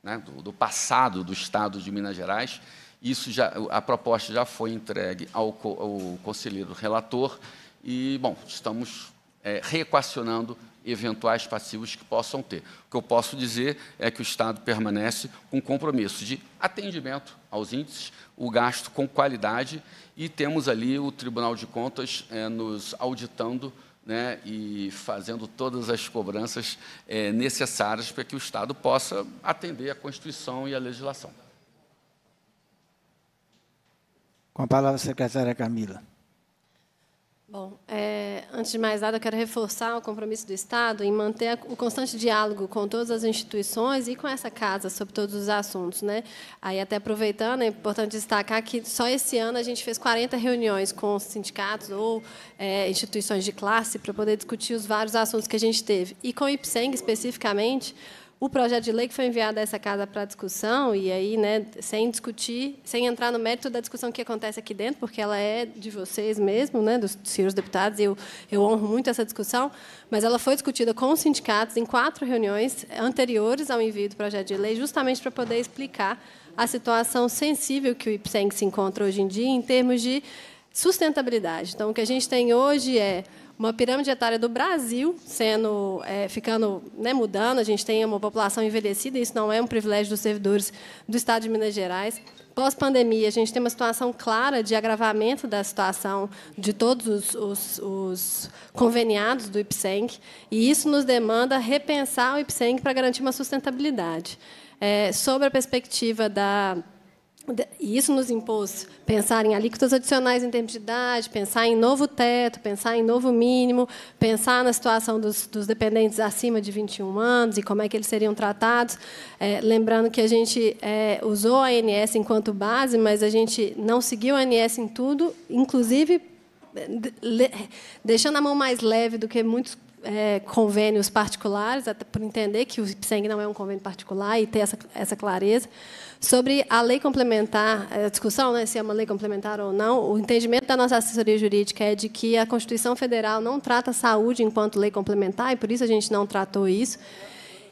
né, do, do, passado do Estado de Minas Gerais. Isso já, a proposta já foi entregue ao, ao conselheiro relator e, bom, estamos é, reequacionando eventuais passivos que possam ter. O que eu posso dizer é que o Estado permanece com compromisso de atendimento aos índices, o gasto com qualidade e temos ali o Tribunal de Contas é, nos auditando né, e fazendo todas as cobranças é, necessárias para que o Estado possa atender à Constituição e à legislação. Com a palavra a secretária Camila. Bom, é, antes de mais nada, eu quero reforçar o compromisso do Estado em manter o constante diálogo com todas as instituições e com essa casa sobre todos os assuntos. Né? Aí, até aproveitando, é importante destacar que só esse ano a gente fez 40 reuniões com sindicatos ou é, instituições de classe para poder discutir os vários assuntos que a gente teve. E com o IPSENG, especificamente, o projeto de lei que foi enviado a essa casa para discussão e aí, né, sem discutir, sem entrar no mérito da discussão que acontece aqui dentro, porque ela é de vocês mesmo, né, dos senhores deputados, e eu, eu honro muito essa discussão, mas ela foi discutida com os sindicatos em quatro reuniões anteriores ao envio do projeto de lei, justamente para poder explicar a situação sensível que o IPSENG se encontra hoje em dia em termos de sustentabilidade. Então, o que a gente tem hoje é uma pirâmide etária do Brasil sendo, é, ficando, né, mudando. A gente tem uma população envelhecida, isso não é um privilégio dos servidores do Estado de Minas Gerais. Pós-pandemia, a gente tem uma situação clara de agravamento da situação de todos os, os, os conveniados do IPSENC, e isso nos demanda repensar o IPSENC para garantir uma sustentabilidade. É, sobre a perspectiva da e isso nos impôs pensar em alíquotas adicionais em termos de idade, pensar em novo teto, pensar em novo mínimo, pensar na situação dos, dos dependentes acima de 21 anos e como é que eles seriam tratados. É, lembrando que a gente é, usou a ANS enquanto base, mas a gente não seguiu a ANS em tudo, inclusive deixando a mão mais leve do que muitos é, convênios particulares, até por entender que o IPSENG não é um convênio particular e ter essa, essa clareza. Sobre a lei complementar, a é, discussão né, se é uma lei complementar ou não, o entendimento da nossa assessoria jurídica é de que a Constituição Federal não trata saúde enquanto lei complementar, e por isso a gente não tratou isso.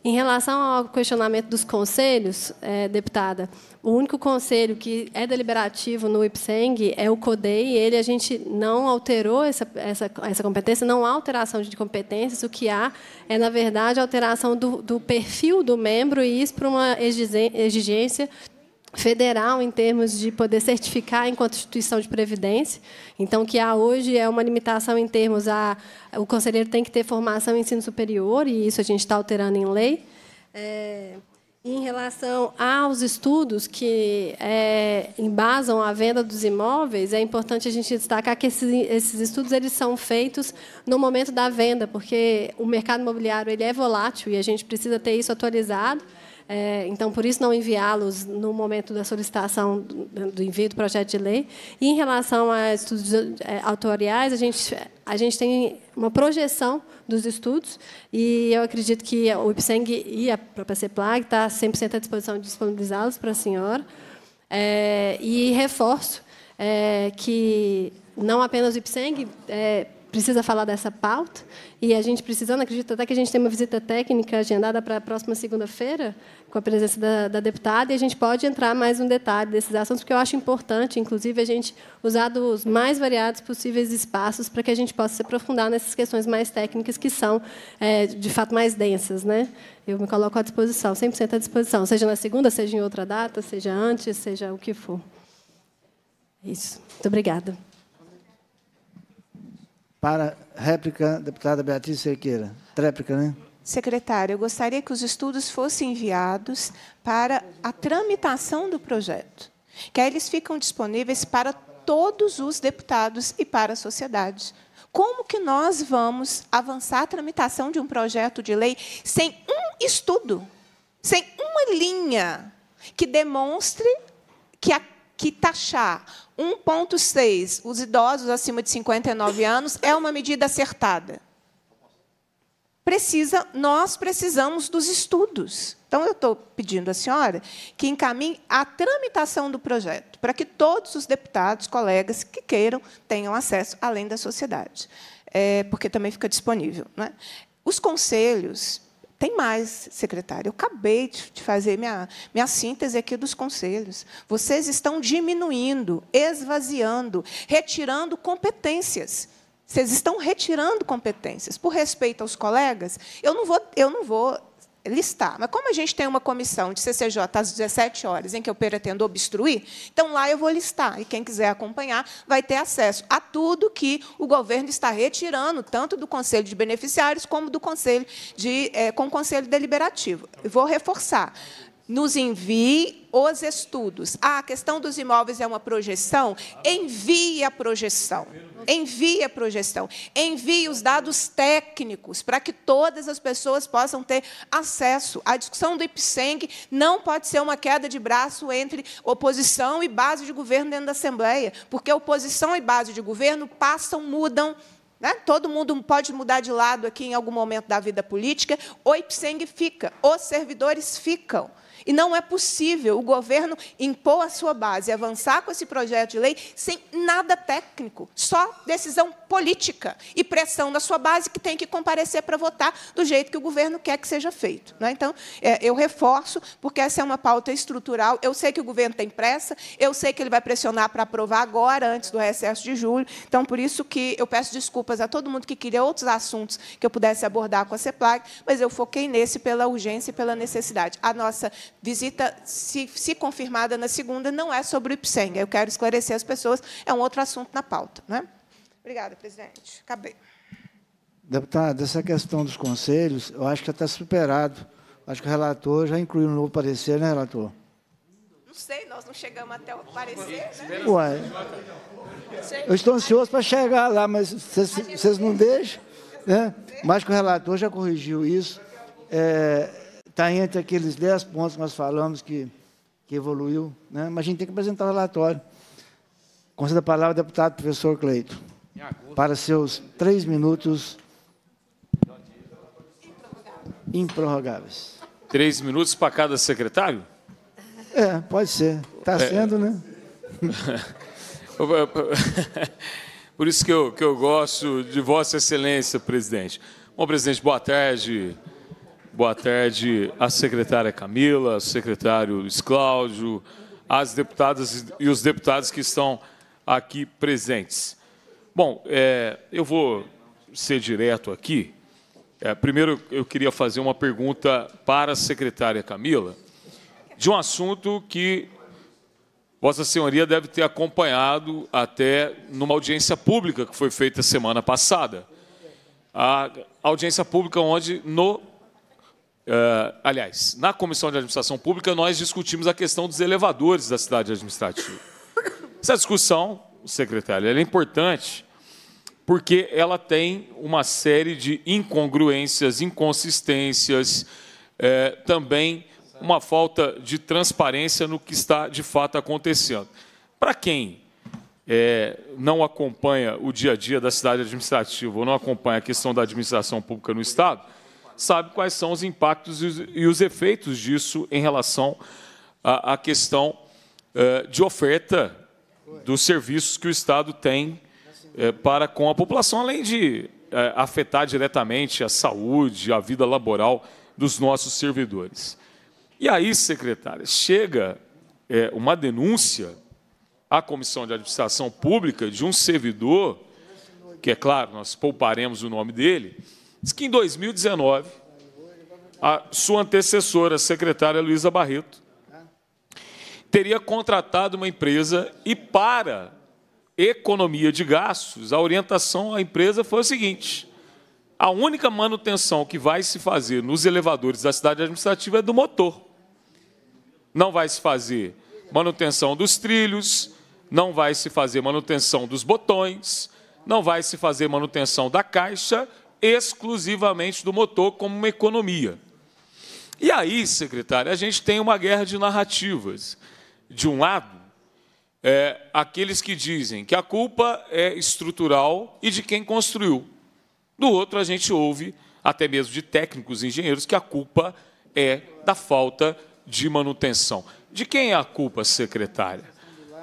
Em relação ao questionamento dos conselhos, é, deputada, o único conselho que é deliberativo no IPSENG é o CODEI, e ele a gente não alterou essa, essa, essa competência, não há alteração de competências, o que há é, na verdade, a alteração do, do perfil do membro, e isso para uma exigência federal em termos de poder certificar enquanto instituição de previdência. Então, o que há hoje é uma limitação em termos a o conselheiro tem que ter formação em ensino superior e isso a gente está alterando em lei. É, em relação aos estudos que é, embasam a venda dos imóveis, é importante a gente destacar que esses, esses estudos eles são feitos no momento da venda, porque o mercado imobiliário ele é volátil e a gente precisa ter isso atualizado. É, então, por isso, não enviá-los no momento da solicitação do, envio do projeto de lei. E, em relação a estudos é, autoriais, a gente, a gente tem uma projeção dos estudos e eu acredito que o IPSENG e a própria CEPLAG está 100% à disposição de disponibilizá-los para a senhora. É, e reforço é, que não apenas o IPSENG é, precisa falar dessa pauta, e a gente precisando, acredito até que a gente tem uma visita técnica agendada para a próxima segunda-feira, com a presença da, da, deputada, e a gente pode entrar mais um detalhe desses assuntos, porque eu acho importante, inclusive, a gente usar dos mais variados possíveis espaços para que a gente possa se aprofundar nessas questões mais técnicas que são, é, de fato, mais densas. Né? Eu me coloco à disposição, 100% à disposição, seja na segunda, seja em outra data, seja antes, seja o que for. É isso. Muito obrigada. Para réplica, deputada Beatriz Cerqueira. Tréplica, né? Secretário, eu gostaria que os estudos fossem enviados para a tramitação do projeto, que aí eles ficam disponíveis para todos os deputados e para a sociedade. Como que nós vamos avançar a tramitação de um projeto de lei sem um estudo, sem uma linha que demonstre que a que taxar 1,6 os idosos acima de 59 anos é uma medida acertada. Precisa, nós precisamos dos estudos. Então, eu estou pedindo à senhora que encaminhe a tramitação do projeto, para que todos os deputados, colegas que queiram, tenham acesso, além da sociedade, é, porque também fica disponível. é? Os conselhos tem mais, secretária. Eu acabei de fazer minha, minha síntese aqui dos conselhos. Vocês estão diminuindo, esvaziando, retirando competências. Vocês estão retirando competências. Por respeito aos colegas, eu não vou, eu não vou listar. Mas como a gente tem uma comissão de CCJ às 17 horas, em que eu pretendo obstruir, então lá eu vou listar. E quem quiser acompanhar vai ter acesso a tudo que o governo está retirando, tanto do Conselho de Beneficiários como do Conselho de, é, com o Conselho Deliberativo. vou reforçar. Nos envie os estudos. Ah, a questão dos imóveis é uma projeção? Envie a projeção. Envie a projeção. Envie os dados técnicos para que todas as pessoas possam ter acesso. A discussão do IPSENG não pode ser uma queda de braço entre oposição e base de governo dentro da Assembleia, porque oposição e base de governo passam, mudam, né? Todo mundo pode mudar de lado aqui em algum momento da vida política. O IPSENG fica, os servidores ficam. E não é possível o governo impor a sua base avançar com esse projeto de lei sem nada técnico, só decisão política e pressão da sua base que tem que comparecer para votar do jeito que o governo quer que seja feito. Né? Então, é, eu reforço, porque essa é uma pauta estrutural. Eu sei que o governo tem pressa, eu sei que ele vai pressionar para aprovar agora, antes do recesso de julho. Então, por isso que eu peço desculpas a todo mundo que queria outros assuntos que eu pudesse abordar com a CEPLAG, mas eu foquei nesse pela urgência e pela necessidade. A nossa visita, se, se confirmada na segunda, não é sobre o IPSENG. Eu quero esclarecer as pessoas, é um outro assunto na pauta. Né? Obrigada, presidente. Acabei. Deputado, essa questão dos conselhos, eu acho que já está superado. Acho que o relator já incluiu no novo parecer, né, relator? Não sei, nós não chegamos até o parecer, né? Uai. eu estou ansioso para chegar lá, mas vocês não deixam, né? Mas que o relator já corrigiu isso. Está é, tá entre aqueles dez pontos que nós falamos que, que evoluiu, né? mas a gente tem que apresentar o relatório. Concedo a palavra ao é deputado professor Cleito para seus três minutos improrrogáveis. Três minutos para cada secretário? É, pode ser. Está é. sendo, né? <laughs> <laughs> Por isso que eu, que eu gosto de Vossa Excelência, presidente. Bom, presidente, boa tarde. Boa tarde à secretária Camila, ao secretário Luiz Cláudio, às deputadas e os deputados que estão aqui presentes. Bom, é, eu vou ser direto aqui. É, primeiro, eu queria fazer uma pergunta para a secretária Camila de um assunto que Vossa Senhoria deve ter acompanhado até numa audiência pública que foi feita semana passada. A audiência pública onde, no, é, aliás, na Comissão de Administração Pública, nós discutimos a questão dos elevadores da cidade administrativa. Essa discussão, secretária, é importante porque ela tem uma série de incongruências, inconsistências, é, também uma falta de transparência no que está de fato acontecendo. Para quem é, não acompanha o dia a dia da cidade administrativa ou não acompanha a questão da administração pública no Estado, sabe quais são os impactos e os efeitos disso em relação à, questão é, de oferta dos serviços que o Estado tem eh, para com a população, além de eh, afetar diretamente a saúde, a vida laboral dos nossos servidores. E aí, secretária, chega eh, uma denúncia à Comissão de Administração Pública de um servidor, que é claro, nós pouparemos o nome dele, diz que em 2019, a sua antecessora, a secretária Luísa Barreto, teria contratado uma empresa e, para economia de gastos, a orientação à empresa foi a seguinte: a única manutenção que vai se fazer nos elevadores da cidade administrativa é do motor. Não vai se fazer manutenção dos trilhos, não vai se fazer manutenção dos botões, não vai se fazer manutenção da caixa, exclusivamente do motor como uma economia. E aí, secretário, a gente tem uma guerra de narrativas. De um lado, é, aqueles que dizem que a culpa é estrutural e de quem construiu. Do outro, a gente ouve, até mesmo de técnicos e engenheiros, que a culpa é da falta de manutenção. De quem é a culpa, secretária?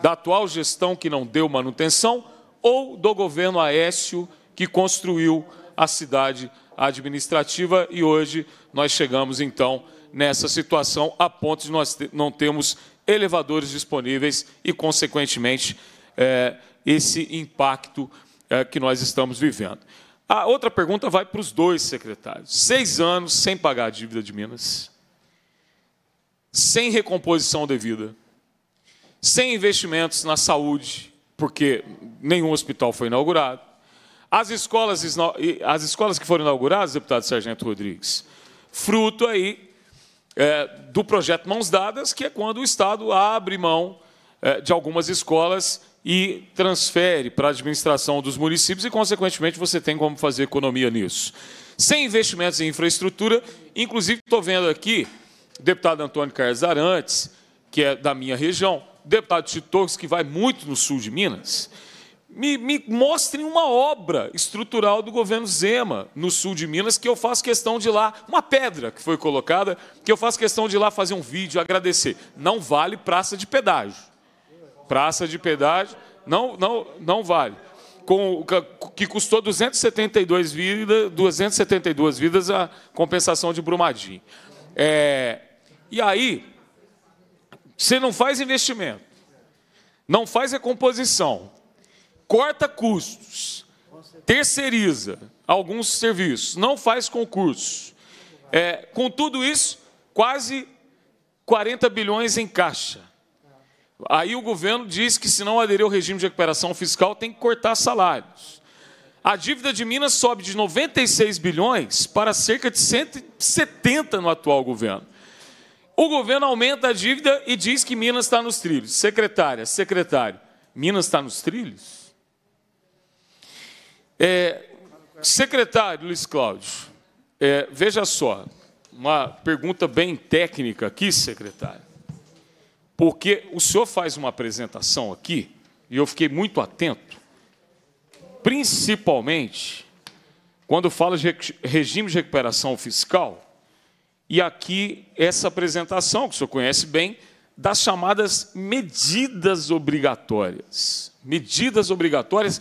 Da atual gestão que não deu manutenção ou do governo Aécio que construiu a cidade administrativa e hoje nós chegamos, então, nessa situação a ponto de nós não termos elevadores disponíveis e, consequentemente, é, esse impacto é, que nós estamos vivendo. A outra pergunta vai para os dois secretários. Seis anos sem pagar a dívida de Minas, sem recomposição devida, sem investimentos na saúde, porque nenhum hospital foi inaugurado. As escolas, as escolas que foram inauguradas, deputado Sargento Rodrigues, fruto aí é, do projeto Mãos Dadas, que é quando o Estado abre mão é, de algumas escolas e transfere para a administração dos municípios e, consequentemente, você tem como fazer economia nisso. Sem investimentos em infraestrutura, inclusive estou vendo aqui o deputado Antônio Carlos Arantes, que é da minha região, o deputado Tito Torres, que vai muito no sul de Minas, me, me mostrem uma obra estrutural do governo Zema no sul de Minas, que eu faço questão de lá, uma pedra que foi colocada, que eu faço questão de lá fazer um vídeo, agradecer. Não vale praça de pedágio. Praça de pedágio não, não, não vale. Com, que custou 272 vidas, 272 vidas a compensação de Brumadinho. É, e aí, você não faz investimento, não faz recomposição, corta custos, terceiriza alguns serviços, não faz concursos. É, com tudo isso, quase 40 bilhões em caixa. Aí o governo diz que, se não aderir ao regime de recuperação fiscal, tem que cortar salários. A dívida de Minas sobe de 96 bilhões para cerca de 170 no atual governo. O governo aumenta a dívida e diz que Minas está nos trilhos. Secretária, secretário, Minas está nos trilhos? É, secretário Luiz Cláudio, é, veja só, uma pergunta bem técnica aqui, secretário, porque o senhor faz uma apresentação aqui, e eu fiquei muito atento, principalmente quando fala de regime de recuperação fiscal, e aqui essa apresentação, que o senhor conhece bem, das chamadas medidas obrigatórias. Medidas obrigatórias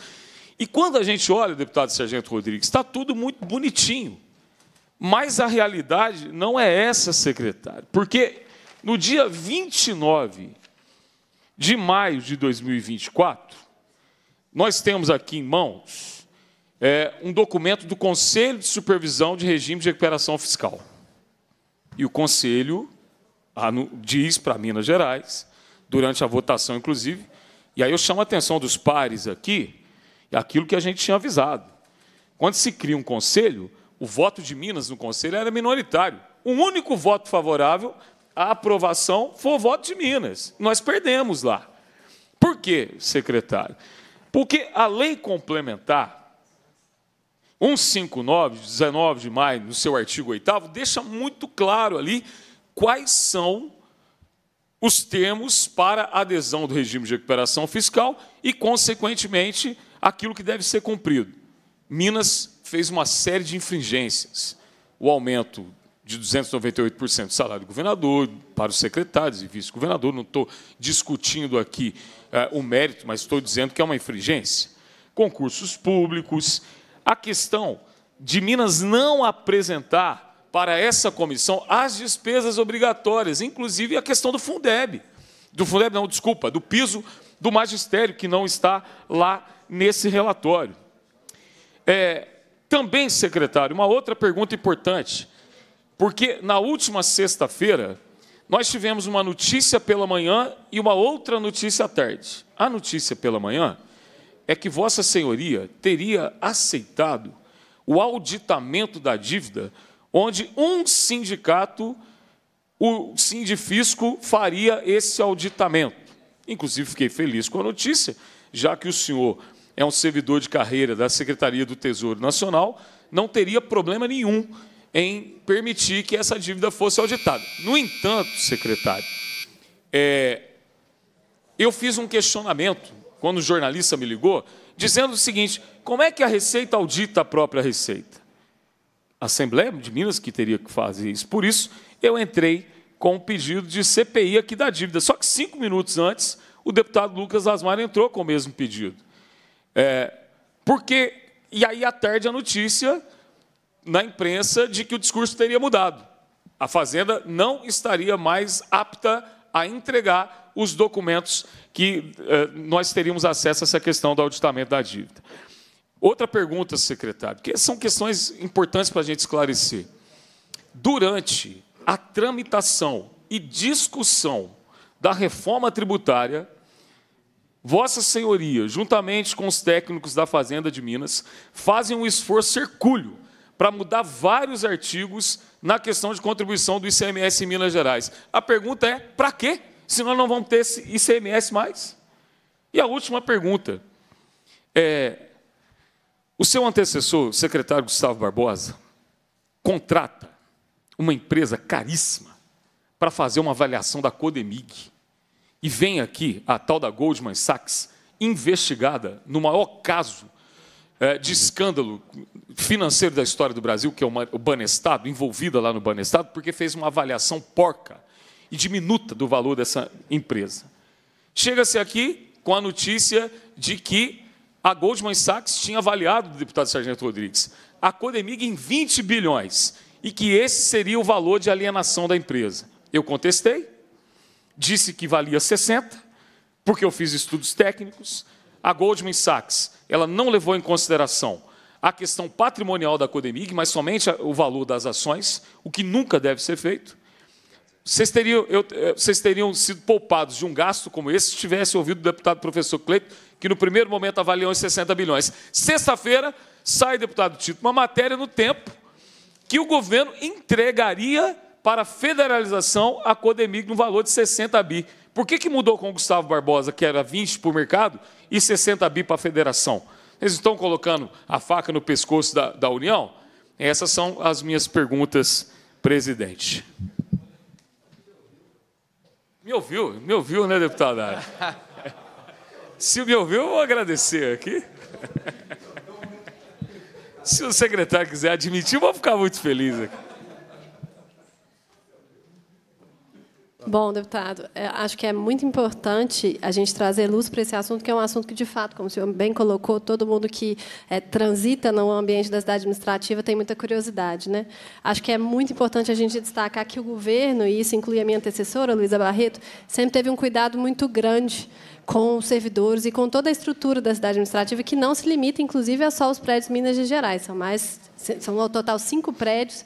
e quando a gente olha, deputado Sargento Rodrigues, está tudo muito bonitinho. Mas a realidade não é essa, secretário. Porque no dia 29 de maio de 2024, nós temos aqui em mãos é, um documento do Conselho de Supervisão de Regime de Recuperação Fiscal. E o Conselho diz para Minas Gerais, durante a votação, inclusive, e aí eu chamo a atenção dos pares aqui, aquilo que a gente tinha avisado. Quando se cria um conselho, o voto de Minas no conselho era minoritário. Um único voto favorável à aprovação foi o voto de Minas. Nós perdemos lá. Por quê, secretário? Porque a lei complementar 159, 19 de maio, no seu artigo 8, deixa muito claro ali quais são os termos para adesão do regime de recuperação fiscal e, consequentemente, aquilo que deve ser cumprido. Minas fez uma série de infringências. O aumento de 298% do salário do governador, para os secretários e vice-governador. Não estou discutindo aqui eh, o mérito, mas estou dizendo que é uma infringência. Concursos públicos. A questão de Minas não apresentar para essa comissão as despesas obrigatórias, inclusive a questão do Fundeb. Do Fundeb, não, desculpa, do piso do magistério, que não está lá nesse relatório. É, também, secretário, uma outra pergunta importante, porque na última sexta-feira nós tivemos uma notícia pela manhã e uma outra notícia à tarde. A notícia pela manhã é que Vossa Senhoria teria aceitado o auditamento da dívida, onde um sindicato, o sindifisco, faria esse auditamento. Inclusive, fiquei feliz com a notícia, já que o senhor é um servidor de carreira da Secretaria do Tesouro Nacional, não teria problema nenhum em permitir que essa dívida fosse auditada. No entanto, secretário, é, eu fiz um questionamento, quando o jornalista me ligou, dizendo o seguinte: como é que a Receita audita a própria Receita? A Assembleia de Minas que teria que fazer isso. Por isso, eu entrei com um pedido de CPI aqui da dívida. Só que cinco minutos antes, o deputado Lucas Asmar entrou com o mesmo pedido. É, porque, e aí à tarde a notícia na imprensa de que o discurso teria mudado. A Fazenda não estaria mais apta a entregar os documentos que eh, nós teríamos acesso a essa questão do auditamento da dívida. Outra pergunta, secretário, que são questões importantes para a gente esclarecer. Durante a tramitação e discussão da reforma tributária, Vossa Senhoria, juntamente com os técnicos da Fazenda de Minas, fazem um esforço hercúleo para mudar vários artigos na questão de contribuição do ICMS em Minas Gerais. A pergunta é: para quê? Se nós não vamos ter esse ICMS mais? E a última pergunta é: o seu antecessor, o secretário Gustavo Barbosa, contrata uma empresa caríssima para fazer uma avaliação da Codemig e vem aqui a tal da Goldman Sachs, investigada no maior caso eh, de escândalo financeiro da história do Brasil, que é o Banestado, envolvida lá no Banestado, porque fez uma avaliação porca e diminuta do valor dessa empresa. Chega-se aqui com a notícia de que a Goldman Sachs tinha avaliado o deputado Sargento Rodrigues a Codemig em 20 bilhões e que esse seria o valor de alienação da empresa. Eu contestei, disse que valia 60, porque eu fiz estudos técnicos. A Goldman Sachs, ela não levou em consideração a questão patrimonial da Codemig, mas somente o valor das ações, o que nunca deve ser feito. Vocês teriam, eu, eh, vocês teriam sido poupados de um gasto como esse se tivesse ouvido o deputado professor Cleito, que no primeiro momento avaliou em 60 bilhões. Sexta-feira, sai, deputado Tito, uma matéria no tempo que o governo entregaria para a federalização, a Codemig no valor de 60 bi. Por que, que mudou com o Gustavo Barbosa, que era 20 para o mercado, e 60 bi para a federação? Eles estão colocando a faca no pescoço da, da União? Essas são as minhas perguntas, presidente. Me ouviu? Me ouviu, né, deputada? <laughs> Se me ouviu, eu vou agradecer aqui. <laughs> Se o secretário quiser admitir, eu vou ficar muito feliz aqui. Bom, deputado, é, acho que é muito importante a gente trazer luz para esse assunto, que é um assunto que, de fato, como o senhor bem colocou, todo mundo que é, transita no ambiente da cidade administrativa tem muita curiosidade. Né? Acho que é muito importante a gente destacar que o governo, e isso inclui a minha antecessora, Luísa Barreto, sempre teve um cuidado muito grande com os servidores e com toda a estrutura da cidade administrativa, que não se limita, inclusive, a só os prédios Minas Gerais. São, mais, são ao total cinco prédios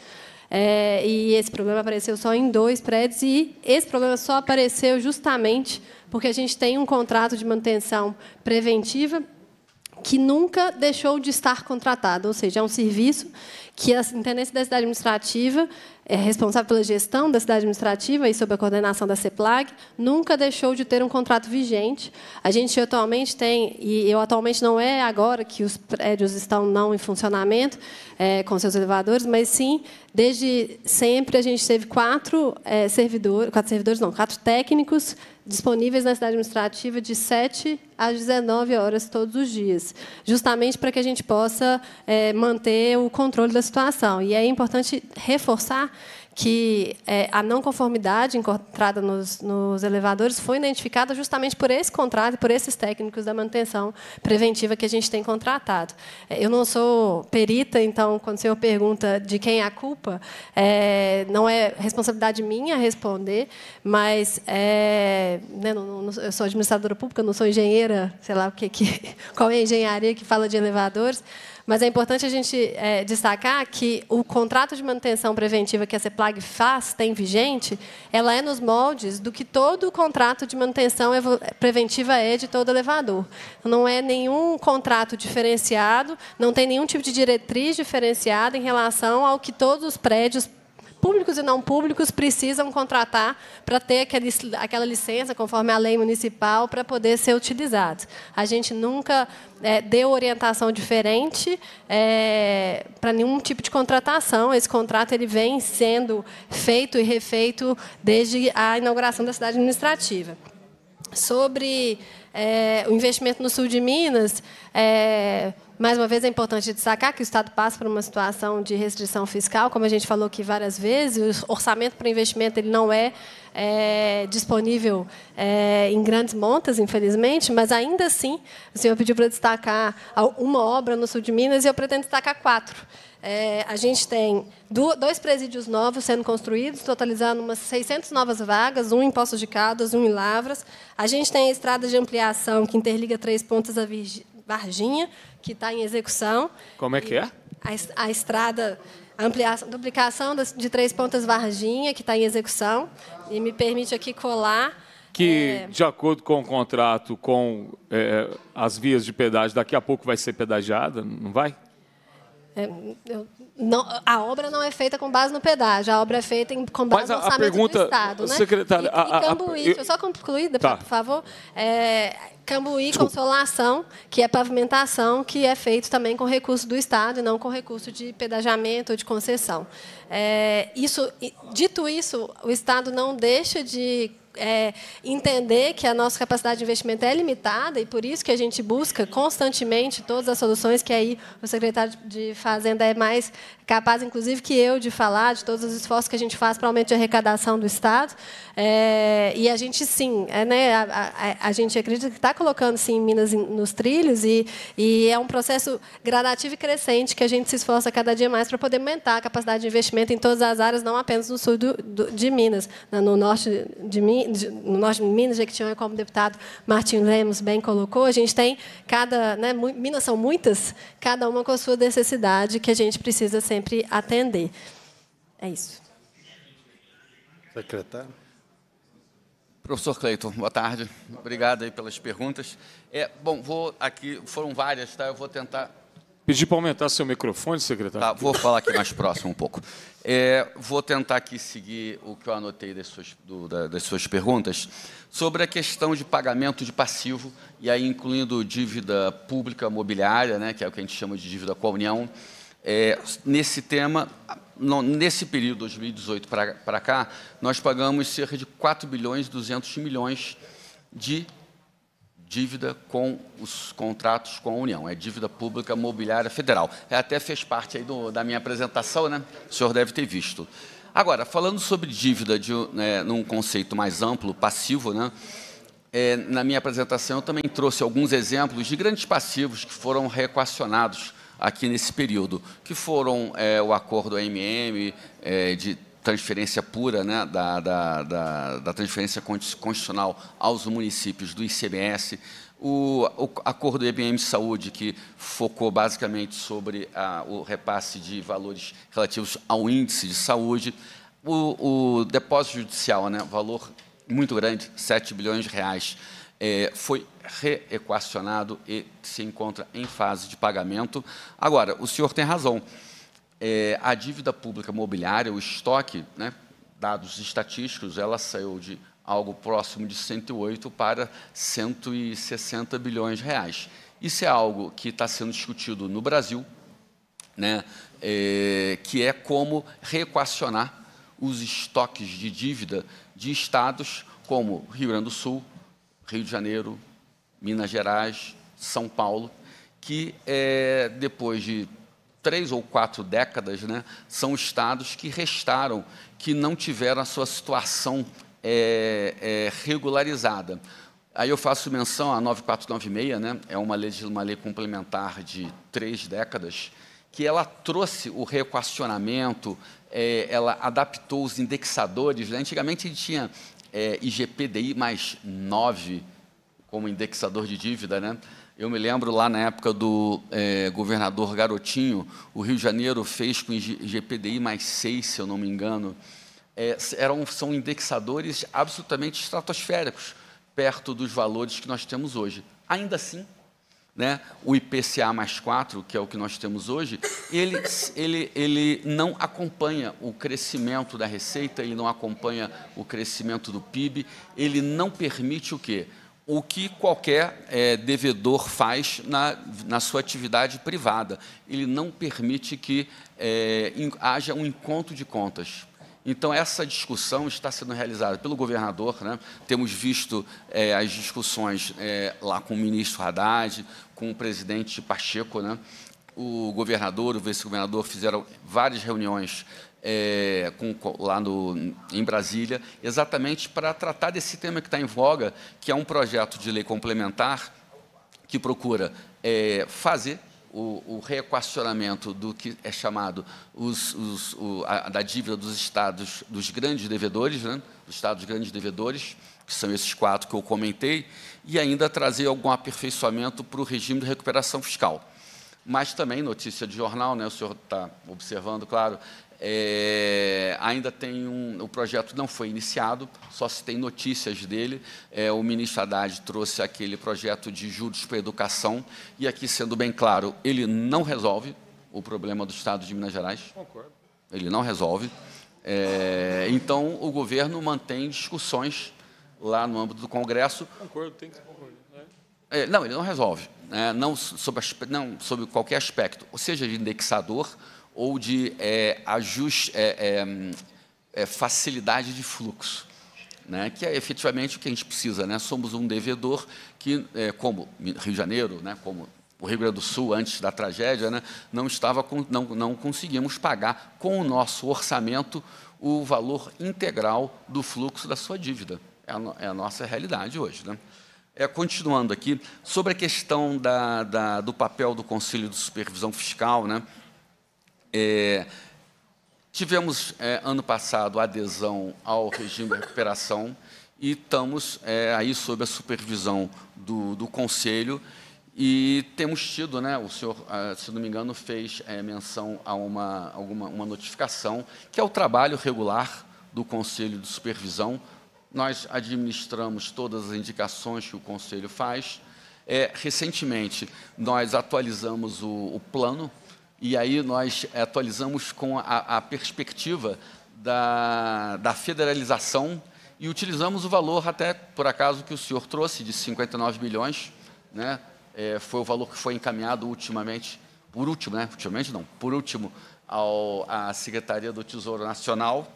é, e esse problema apareceu só em dois prédios, e esse problema só apareceu justamente porque a gente tem um contrato de manutenção preventiva que nunca deixou de estar contratado, ou seja, é um serviço que a Intendência da Cidade Administrativa, é responsável pela gestão da cidade administrativa e sob a coordenação da CEPLAG, nunca deixou de ter um contrato vigente. A gente atualmente tem, e eu atualmente não é agora que os prédios estão não em funcionamento é, com seus elevadores, mas sim, desde sempre a gente teve quatro é, servidores, quatro servidores não, quatro técnicos disponíveis na cidade administrativa de 7 às 19 horas todos os dias, justamente para que a gente possa é, manter o controle da situação. E é importante reforçar que é, a não conformidade encontrada nos, nos, elevadores foi identificada justamente por esse contrato e por esses técnicos da manutenção preventiva que a gente tem contratado. É, eu não sou perita, então, quando o senhor pergunta de quem é a culpa, é, não é responsabilidade minha responder, mas é, né, não, não, eu sou administradora pública, não sou engenheira, sei lá o que, que <laughs> qual é a engenharia que fala de elevadores, mas é importante a gente é, destacar que o contrato de manutenção preventiva que a CEPLAG faz, tem vigente, ela é nos moldes do que todo contrato de manutenção preventiva é de todo elevador. Não é nenhum contrato diferenciado, não tem nenhum tipo de diretriz diferenciada em relação ao que todos os prédios públicos e não públicos precisam contratar para ter aquele, aquela licença, conforme a lei municipal, para poder ser utilizado. A gente nunca é, deu orientação diferente é, para nenhum tipo de contratação. Esse contrato ele vem sendo feito e refeito desde a inauguração da cidade administrativa. Sobre é, o investimento no sul de Minas, é, mais uma vez, é importante destacar que o Estado passa por uma situação de restrição fiscal, como a gente falou aqui várias vezes, o orçamento para investimento ele não é, é disponível é, em grandes montas, infelizmente, mas ainda assim, o senhor pediu para destacar uma obra no sul de Minas e eu pretendo destacar quatro. É, a gente tem dois presídios novos sendo construídos, totalizando umas 600 novas vagas, um em Poços de Caldas, um em Lavras. A gente tem a estrada de ampliação que interliga Três Pontas a, Virgínia, Varginha, que está em execução. Como é que é? A, a estrada, a ampliação, duplicação de Três Pontas Varginha, que está em execução. E me permite aqui colar que, é, de acordo com o contrato, com é, as vias de pedágio, daqui a pouco vai ser pedagiada, não vai? É, eu, não, a obra não é feita com base no pedágio, a obra é feita em, com base Mas no orçamento a pergunta, do Estado. Né? Secretário, e, a, a, Cambuí, eu só concluída, tá. por favor. É, Cambuí, Desculpa. Consolação, que é pavimentação, que é feito também com recurso do Estado e não com recurso de pedajamento ou de concessão. É, isso, dito isso, o Estado não deixa de é, entender que a nossa capacidade de investimento é limitada e por isso que a gente busca constantemente todas as soluções que aí o secretário de Fazenda é mais capaz, inclusive, que eu de falar de todos os esforços que a gente faz para aumento de arrecadação do Estado. É, e a gente, sim, é, né, a, a, a, gente acredita que está colocando, sim, Minas nos trilhos e, e é um processo gradativo e crescente que a gente se esforça cada dia mais para poder aumentar a capacidade de investimento em todas as áreas, não apenas no sul do, do, de Minas, né, no norte de, Minas nós norte Minas, Jequitinhonha, como o deputado Martin Lemos bem colocou, a gente tem cada, né, Minas são muitas, cada uma com a sua necessidade que a gente precisa sempre atender. É isso. Secretário. Professor Cleiton, boa tarde. Obrigado aí pelas perguntas. É, bom, vou aqui, foram várias, tá? Eu vou tentar Pedir para aumentar seu microfone, secretário. Tá, vou falar aqui mais próximo um pouco. É, vou tentar aqui seguir o que eu anotei das suas, do, da, das suas perguntas sobre a questão de pagamento de passivo, e aí incluindo dívida pública mobiliária, né, que é o que a gente chama de dívida com a União. É, nesse tema, nesse período 2018 para cá, nós pagamos cerca de 4 bilhões e 200 milhões de dívida com os contratos com a União, é dívida pública mobiliária federal. É, até fez parte aí do, da minha apresentação, né? o senhor deve ter visto. Agora, falando sobre dívida de, né, num conceito mais amplo, passivo, né? É, na minha apresentação eu também trouxe alguns exemplos de grandes passivos que foram reequacionados aqui nesse período, que foram é, o acordo AMM é, de transferência pura né, da, da, da, da transferência constitucional aos municípios do ICMS, o, o, acordo IBM de Saúde, que focou basicamente sobre a, o repasse de valores relativos ao índice de saúde, o, o depósito judicial, né, valor muito grande, 7 bilhões de reais, é, foi reequacionado e se encontra em fase de pagamento. Agora, o senhor tem razão é, a dívida pública mobiliária, o estoque, né, dados estatísticos, ela saiu de algo próximo de 108 para 160 bilhões de reais. Isso é algo que está sendo discutido no Brasil, né, é, que é como reequacionar os estoques de dívida de estados como Rio Grande do Sul, Rio de Janeiro, Minas Gerais, São Paulo, que é, depois de três ou quatro décadas, né, são estados que restaram, que não tiveram a sua situação é, é, regularizada. Aí eu faço menção à 9496, né, é uma lei, uma lei complementar de três décadas, que ela trouxe o reequacionamento, é, ela adaptou os indexadores. Né? Antigamente a gente tinha IGPDI é, mais 9 como indexador de dívida, né? Eu me lembro lá na época do é, governador Garotinho, o Rio de Janeiro fez com GPDI mais 6, se eu não me engano. É, eram, são indexadores absolutamente estratosféricos, perto dos valores que nós temos hoje. Ainda assim, né, o IPCA mais 4, que é o que nós temos hoje, ele, ele, ele não acompanha o crescimento da receita, ele não acompanha o crescimento do PIB, ele não permite o quê? o que qualquer é, devedor faz na, na sua atividade privada. Ele não permite que é, in, haja um encontro de contas. Então, essa discussão está sendo realizada pelo governador. Né? Temos visto é, as discussões é, lá com o ministro Haddad, com o presidente Pacheco. Né? O governador, o vice-governador fizeram várias reuniões é, com, lá no, em Brasília, exatamente para tratar desse tema que está em voga, que é um projeto de lei complementar que procura é, fazer o, o, reequacionamento do que é chamado os, os, o, a, da dívida dos estados, dos grandes devedores, né? dos estados grandes devedores, que são esses quatro que eu comentei, e ainda trazer algum aperfeiçoamento para o regime de recuperação fiscal mas também notícia de jornal, né, o senhor está observando, claro, é, ainda tem um, o projeto não foi iniciado, só se tem notícias dele. É, o ministro Haddad trouxe aquele projeto de juros para educação e aqui sendo bem claro, ele não resolve o problema do Estado de Minas Gerais. Concordo. Ele não resolve. É, então o governo mantém discussões lá no âmbito do Congresso. Concordo, tem que concordar. Né? É, não, ele não resolve, né? não, sobre, não sobre qualquer aspecto, ou seja de indexador ou de é, ajuste, é, é, é, facilidade de fluxo. Né, que é efetivamente o que a gente precisa. Né? Somos um devedor que, é, como Rio de Janeiro, né, como o Rio Grande do Sul, antes da tragédia, né, não, estava com, não, não conseguimos pagar com o nosso orçamento o valor integral do fluxo da sua dívida. É a, no, é a nossa realidade hoje. Né? É, continuando aqui, sobre a questão da, da, do papel do Conselho de Supervisão Fiscal, né? É, tivemos, é, ano passado, adesão ao regime de recuperação e estamos é, aí sob a supervisão do, do Conselho e temos tido, né, o senhor, ah, se não me engano, fez é, menção a uma, alguma, uma notificação, que é o trabalho regular do Conselho de Supervisão. Nós administramos todas as indicações que o Conselho faz. É, recentemente, nós atualizamos o, o plano e aí nós atualizamos com a, a perspectiva da, da federalização e utilizamos o valor até, por acaso, que o senhor trouxe, de 59 bilhões, né? É, foi o valor que foi encaminhado ultimamente, por último, né? ultimamente não, por último, ao, à Secretaria do Tesouro Nacional.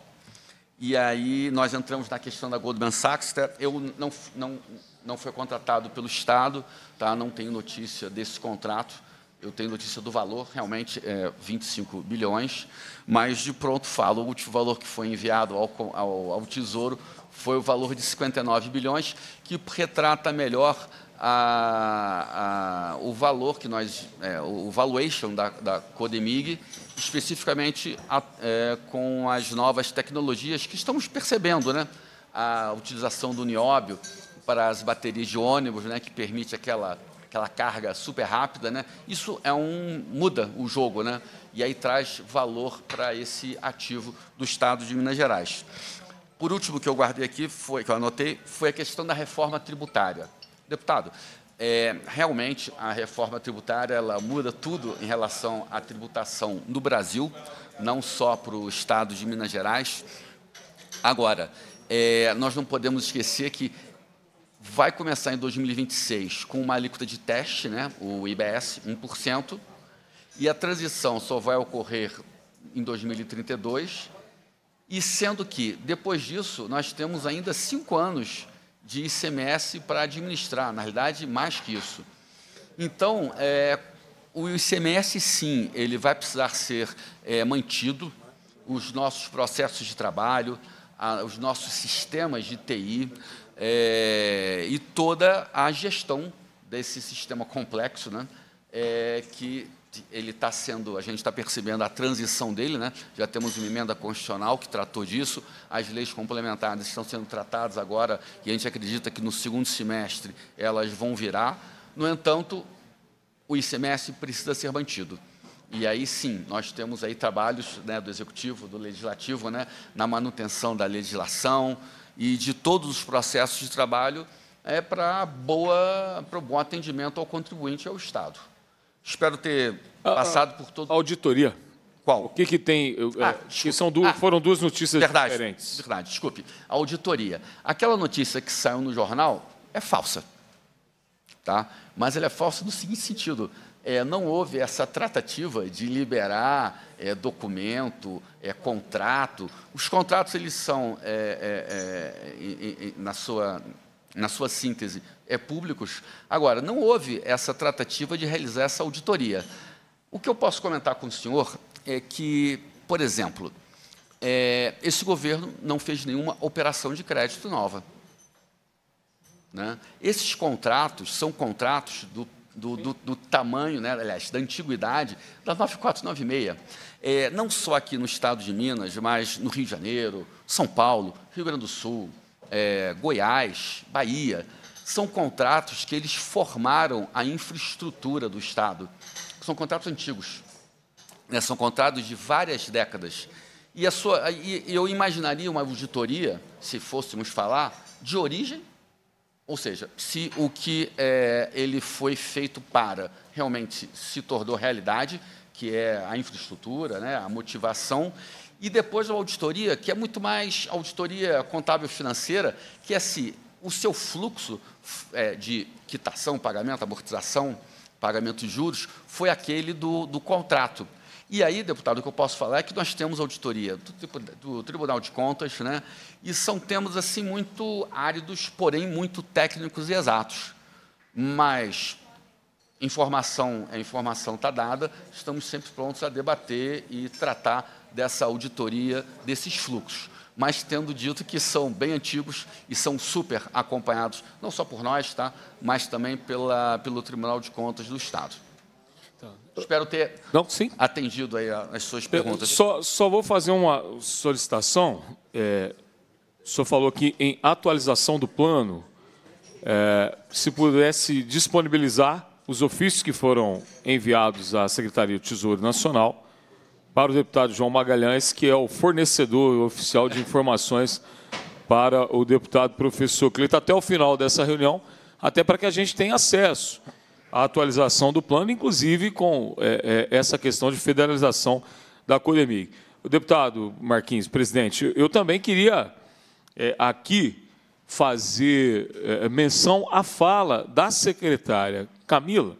E aí nós entramos na questão da Goldman Sachs. Tá? Eu não, não, não foi contratado pelo Estado, tá? não tenho notícia desse contrato, eu tenho notícia do valor, realmente é 25 bilhões, mas de pronto falo, o último valor que foi enviado ao, ao, ao Tesouro foi o valor de 59 bilhões, que retrata melhor a, a, o valor que nós, é, o valuation da, da Codemig, especificamente a, é, com as novas tecnologias que estamos percebendo, né? A utilização do nióbio para as baterias de ônibus, né, que permite aquela aquela carga super rápida, né? Isso é um muda o jogo, né? E aí traz valor para esse ativo do Estado de Minas Gerais. Por último que eu guardei aqui foi que eu anotei foi a questão da reforma tributária, deputado. É, realmente a reforma tributária ela muda tudo em relação à tributação no Brasil, não só para o Estado de Minas Gerais. Agora, é, nós não podemos esquecer que vai começar em 2026 com uma alíquota de teste, né, o IBS, 1%, e a transição só vai ocorrer em 2032, e sendo que, depois disso, nós temos ainda cinco anos de ICMS para administrar, na realidade, mais que isso. Então, é, o ICMS, sim, ele vai precisar ser é, mantido, os nossos processos de trabalho, a, os nossos sistemas de TI, é, e toda a gestão desse sistema complexo, né, é, que ele está sendo, a gente está percebendo a transição dele, né? já temos uma emenda constitucional que tratou disso, as leis complementares estão sendo tratadas agora e a gente acredita que no segundo semestre elas vão virar. No entanto, o ICMS precisa ser mantido. E aí sim, nós temos aí trabalhos né, do Executivo, do Legislativo, né, na manutenção da legislação, e de todos os processos de trabalho é para boa para o bom atendimento ao contribuinte e ao Estado. Espero ter passado por todo. Auditoria. Qual? O que, que tem. Ah, é, que são duas, ah, foram duas notícias verdade, diferentes. Verdade, desculpe. A auditoria. Aquela notícia que saiu no jornal é falsa. Tá? Mas ela é falsa no seguinte sentido: é, não houve essa tratativa de liberar é, documento, é, contrato. Os contratos eles são, é, é, é, na, sua, na sua síntese, é, públicos. Agora, não houve essa tratativa de realizar essa auditoria. O que eu posso comentar com o senhor é que, por exemplo, esse governo não fez nenhuma operação de crédito nova. Né? Esses contratos são contratos do do, do, do, tamanho, né, aliás, da antiguidade da 9496. É, não só aqui no estado de Minas, mas no Rio de Janeiro, São Paulo, Rio Grande do Sul, é, Goiás, Bahia. São contratos que eles formaram a infraestrutura do Estado. São contratos antigos. Né, são contratos de várias décadas. E, sua, e eu imaginaria uma auditoria, se fôssemos falar, de origem ou seja, se o que é, ele foi feito para realmente se tornou realidade, que é a infraestrutura, né, a motivação, e depois a auditoria, que é muito mais auditoria contábil financeira, que é se o seu fluxo é, de quitação, pagamento, amortização, pagamento de juros, foi aquele do, do contrato. E aí, deputado, o que eu posso falar é que nós temos auditoria do, do Tribunal de Contas, né, e são temas assim muito áridos, porém muito técnicos e exatos. Mas informação é informação está dada, estamos sempre prontos a debater e tratar dessa auditoria, desses fluxos. Mas tendo dito que são bem antigos e são super acompanhados, não só por nós, tá? mas também pela, pelo Tribunal de Contas do Estado. Tá. Espero ter Não, atendido aí as suas perguntas. Só, só, vou fazer uma solicitação. É, o senhor falou que em atualização do plano. É, se pudesse disponibilizar os ofícios que foram enviados à Secretaria do Tesouro Nacional para o deputado João Magalhães, que é o fornecedor oficial de informações para o deputado professor Cleito, até o final dessa reunião, até para que a gente tenha acesso à atualização do plano, inclusive com é, é, essa questão de federalização da Codemig. O deputado Marquinhos, presidente, eu também queria é, aqui fazer é, é, menção à fala da secretária Camila,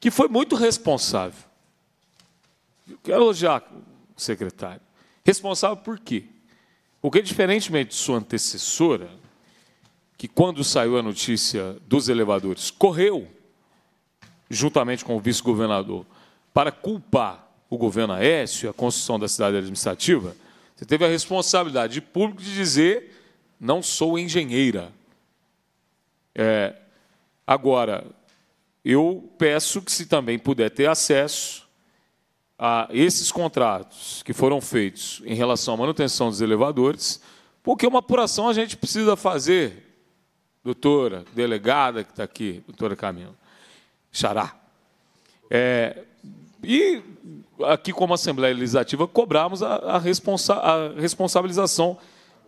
que foi muito responsável. Eu quero elogiar o secretário. Responsável por quê? Porque, diferentemente de sua antecessora, que quando saiu a notícia dos elevadores, correu, juntamente com o vice-governador, para culpar o governo Aécio e a construção da cidade administrativa, você teve a responsabilidade de público de dizer: não sou engenheira. É, agora, eu peço que, se também puder ter acesso a esses contratos que foram feitos em relação à manutenção dos elevadores, porque uma apuração a gente precisa fazer, doutora, delegada que está aqui, doutora Camila, xará. É, e aqui, como Assembleia Legislativa, cobramos a, a, responsa a responsabilização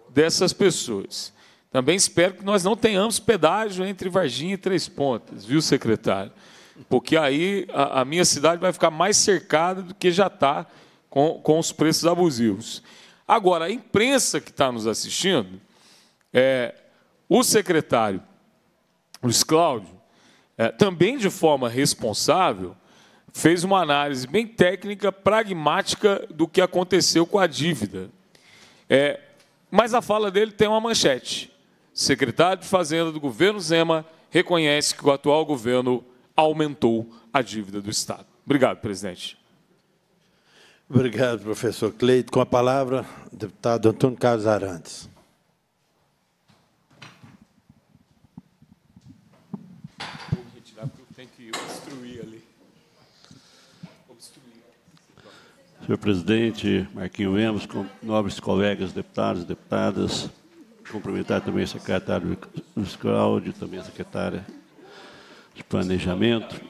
dessas pessoas. Também espero que nós não tenhamos pedágio entre Varginha e Três Pontas, viu, secretário? Porque aí a, a minha cidade vai ficar mais cercada do que já está com, com os preços abusivos. Agora, a imprensa que está nos assistindo, é, o secretário Luiz Cláudio, é, também de forma responsável, fez uma análise bem técnica, pragmática do que aconteceu com a dívida. É, mas a fala dele tem uma manchete. Secretário de Fazenda do governo Zema reconhece que o atual governo aumentou a dívida do Estado. Obrigado, presidente. Obrigado, professor Cleito. Com a palavra, deputado Antônio Carlos Arantes. Senhor presidente, Marquinho Lemos, nobres colegas deputados e deputadas, cumprimentar também o secretário Luiz Cláudio, também a secretária de Planejamento.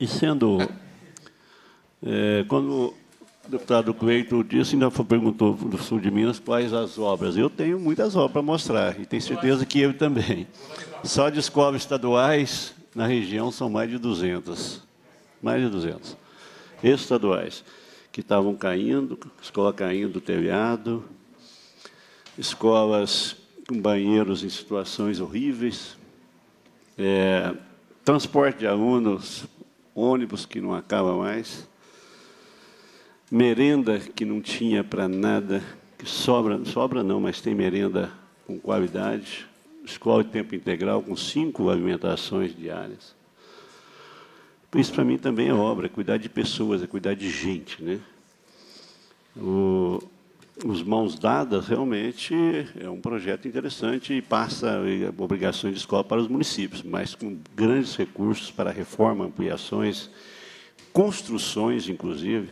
E sendo, é, quando o deputado Cleito disse, ainda perguntou do sul de Minas quais as obras. Eu tenho muitas obras para mostrar e tenho certeza que ele também. Só de escolas estaduais na região são mais de 200. Mais de 200 estaduais, que estavam caindo, escola caindo telhado, escolas com banheiros em situações horríveis, é, transporte de alunos, ônibus que não acaba mais, merenda que não tinha para nada, que sobra, sobra não, mas tem merenda com qualidade, escola de tempo integral com cinco alimentações diárias. Isso para mim também é obra, é cuidar de pessoas, é cuidar de gente, né? O, os mãos dadas realmente é um projeto interessante e passa obrigações de escola para os municípios, mas com grandes recursos para reforma, ampliações, construções, inclusive,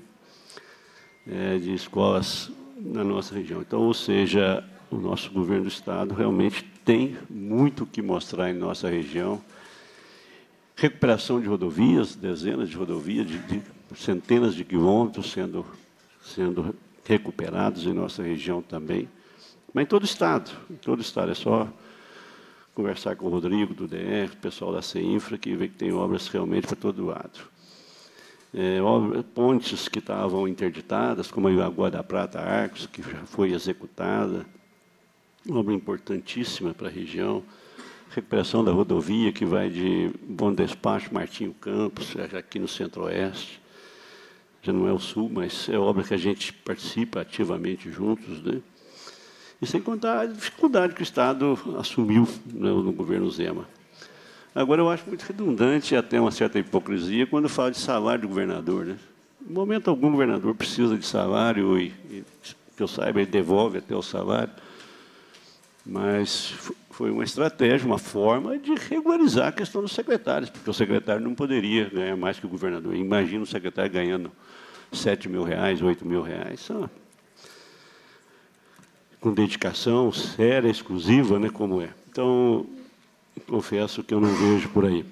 é, de escolas na nossa região. Então, ou seja, o nosso governo do estado realmente tem muito o que mostrar em nossa região recuperação de rodovias, dezenas de rodovias, de, de centenas de quilômetros sendo, sendo recuperados em nossa região também, mas em todo o Estado, em todo o Estado, é só conversar com o Rodrigo do DR, o pessoal da CEINFRA, que vê que tem obras realmente para todo lado. É, pontes que estavam interditadas, como a Lagoa da Prata Arcos, que já foi executada, obra importantíssima para a região, recuperação da rodovia que vai de Bom Despacho, Martinho Campos, é aqui no Centro-Oeste. Já não é o Sul, mas é obra que a gente participa ativamente juntos. Né? E sem contar a dificuldade que o Estado assumiu né, no governo Zema. Agora, eu acho muito redundante, até uma certa hipocrisia, quando fala de salário do governador. Né? Em momento algum, o governador precisa de salário e, e que eu saiba, ele devolve até o salário. Mas foi uma estratégia, uma forma de regularizar a questão dos secretários, porque o secretário não poderia ganhar mais que o governador. Imagina o secretário ganhando 7 mil reais, 8 mil reais, só. Ah, com dedicação séria, exclusiva, né, como é. Então, confesso que eu não vejo por aí.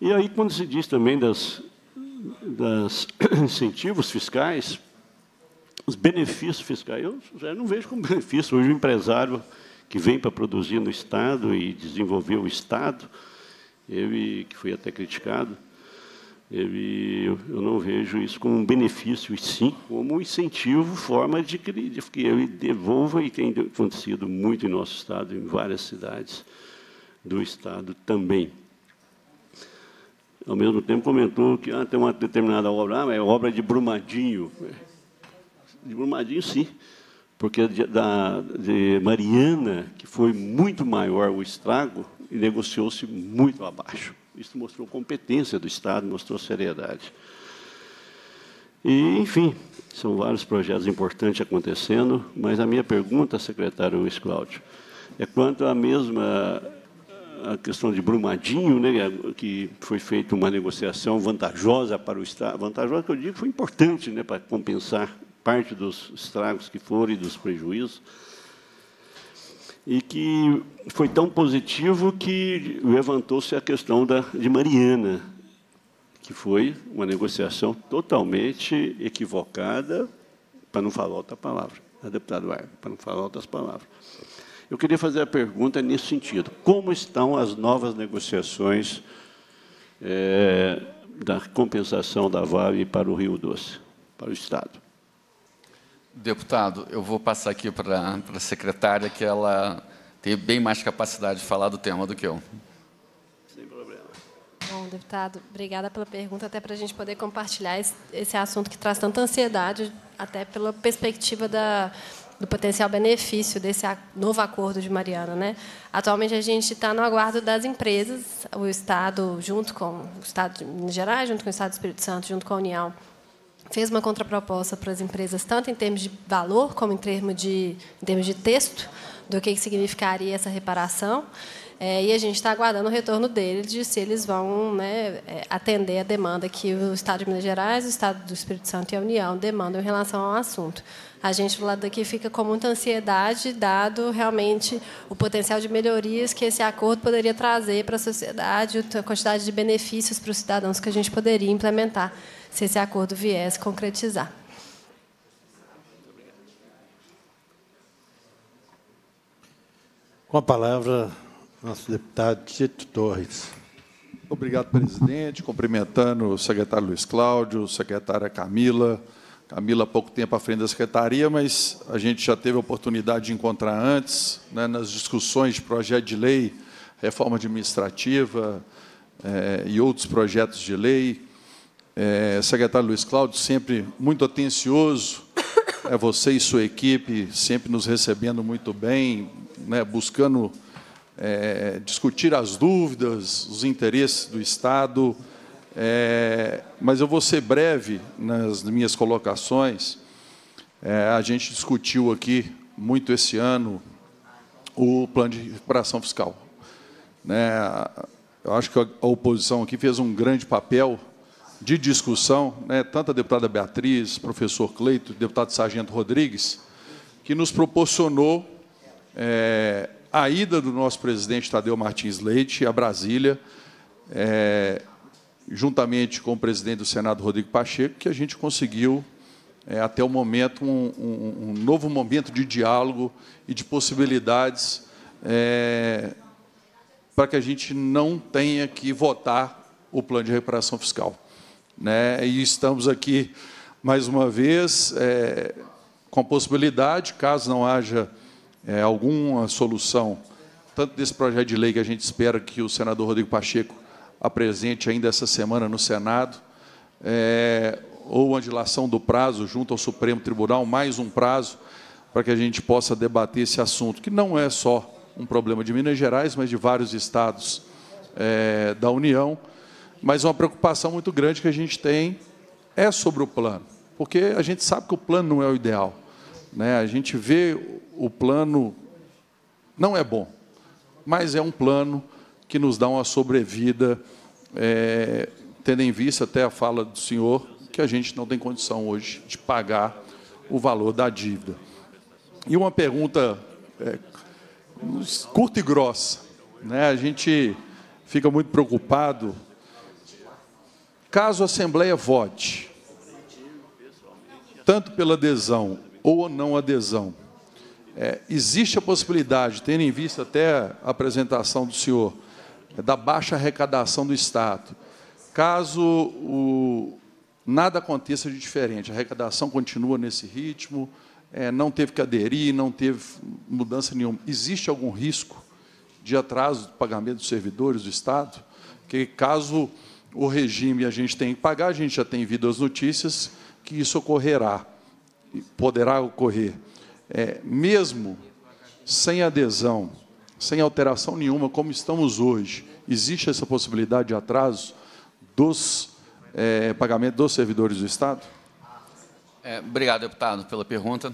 E aí, quando se diz também das, das <coughs> incentivos fiscais, os benefícios fiscais, eu já não vejo como benefício. Hoje o empresário que vem para produzir no Estado e desenvolver o Estado, ele, que foi até criticado, ele, eu não vejo isso como um benefício, e sim como um incentivo, forma de que, de que ele devolva, e tem acontecido muito em nosso Estado, em várias cidades do Estado também ao mesmo tempo comentou que ah, tem uma determinada obra, ah, é obra de Brumadinho. De Brumadinho, sim porque de, da, de Mariana, que foi muito maior o estrago, e negociou-se muito abaixo. Isso mostrou competência do Estado, mostrou seriedade. E, enfim, são vários projetos importantes acontecendo, mas a minha pergunta, secretário Luiz Cláudio, é quanto à mesma a questão de Brumadinho, né, que é, foi feita uma negociação vantajosa para o Estado. Vantajosa, que eu digo, foi importante né, para compensar parte dos estragos que foram e dos prejuízos, e que foi tão positivo que levantou-se a questão da, de Mariana, que foi uma negociação totalmente equivocada, para não falar outra palavra, a deputado Arve, para não falar outras palavras. Eu queria fazer a pergunta nesse sentido. Como estão as novas negociações é, da compensação da Vale para o Rio Doce, para o Estado? Deputado, eu vou passar aqui para a secretária, que ela tem bem mais capacidade de falar do tema do que eu. Sem problema. Bom, deputado, obrigada pela pergunta, até para a gente poder compartilhar esse, esse assunto que traz tanta ansiedade, até pela perspectiva da, do potencial benefício desse novo acordo de Mariana. Né? Atualmente, a gente está no aguardo das empresas, o Estado, junto com o Estado de Minas Gerais, junto com o Estado do Espírito Santo, junto com a União, fez uma contraproposta para as empresas, tanto em termos de valor como em termos de, em termos de texto, do que significaria essa reparação. É, e a gente está aguardando o retorno dele de se eles vão né, é, atender a demanda que o Estado de Minas Gerais, o Estado do Espírito Santo e a União demandam em relação ao assunto. A gente do lado daqui fica com muita ansiedade, dado realmente o potencial de melhorias que esse acordo poderia trazer para a sociedade, a quantidade de benefícios para os cidadãos que a gente poderia implementar se esse acordo viesse concretizar. Com a palavra, nosso deputado Tito Torres. Obrigado, presidente. Cumprimentando o secretário Luiz Cláudio, secretária Camila. Camila, há pouco tempo à frente da secretaria, mas a gente já teve a oportunidade de encontrar antes, né, nas discussões de projeto de lei, reforma administrativa é, e outros projetos de lei. É, secretário Luiz Cláudio, sempre muito atencioso, é você e sua equipe sempre nos recebendo muito bem, né, buscando é, discutir as dúvidas, os interesses do Estado. É, mas eu vou ser breve nas minhas colocações. É, a gente discutiu aqui muito esse ano o plano de recuperação fiscal. Né, eu acho que a oposição aqui fez um grande papel de discussão, né, tanto a deputada Beatriz, professor Cleito, deputado Sargento Rodrigues, que nos proporcionou é, a ida do nosso presidente Tadeu Martins Leite a Brasília, é, juntamente com o presidente do Senado, Rodrigo Pacheco, que a gente conseguiu, é, até o momento, um, um, um, novo momento de diálogo e de possibilidades para que a gente não tenha que votar o plano de reparação fiscal. Né? E estamos aqui, mais uma vez, é, com a possibilidade, caso não haja é, alguma solução, tanto desse projeto de lei que a gente espera que o senador Rodrigo Pacheco apresente ainda essa semana no Senado, é, ou a dilação do prazo junto ao Supremo Tribunal, mais um prazo, para que a gente possa debater esse assunto, que não é só um problema de Minas Gerais, mas de vários estados é, da União mas uma preocupação muito grande que a gente tem é sobre o plano, porque a gente sabe que o plano não é o ideal. Né? A gente vê o plano, não é bom, mas é um plano que nos dá uma sobrevida, é, tendo em vista até a fala do senhor, que a gente não tem condição hoje de pagar o valor da dívida. E uma pergunta é, curta e grossa. Né? A gente fica muito preocupado Caso a Assembleia vote, tanto pela adesão ou não adesão, é, existe a possibilidade, tendo em vista até a apresentação do senhor, é, da baixa arrecadação do Estado, caso o, nada aconteça de diferente, a arrecadação continua nesse ritmo, é, não teve que aderir, não teve mudança nenhuma, existe algum risco de atraso do pagamento dos servidores do Estado? Que caso o regime a gente tem que pagar, a gente já tem vindo as notícias que isso ocorrerá, poderá ocorrer. É, mesmo sem adesão, sem alteração nenhuma, como estamos hoje, existe essa possibilidade de atraso dos é, pagamentos dos servidores do Estado? É, obrigado, deputado, pela pergunta.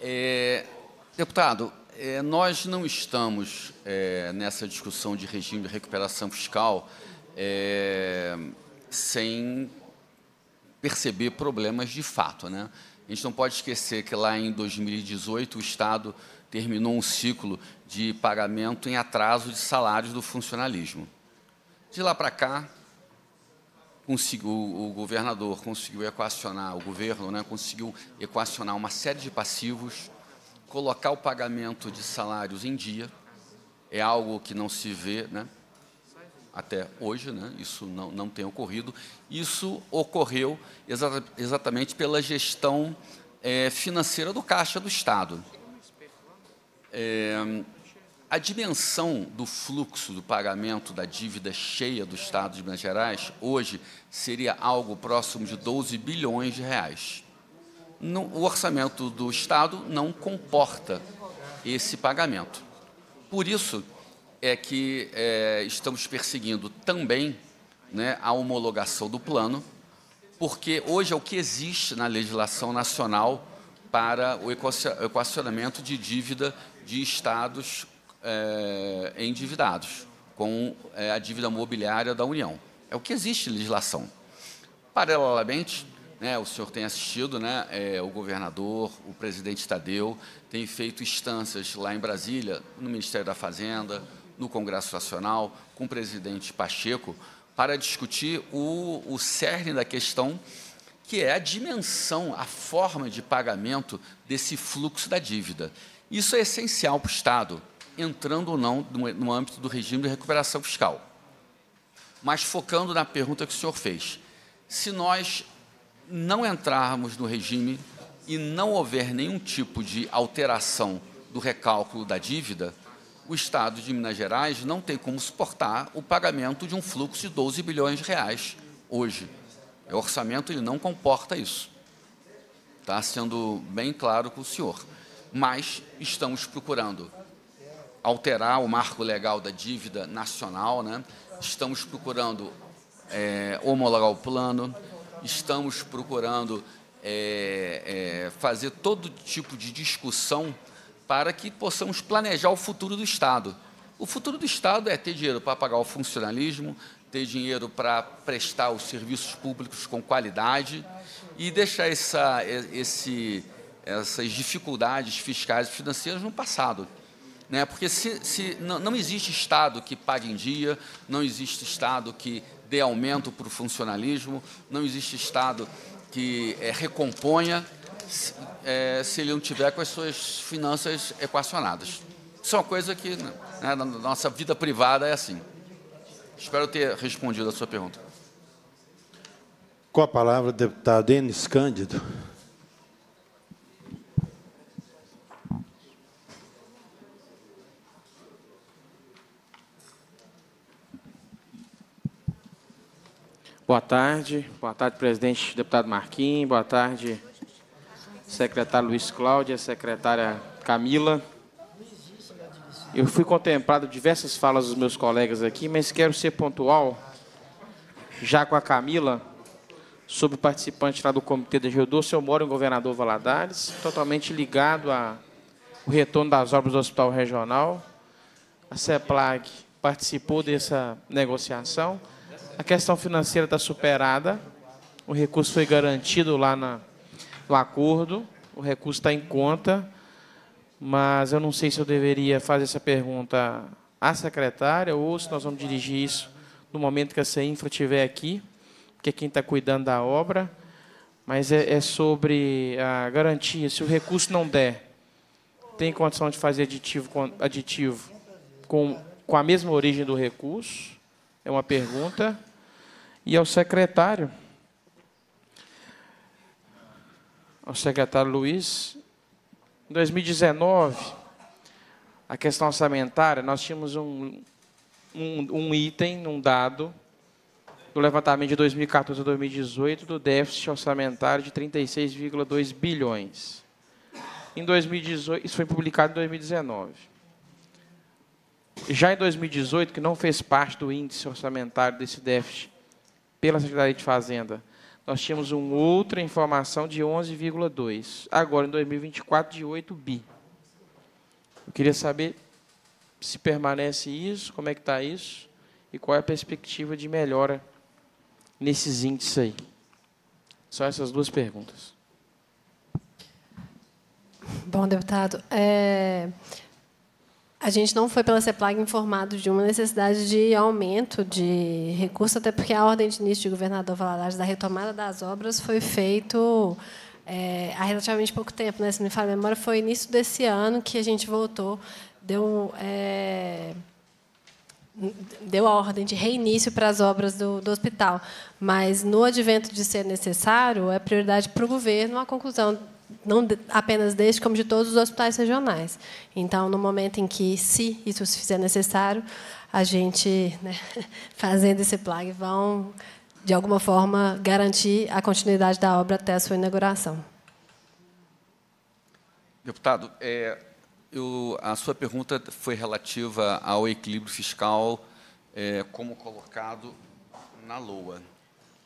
É, deputado, é, nós não estamos é, nessa discussão de regime de recuperação fiscal é, sem perceber problemas de fato. Né? A gente não pode esquecer que lá em 2018 o Estado terminou um ciclo de pagamento em atraso de salários do funcionalismo. De lá para cá, conseguiu, o governador conseguiu equacionar, o governo né, conseguiu equacionar uma série de passivos, colocar o pagamento de salários em dia, é algo que não se vê, né? até hoje, né, isso não, não tem ocorrido. Isso ocorreu exa exatamente pela gestão é, financeira do Caixa do Estado. É, a dimensão do fluxo do pagamento da dívida cheia do Estado de Minas Gerais hoje seria algo próximo de 12 bilhões de reais. o orçamento do Estado não comporta esse pagamento. Por isso é que é, estamos perseguindo também né, a homologação do plano, porque hoje é o que existe na legislação nacional para o equacionamento de dívida de estados é, endividados com é, a dívida mobiliária da União. É o que existe legislação. Paralelamente, né, o senhor tem assistido, né, é, o governador, o presidente Tadeu, tem feito instâncias lá em Brasília, no Ministério da Fazenda, no Congresso Nacional, com o presidente Pacheco, para discutir o, o cerne da questão, que é a dimensão, a forma de pagamento desse fluxo da dívida. Isso é essencial para o Estado, entrando ou não no âmbito do regime de recuperação fiscal. Mas focando na pergunta que o senhor fez, se nós não entrarmos no regime e não houver nenhum tipo de alteração do recálculo da dívida, o Estado de Minas Gerais não tem como suportar o pagamento de um fluxo de 12 bilhões de reais hoje. O é orçamento ele não comporta isso. Está sendo bem claro com o senhor. Mas estamos procurando alterar o marco legal da dívida nacional, né? estamos procurando é, homologar o plano, estamos procurando é, é, fazer todo tipo de discussão para que possamos planejar o futuro do Estado. O futuro do Estado é ter dinheiro para pagar o funcionalismo, ter dinheiro para prestar os serviços públicos com qualidade e deixar essa, esse, essas dificuldades fiscais e financeiras no passado. Né? Porque se, se não, não existe Estado que pague em dia, não existe Estado que dê aumento para o funcionalismo, não existe Estado que é, recomponha se, é, se ele não tiver com as suas finanças equacionadas. Isso é uma coisa que né, na nossa vida privada é assim. Espero ter respondido a sua pergunta. Com a palavra, deputado Enes Cândido. Boa tarde. Boa tarde, presidente, deputado Marquinhos. Boa tarde, secretário Luiz Cláudio, a secretária Camila. Eu fui contemplado diversas falas dos meus colegas aqui, mas quero ser pontual, já com a Camila, sobre o participante lá do Comitê da Geodúcia. Eu moro em Governador Valadares, totalmente ligado ao retorno das obras do Hospital Regional. A CEPLAG participou dessa negociação. A questão financeira está superada. O recurso foi garantido lá na do acordo, o recurso está em conta, mas eu não sei se eu deveria fazer essa pergunta à secretária ou se nós vamos dirigir isso no momento que a CEINFRA estiver aqui, porque é quem está cuidando da obra, mas é, é sobre a garantia, se o recurso não der, tem condição de fazer aditivo com, aditivo com, com a mesma origem do recurso? É uma pergunta. E ao secretário, ao secretário Luiz. Em 2019, a questão orçamentária, nós tínhamos um, um, um item, um dado, do levantamento de 2014 a 2018, do déficit orçamentário de 36,2 bilhões. Em 2018, isso foi publicado em 2019. Já em 2018, que não fez parte do índice orçamentário desse déficit pela Secretaria de Fazenda, nós tínhamos uma outra informação de 11,2. Agora, em 2024, de 8 bi. Eu queria saber se permanece isso, como é que está isso, e qual é a perspectiva de melhora nesses índices aí. Só essas duas perguntas. Bom, deputado, é, a gente não foi pela CEPLAG informado de uma necessidade de aumento de recurso, até porque a ordem de início de governador Valadares da retomada das obras foi feito é, há relativamente pouco tempo. Né? Se me falha a memória, foi início desse ano que a gente voltou, deu, é, deu a ordem de reinício para as obras do, do hospital. Mas, no advento de ser necessário, é prioridade para o governo a conclusão não apenas deste, como de todos os hospitais regionais. Então, no momento em que, se isso se fizer necessário, a gente, né, <laughs> fazendo esse plag, vão, de alguma forma, garantir a continuidade da obra até a sua inauguração. Deputado, é, eu, a sua pergunta foi relativa ao equilíbrio fiscal é, como colocado na LOA.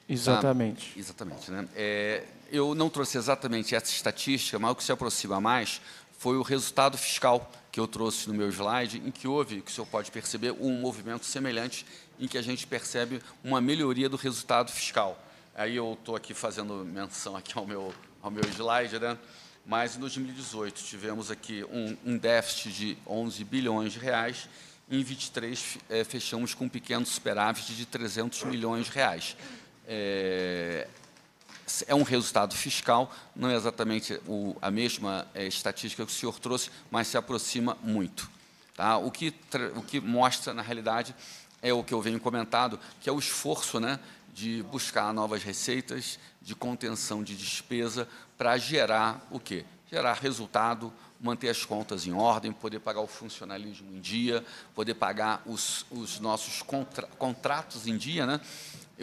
Exatamente. Ah, exatamente. Né? É, eu não trouxe exatamente essa estatística, mas o que se aproxima mais foi o resultado fiscal que eu trouxe no meu slide, em que houve, que o senhor pode perceber, um movimento semelhante em que a gente percebe uma melhoria do resultado fiscal. Aí eu estou aqui fazendo menção aqui ao meu, ao meu slide, né? mas em 2018 tivemos aqui um, um déficit de 11 bilhões de reais, em 23 é, eh, fechamos com um pequeno superávit de 300 milhões de reais. É, é um resultado fiscal, não é exatamente o, a mesma é, estatística que o senhor trouxe, mas se aproxima muito. Tá? O, que o que mostra, na realidade, é o que eu venho comentado, que é o esforço né, de buscar novas receitas, de contenção de despesa, para gerar o quê? Gerar resultado, manter as contas em ordem, poder pagar o funcionalismo em dia, poder pagar os, os nossos contra, contratos em dia, né?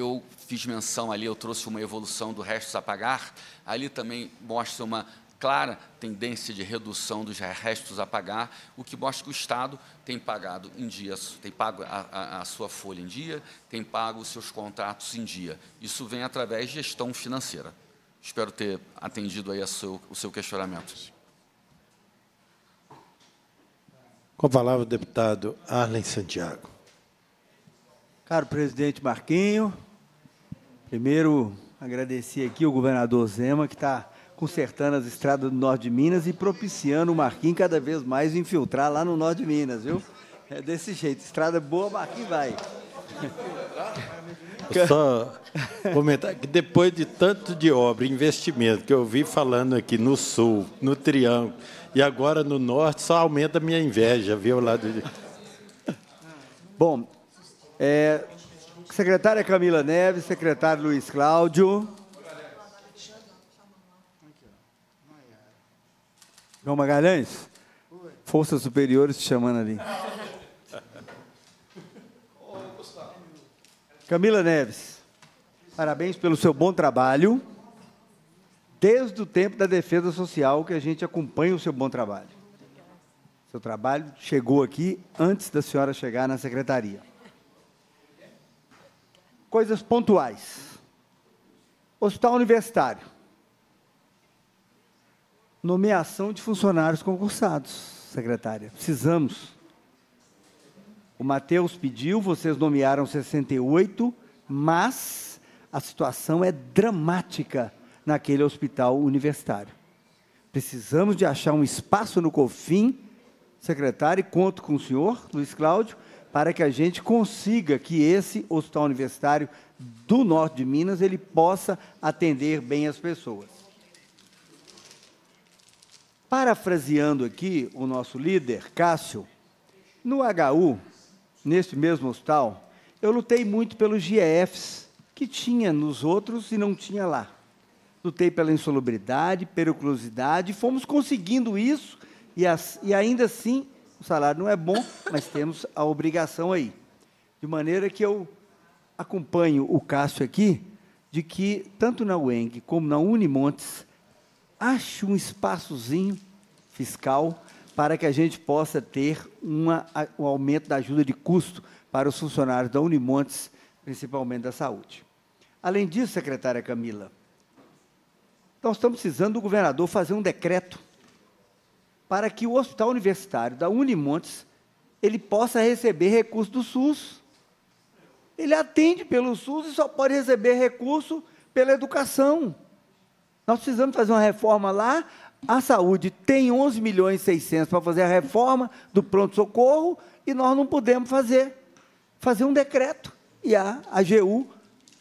eu fiz menção ali, eu trouxe uma evolução do restos a pagar, ali também mostra uma clara tendência de redução dos restos a pagar, o que mostra que o Estado tem pagado em dia, tem pago a, a, a, sua folha em dia, tem pago os seus contratos em dia. Isso vem através de gestão financeira. Espero ter atendido aí seu, o seu questionamento. Com a palavra o deputado Arlen Santiago. Caro presidente Marquinho, Primeiro, agradecer aqui o governador Zema, que está consertando as estradas do norte de Minas e propiciando o Marquinhos cada vez mais infiltrar lá no norte de Minas, viu? É desse jeito, estrada boa, Marquinhos vai. <laughs> só comentar que depois de tanto de obra, investimento que eu vi falando aqui no sul, no Triângulo e agora no norte, só aumenta a minha inveja, viu? Lá do... Bom, é, Secretária Camila Neves, secretário Luiz Cláudio. João Magalhães? Forças superiores te chamando ali. Camila Neves, parabéns pelo seu bom trabalho. Desde o tempo da defesa social que a gente acompanha o seu bom trabalho. Seu trabalho chegou aqui antes da senhora chegar na secretaria coisas pontuais. Hospital Universitário. Nomeação de funcionários concursados, secretária. Precisamos. O Matheus pediu, vocês nomearam 68, mas a situação é dramática naquele hospital universitário. Precisamos de achar um espaço no COFIN, secretário, e conto com o senhor, Luiz Cláudio, para que a gente consiga que esse hospital universitário do norte de Minas ele possa atender bem as pessoas. Parafraseando aqui o nosso líder, Cássio, no HU, neste mesmo hospital, eu lutei muito pelos GEFs que tinha nos outros e não tinha lá. Lutei pela insolubridade, periculosidade, fomos conseguindo isso e, as, e ainda assim o salário não é bom, mas temos a obrigação aí. De maneira que eu acompanho o Cássio aqui, de que tanto na UENG como na Unimontes, ache um espaçozinho fiscal para que a gente possa ter uma, um aumento da ajuda de custo para os funcionários da Unimontes, principalmente da saúde. Além disso, secretária Camila, nós estamos precisando do governador fazer um decreto para que o Hospital Universitário da Unimontes ele possa receber recurso do SUS. Ele atende pelo SUS e só pode receber recurso pela educação. Nós precisamos fazer uma reforma lá. A saúde tem 11 milhões e 600 para fazer a reforma do pronto-socorro e nós não podemos fazer. Fazer um decreto e a AGU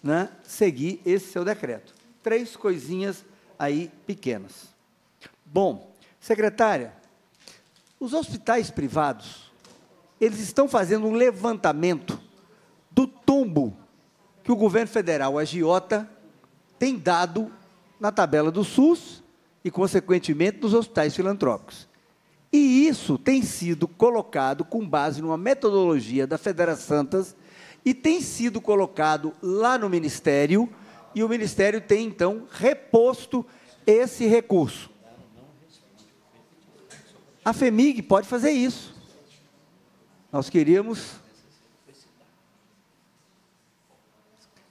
né, seguir esse seu decreto. Três coisinhas aí pequenas. Bom, secretária, os hospitais privados, eles estão fazendo um levantamento do tombo que o governo federal, a Giota, tem dado na tabela do SUS e, consequentemente, nos hospitais filantrópicos. E isso tem sido colocado com base numa metodologia da Federação Santas e tem sido colocado lá no Ministério, e o Ministério tem, então, reposto esse recurso. A FEMIG pode fazer isso. Nós queríamos.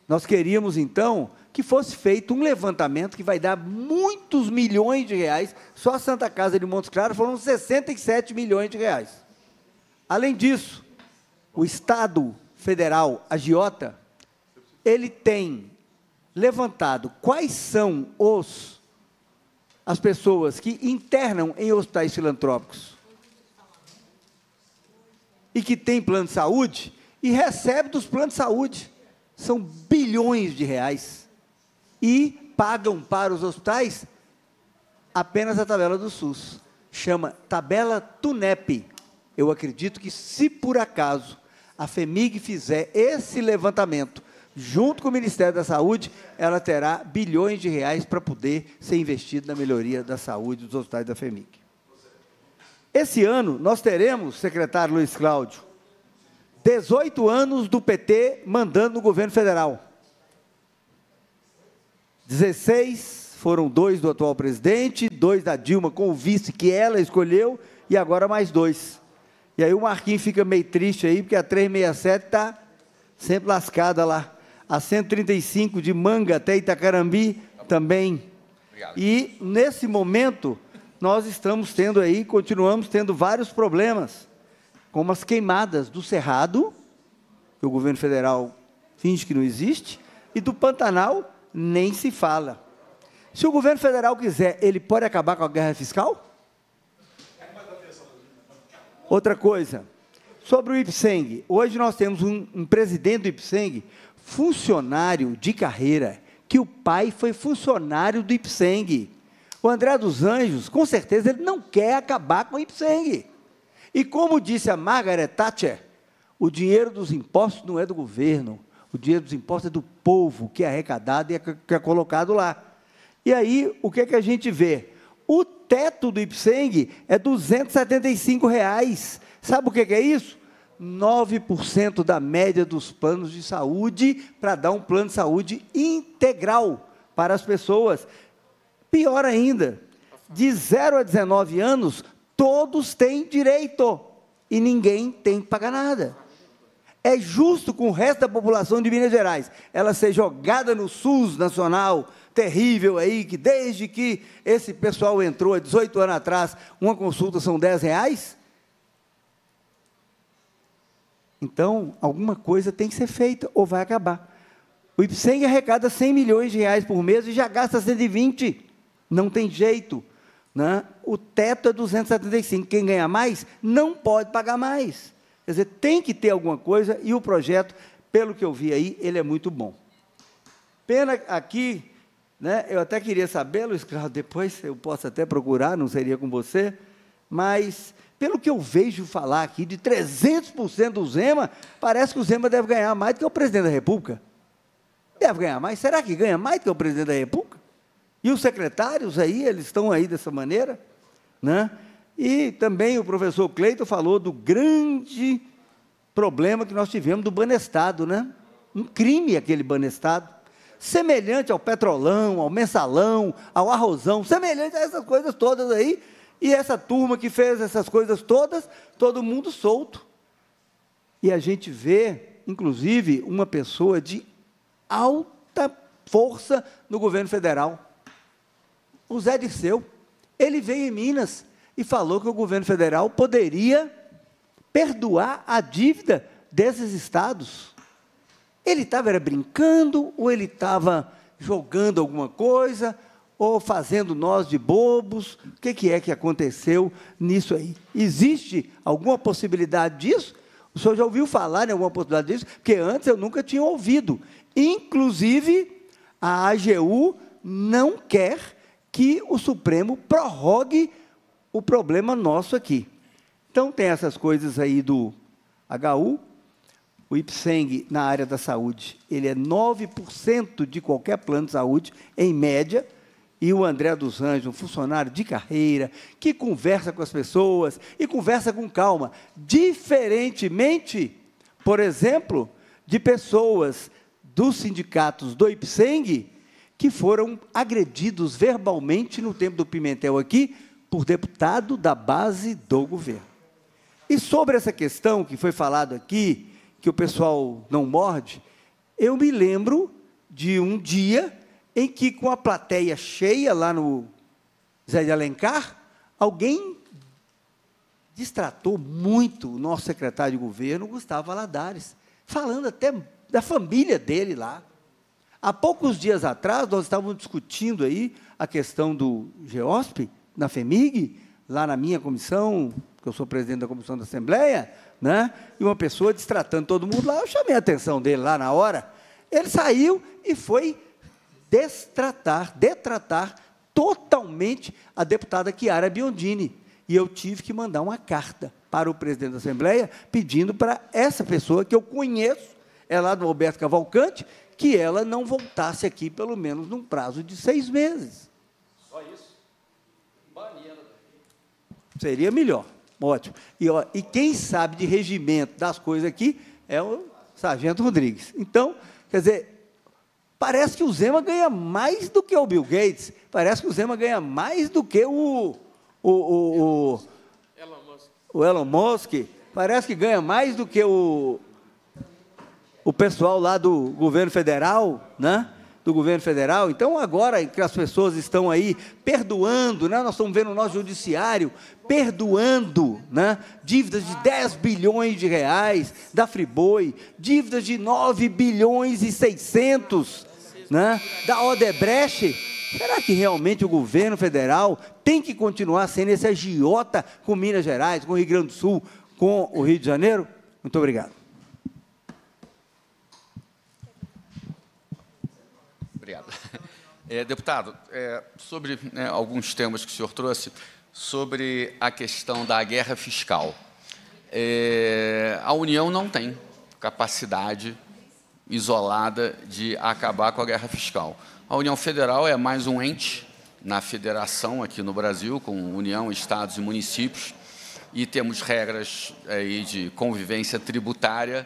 Nós queríamos, então, que fosse feito um levantamento que vai dar muitos milhões de reais. Só a Santa Casa de Montes Claros foram 67 milhões de reais. Além disso, o Estado Federal, a Giota, ele tem levantado quais são os as pessoas que internam em hospitais filantrópicos e que têm plano de saúde e recebem dos planos de saúde. São bilhões de reais. E pagam para os hospitais apenas a tabela do SUS. Chama tabela TUNEP. Eu acredito que se por acaso a FEMIG fizer esse levantamento junto com o Ministério da Saúde, ela terá bilhões de reais para poder ser investido na melhoria da saúde dos hospitais da FEMIC. Esse ano, nós teremos, secretário Luiz Cláudio, 18 anos do PT mandando no governo federal. 16 foram dois do atual presidente, dois da Dilma com o vice que ela escolheu, e agora mais dois. E aí o Marquinhos fica meio triste aí, porque a 367 está sempre lascada lá. A 135 de Manga até Itacarambi também. Obrigado. E nesse momento nós estamos tendo aí, continuamos tendo vários problemas, como as queimadas do Cerrado, que o governo federal finge que não existe, e do Pantanal nem se fala. Se o governo federal quiser, ele pode acabar com a guerra fiscal? Outra coisa, sobre o IPSENG. Hoje nós temos um, um presidente do IPSENG funcionário de carreira, que o pai foi funcionário do Ipseng. O André dos Anjos, com certeza, ele não quer acabar com o Ipseng. E como disse a Margaret Thatcher, o dinheiro dos impostos não é do governo, o dinheiro dos impostos é do povo que é arrecadado e é, que é colocado lá. E aí, o que é que a gente vê? O teto do Ipseng é R$ 275. Reais. Sabe o que é isso? 9% da média dos planos de saúde para dar um plano de saúde integral para as pessoas. Pior ainda, de 0 a 19 anos, todos têm direito e ninguém tem que pagar nada. É justo com o resto da população de Minas Gerais ela ser jogada no SUS nacional terrível aí, que desde que esse pessoal entrou há 18 anos atrás, uma consulta são 10 reais? Então, alguma coisa tem que ser feita ou vai acabar. O Ipseng arrecada 100 milhões de reais por mês e já gasta 120. Não tem jeito. Né? O teto é 275. Quem ganha mais não pode pagar mais. Quer dizer, tem que ter alguma coisa e o projeto, pelo que eu vi aí, ele é muito bom. Pena aqui, né, eu até queria saber, Luiz Carlos, <laughs> depois eu posso até procurar, não seria com você, mas pelo que eu vejo falar aqui de 300% do Zema, parece que o Zema deve ganhar mais do que o presidente da República. Deve ganhar mais. Será que ganha mais do que o presidente da República? E os secretários aí, eles estão aí dessa maneira, né? E também o professor Cleiton falou do grande problema que nós tivemos do banestado, né? Um crime aquele banestado, semelhante ao petrolão, ao mensalão, ao arrozão, semelhante a essas coisas todas aí, e essa turma que fez essas coisas todas, todo mundo solto. E a gente vê, inclusive, uma pessoa de alta força no governo federal. O Zé Dirceu. Ele veio em Minas e falou que o governo federal poderia perdoar a dívida desses estados. Ele estava brincando ou ele estava jogando alguma coisa? ou fazendo nós de bobos? O que, que é que aconteceu nisso aí? Existe alguma possibilidade disso? O senhor já ouviu falar em alguma possibilidade disso? Porque antes eu nunca tinha ouvido. Inclusive, a AGU não quer que o Supremo prorrogue o problema nosso aqui. Então, tem essas coisas aí do HU. O IPSENG, na área da saúde, ele é 9% de qualquer plano de saúde, em média e o André dos Anjos, um funcionário de carreira, que conversa com as pessoas e conversa com calma, diferentemente, por exemplo, de pessoas dos sindicatos do IPSENG que foram agredidos verbalmente no tempo do Pimentel aqui por deputado da base do governo. E sobre essa questão que foi falado aqui, que o pessoal não morde, eu me lembro de um dia em que, com a plateia cheia lá no Zé de Alencar, alguém distratou muito o nosso secretário de governo, Gustavo Aladares, falando até da família dele lá. Há poucos dias atrás, nós estávamos discutindo aí a questão do GEOSP, na FEMIG, lá na minha comissão, que eu sou presidente da comissão da Assembleia, né? e uma pessoa distratando todo mundo lá, eu chamei a atenção dele lá na hora. Ele saiu e foi destratar, detratar totalmente a deputada Chiara Biondini. E eu tive que mandar uma carta para o presidente da Assembleia pedindo para essa pessoa que eu conheço, é lá do Alberto Cavalcante, que ela não voltasse aqui pelo menos num prazo de seis meses. Só isso? Baniando. Seria melhor. Ótimo. E, ó, e quem sabe de regimento das coisas aqui é o Sargento Rodrigues. Então, quer dizer, Parece que o Zema ganha mais do que o Bill Gates. Parece que o Zema ganha mais do que o. O, o, o, Elon, Musk. o Elon Musk. Parece que ganha mais do que o. O pessoal lá do governo federal, né? do governo federal. Então, agora que as pessoas estão aí perdoando, né? nós estamos vendo o nosso judiciário perdoando né? dívidas de 10 bilhões de reais da Friboi, dívidas de 9 bilhões e 600 né, da Odebrecht. Será que realmente o governo federal tem que continuar sendo esse agiota com Minas Gerais, com o Rio Grande do Sul, com o Rio de Janeiro? Muito obrigado. Obrigado. <laughs> É, deputado, é, sobre né, alguns temas que o senhor trouxe, sobre a questão da guerra fiscal. É, a União não tem capacidade isolada de acabar com a guerra fiscal. A União Federal é mais um ente na federação aqui no Brasil, com União, Estados e municípios, e temos regras eh, aí de convivência tributária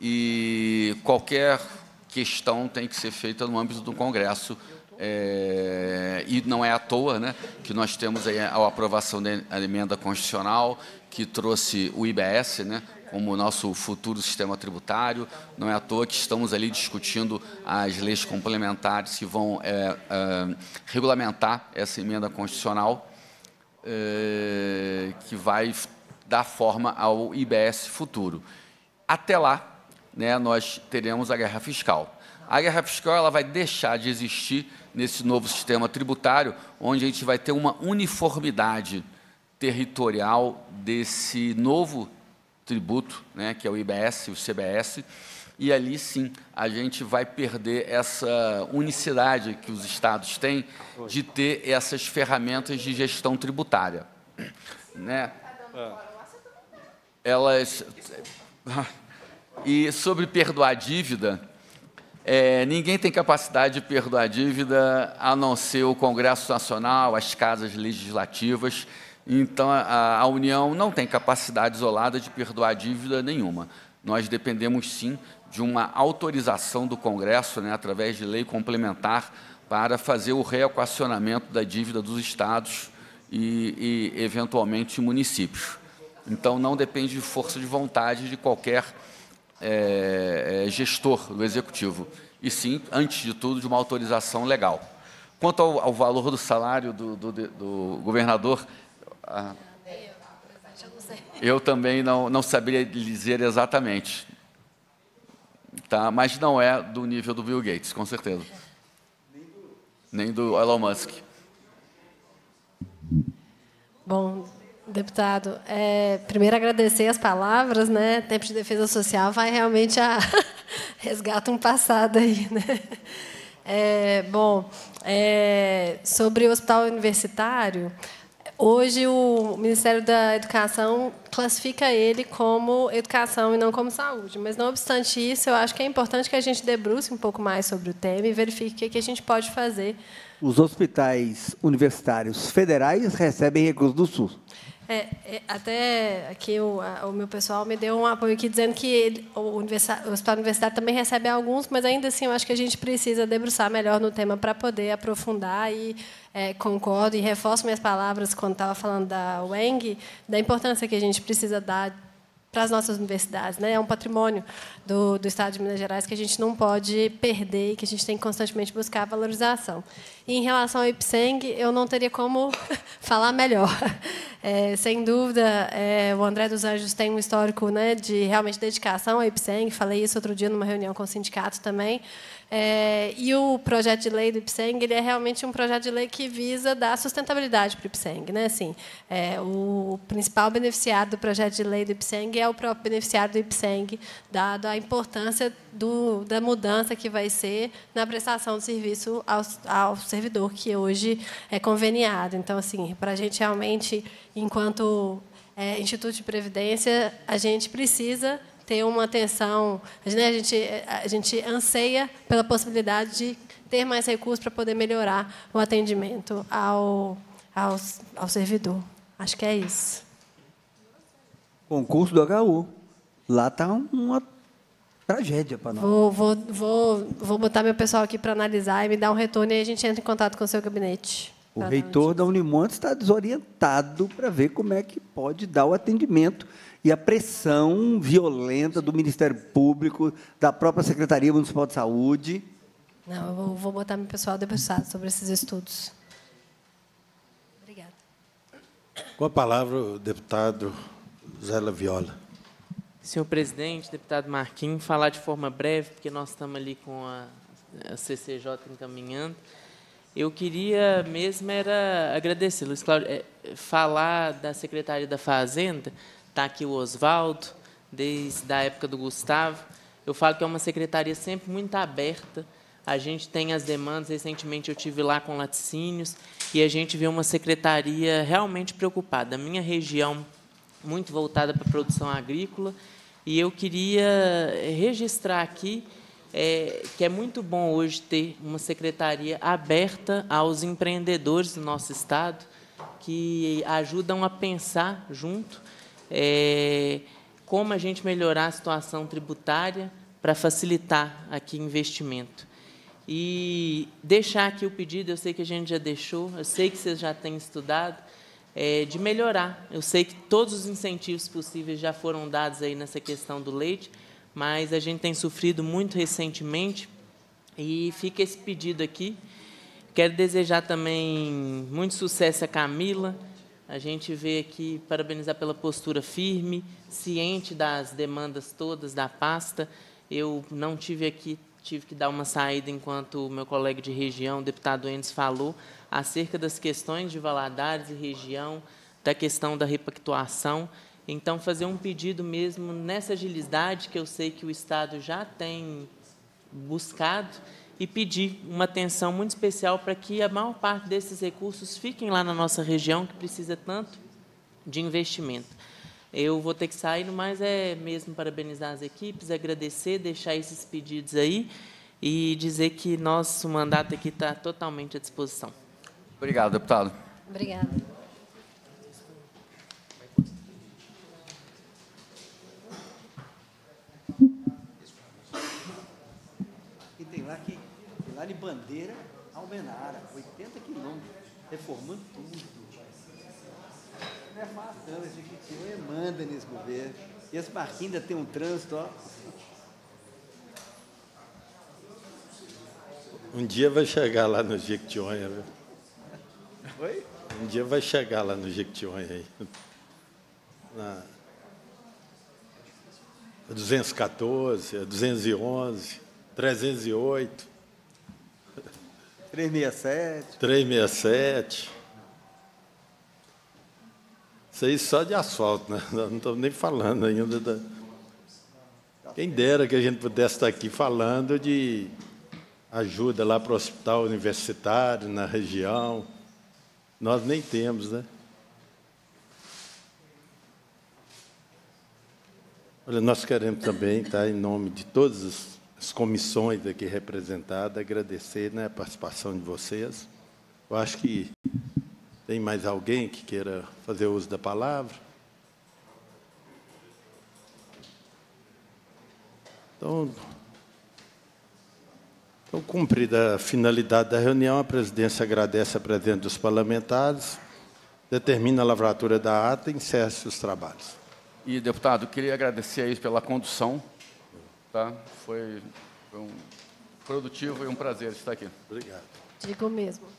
e qualquer questão tem que ser feita no âmbito do Congresso. É, e não é à toa né, que nós temos aí a aprovação da emenda constitucional que trouxe o IBS, né, como o nosso futuro sistema tributário. Não é à toa que estamos ali discutindo as leis complementares que vão é, é, regulamentar essa emenda constitucional é, que vai dar forma ao IBS futuro. Até lá, né, nós teremos a guerra fiscal. A guerra fiscal ela vai deixar de existir nesse novo sistema tributário, onde a gente vai ter uma uniformidade territorial desse novo tributo, né, que é o IBS e o CBS, e ali sim a gente vai perder essa unicidade que os estados têm de ter essas ferramentas de gestão tributária. Né? Elas. E sobre perdoar a dívida, é, ninguém tem capacidade de perdoar a dívida a não ser o Congresso Nacional, as casas legislativas então, a, a União não tem capacidade isolada de perdoar dívida nenhuma. Nós dependemos, sim, de uma autorização do Congresso, né, através de lei complementar, para fazer o reequacionamento da dívida dos estados e, e, eventualmente, municípios. Então, não depende de força de vontade de qualquer é, é gestor do Executivo, e sim, antes de tudo, de uma autorização legal. Quanto ao, ao valor do salário do, do, do governador, ah. eu também não, não saberia dizer exatamente. Tá? Mas não é do nível do Bill Gates, com certeza. Nem do Elon Musk. Bom, deputado, é, primeiro agradecer as palavras, né? Tempo de defesa social vai realmente a <laughs> resgata um passado aí, né? É, bom, é, sobre o hospital universitário, Hoje, o Ministério da Educação classifica ele como educação e não como saúde. Mas, não obstante isso, eu acho que é importante que a gente debruce um pouco mais sobre o tema e verifique o que a gente pode fazer. Os hospitais universitários federais recebem recursos do SUS. É, é, até aqui o, a, o, meu pessoal me deu um apoio aqui dizendo que ele, o, o Hospital universidade também recebe alguns, mas ainda assim eu acho que a gente precisa debruçar melhor no tema para poder aprofundar e é, concordo e reforço minhas palavras quando estava falando da Weng, da importância que a gente precisa dar para as nossas universidades. Né? É um patrimônio do, do Estado de Minas Gerais que a gente não pode perder e que a gente tem que constantemente buscar a valorização. E em relação ao Ipseng, eu não teria como <laughs> falar melhor. É, sem dúvida, é, o André dos Anjos tem um histórico né, de realmente dedicação ao Ipseng, falei isso outro dia numa reunião com o sindicato também. É, e o projeto de lei do IPSENG ele é realmente um projeto de lei que visa dar sustentabilidade para o IPSENG. Né? Assim, é, o principal beneficiado do projeto de lei do IPSENG é o próprio beneficiário do IPSENG, dado a importância do, da mudança que vai ser na prestação do serviço ao, ao servidor, que hoje é conveniado. Então, assim, para a gente realmente, enquanto é, Instituto de Previdência, a gente precisa ter uma atenção. Né? A, gente, a gente anseia pela possibilidade de ter mais recursos para poder melhorar o atendimento ao, ao, ao servidor. Acho que é isso. Concurso do HU. Lá está uma tragédia para nós. Vou, vou, vou, vou botar meu pessoal aqui para analisar e me dar um retorno e a gente entra em contato com o seu gabinete. O reitor da Unimonte está desorientado para ver como é que pode dar o atendimento e a pressão violenta do Ministério Público, da própria Secretaria Municipal de Saúde. Não, eu vou, botar meu pessoal debruçado sobre esses estudos. Obrigada. Com a palavra, o deputado Zé Viola. Senhor presidente, deputado Marquinhos, falar de forma breve, porque nós estamos ali com a, CCJ encaminhando. Eu queria mesmo era agradecer, Luiz Cláudio, é, falar da Secretaria da Fazenda, Está aqui o Oswaldo, desde a época do Gustavo. Eu falo que é uma secretaria sempre muito aberta. A gente tem as demandas. Recentemente eu tive lá com laticínios e a gente vê uma secretaria realmente preocupada. A minha região muito voltada para a produção agrícola e eu queria eh, registrar aqui é, que é muito bom hoje ter uma secretaria aberta aos empreendedores do nosso estado que ajudam a pensar junto é, como a gente melhorar a situação tributária para facilitar aqui investimento. E deixar aqui o pedido, eu sei que a gente já deixou, eu sei que vocês já têm estudado, é, de melhorar. Eu sei que todos os incentivos possíveis já foram dados aí nessa questão do leite, mas a gente tem sofrido muito recentemente e fica esse pedido aqui. Quero desejar também muito sucesso a Camila, a gente vê aqui parabenizar pela postura firme, ciente das demandas todas da pasta. Eu não tive aqui, tive que dar uma saída enquanto o meu colega de região, o deputado Enes, falou acerca das questões de Valadares e região, da questão da repactuação. Então, fazer um pedido mesmo nessa agilidade que eu sei que o Estado já tem buscado e pedir uma atenção muito especial para que a maior parte desses recursos fiquem lá na nossa região, que precisa tanto de investimento. Eu vou ter que sair, mas é mesmo parabenizar as equipes, agradecer, deixar esses pedidos aí e dizer que nosso mandato aqui está totalmente à disposição. Obrigado, deputado. Obrigada. Cidade Bandeira Almenara, 80 quilômetros, reformando tudo. Não é fácil, a gente Jequitinhonha manda nesse governo. E esse barquinho ainda tem um trânsito, ó. Um dia vai chegar lá no Jequitinhonha, Oi? Um dia vai chegar lá no Jequitinhonha aí. Na 214, 211, 308. 367. 367. Isso aí só de asfalto, né? Não estou nem falando ainda da. Quem dera que a gente pudesse estar tá aqui falando de ajuda lá para o hospital universitário, na região. Nós nem temos, né? Olha, nós queremos também, tá, em nome de todos os as comissões aqui representadas, agradecer né, a participação de vocês. Eu acho que tem mais alguém que queira fazer uso da palavra? Então, então, cumprida a finalidade da reunião, a presidência agradece a presença dos parlamentares, determina a lavratura da ata e encerra os trabalhos. E, deputado, queria agradecer aí pela condução Tá? Foi, foi um produtivo e um prazer estar aqui. Obrigado. Digo mesmo.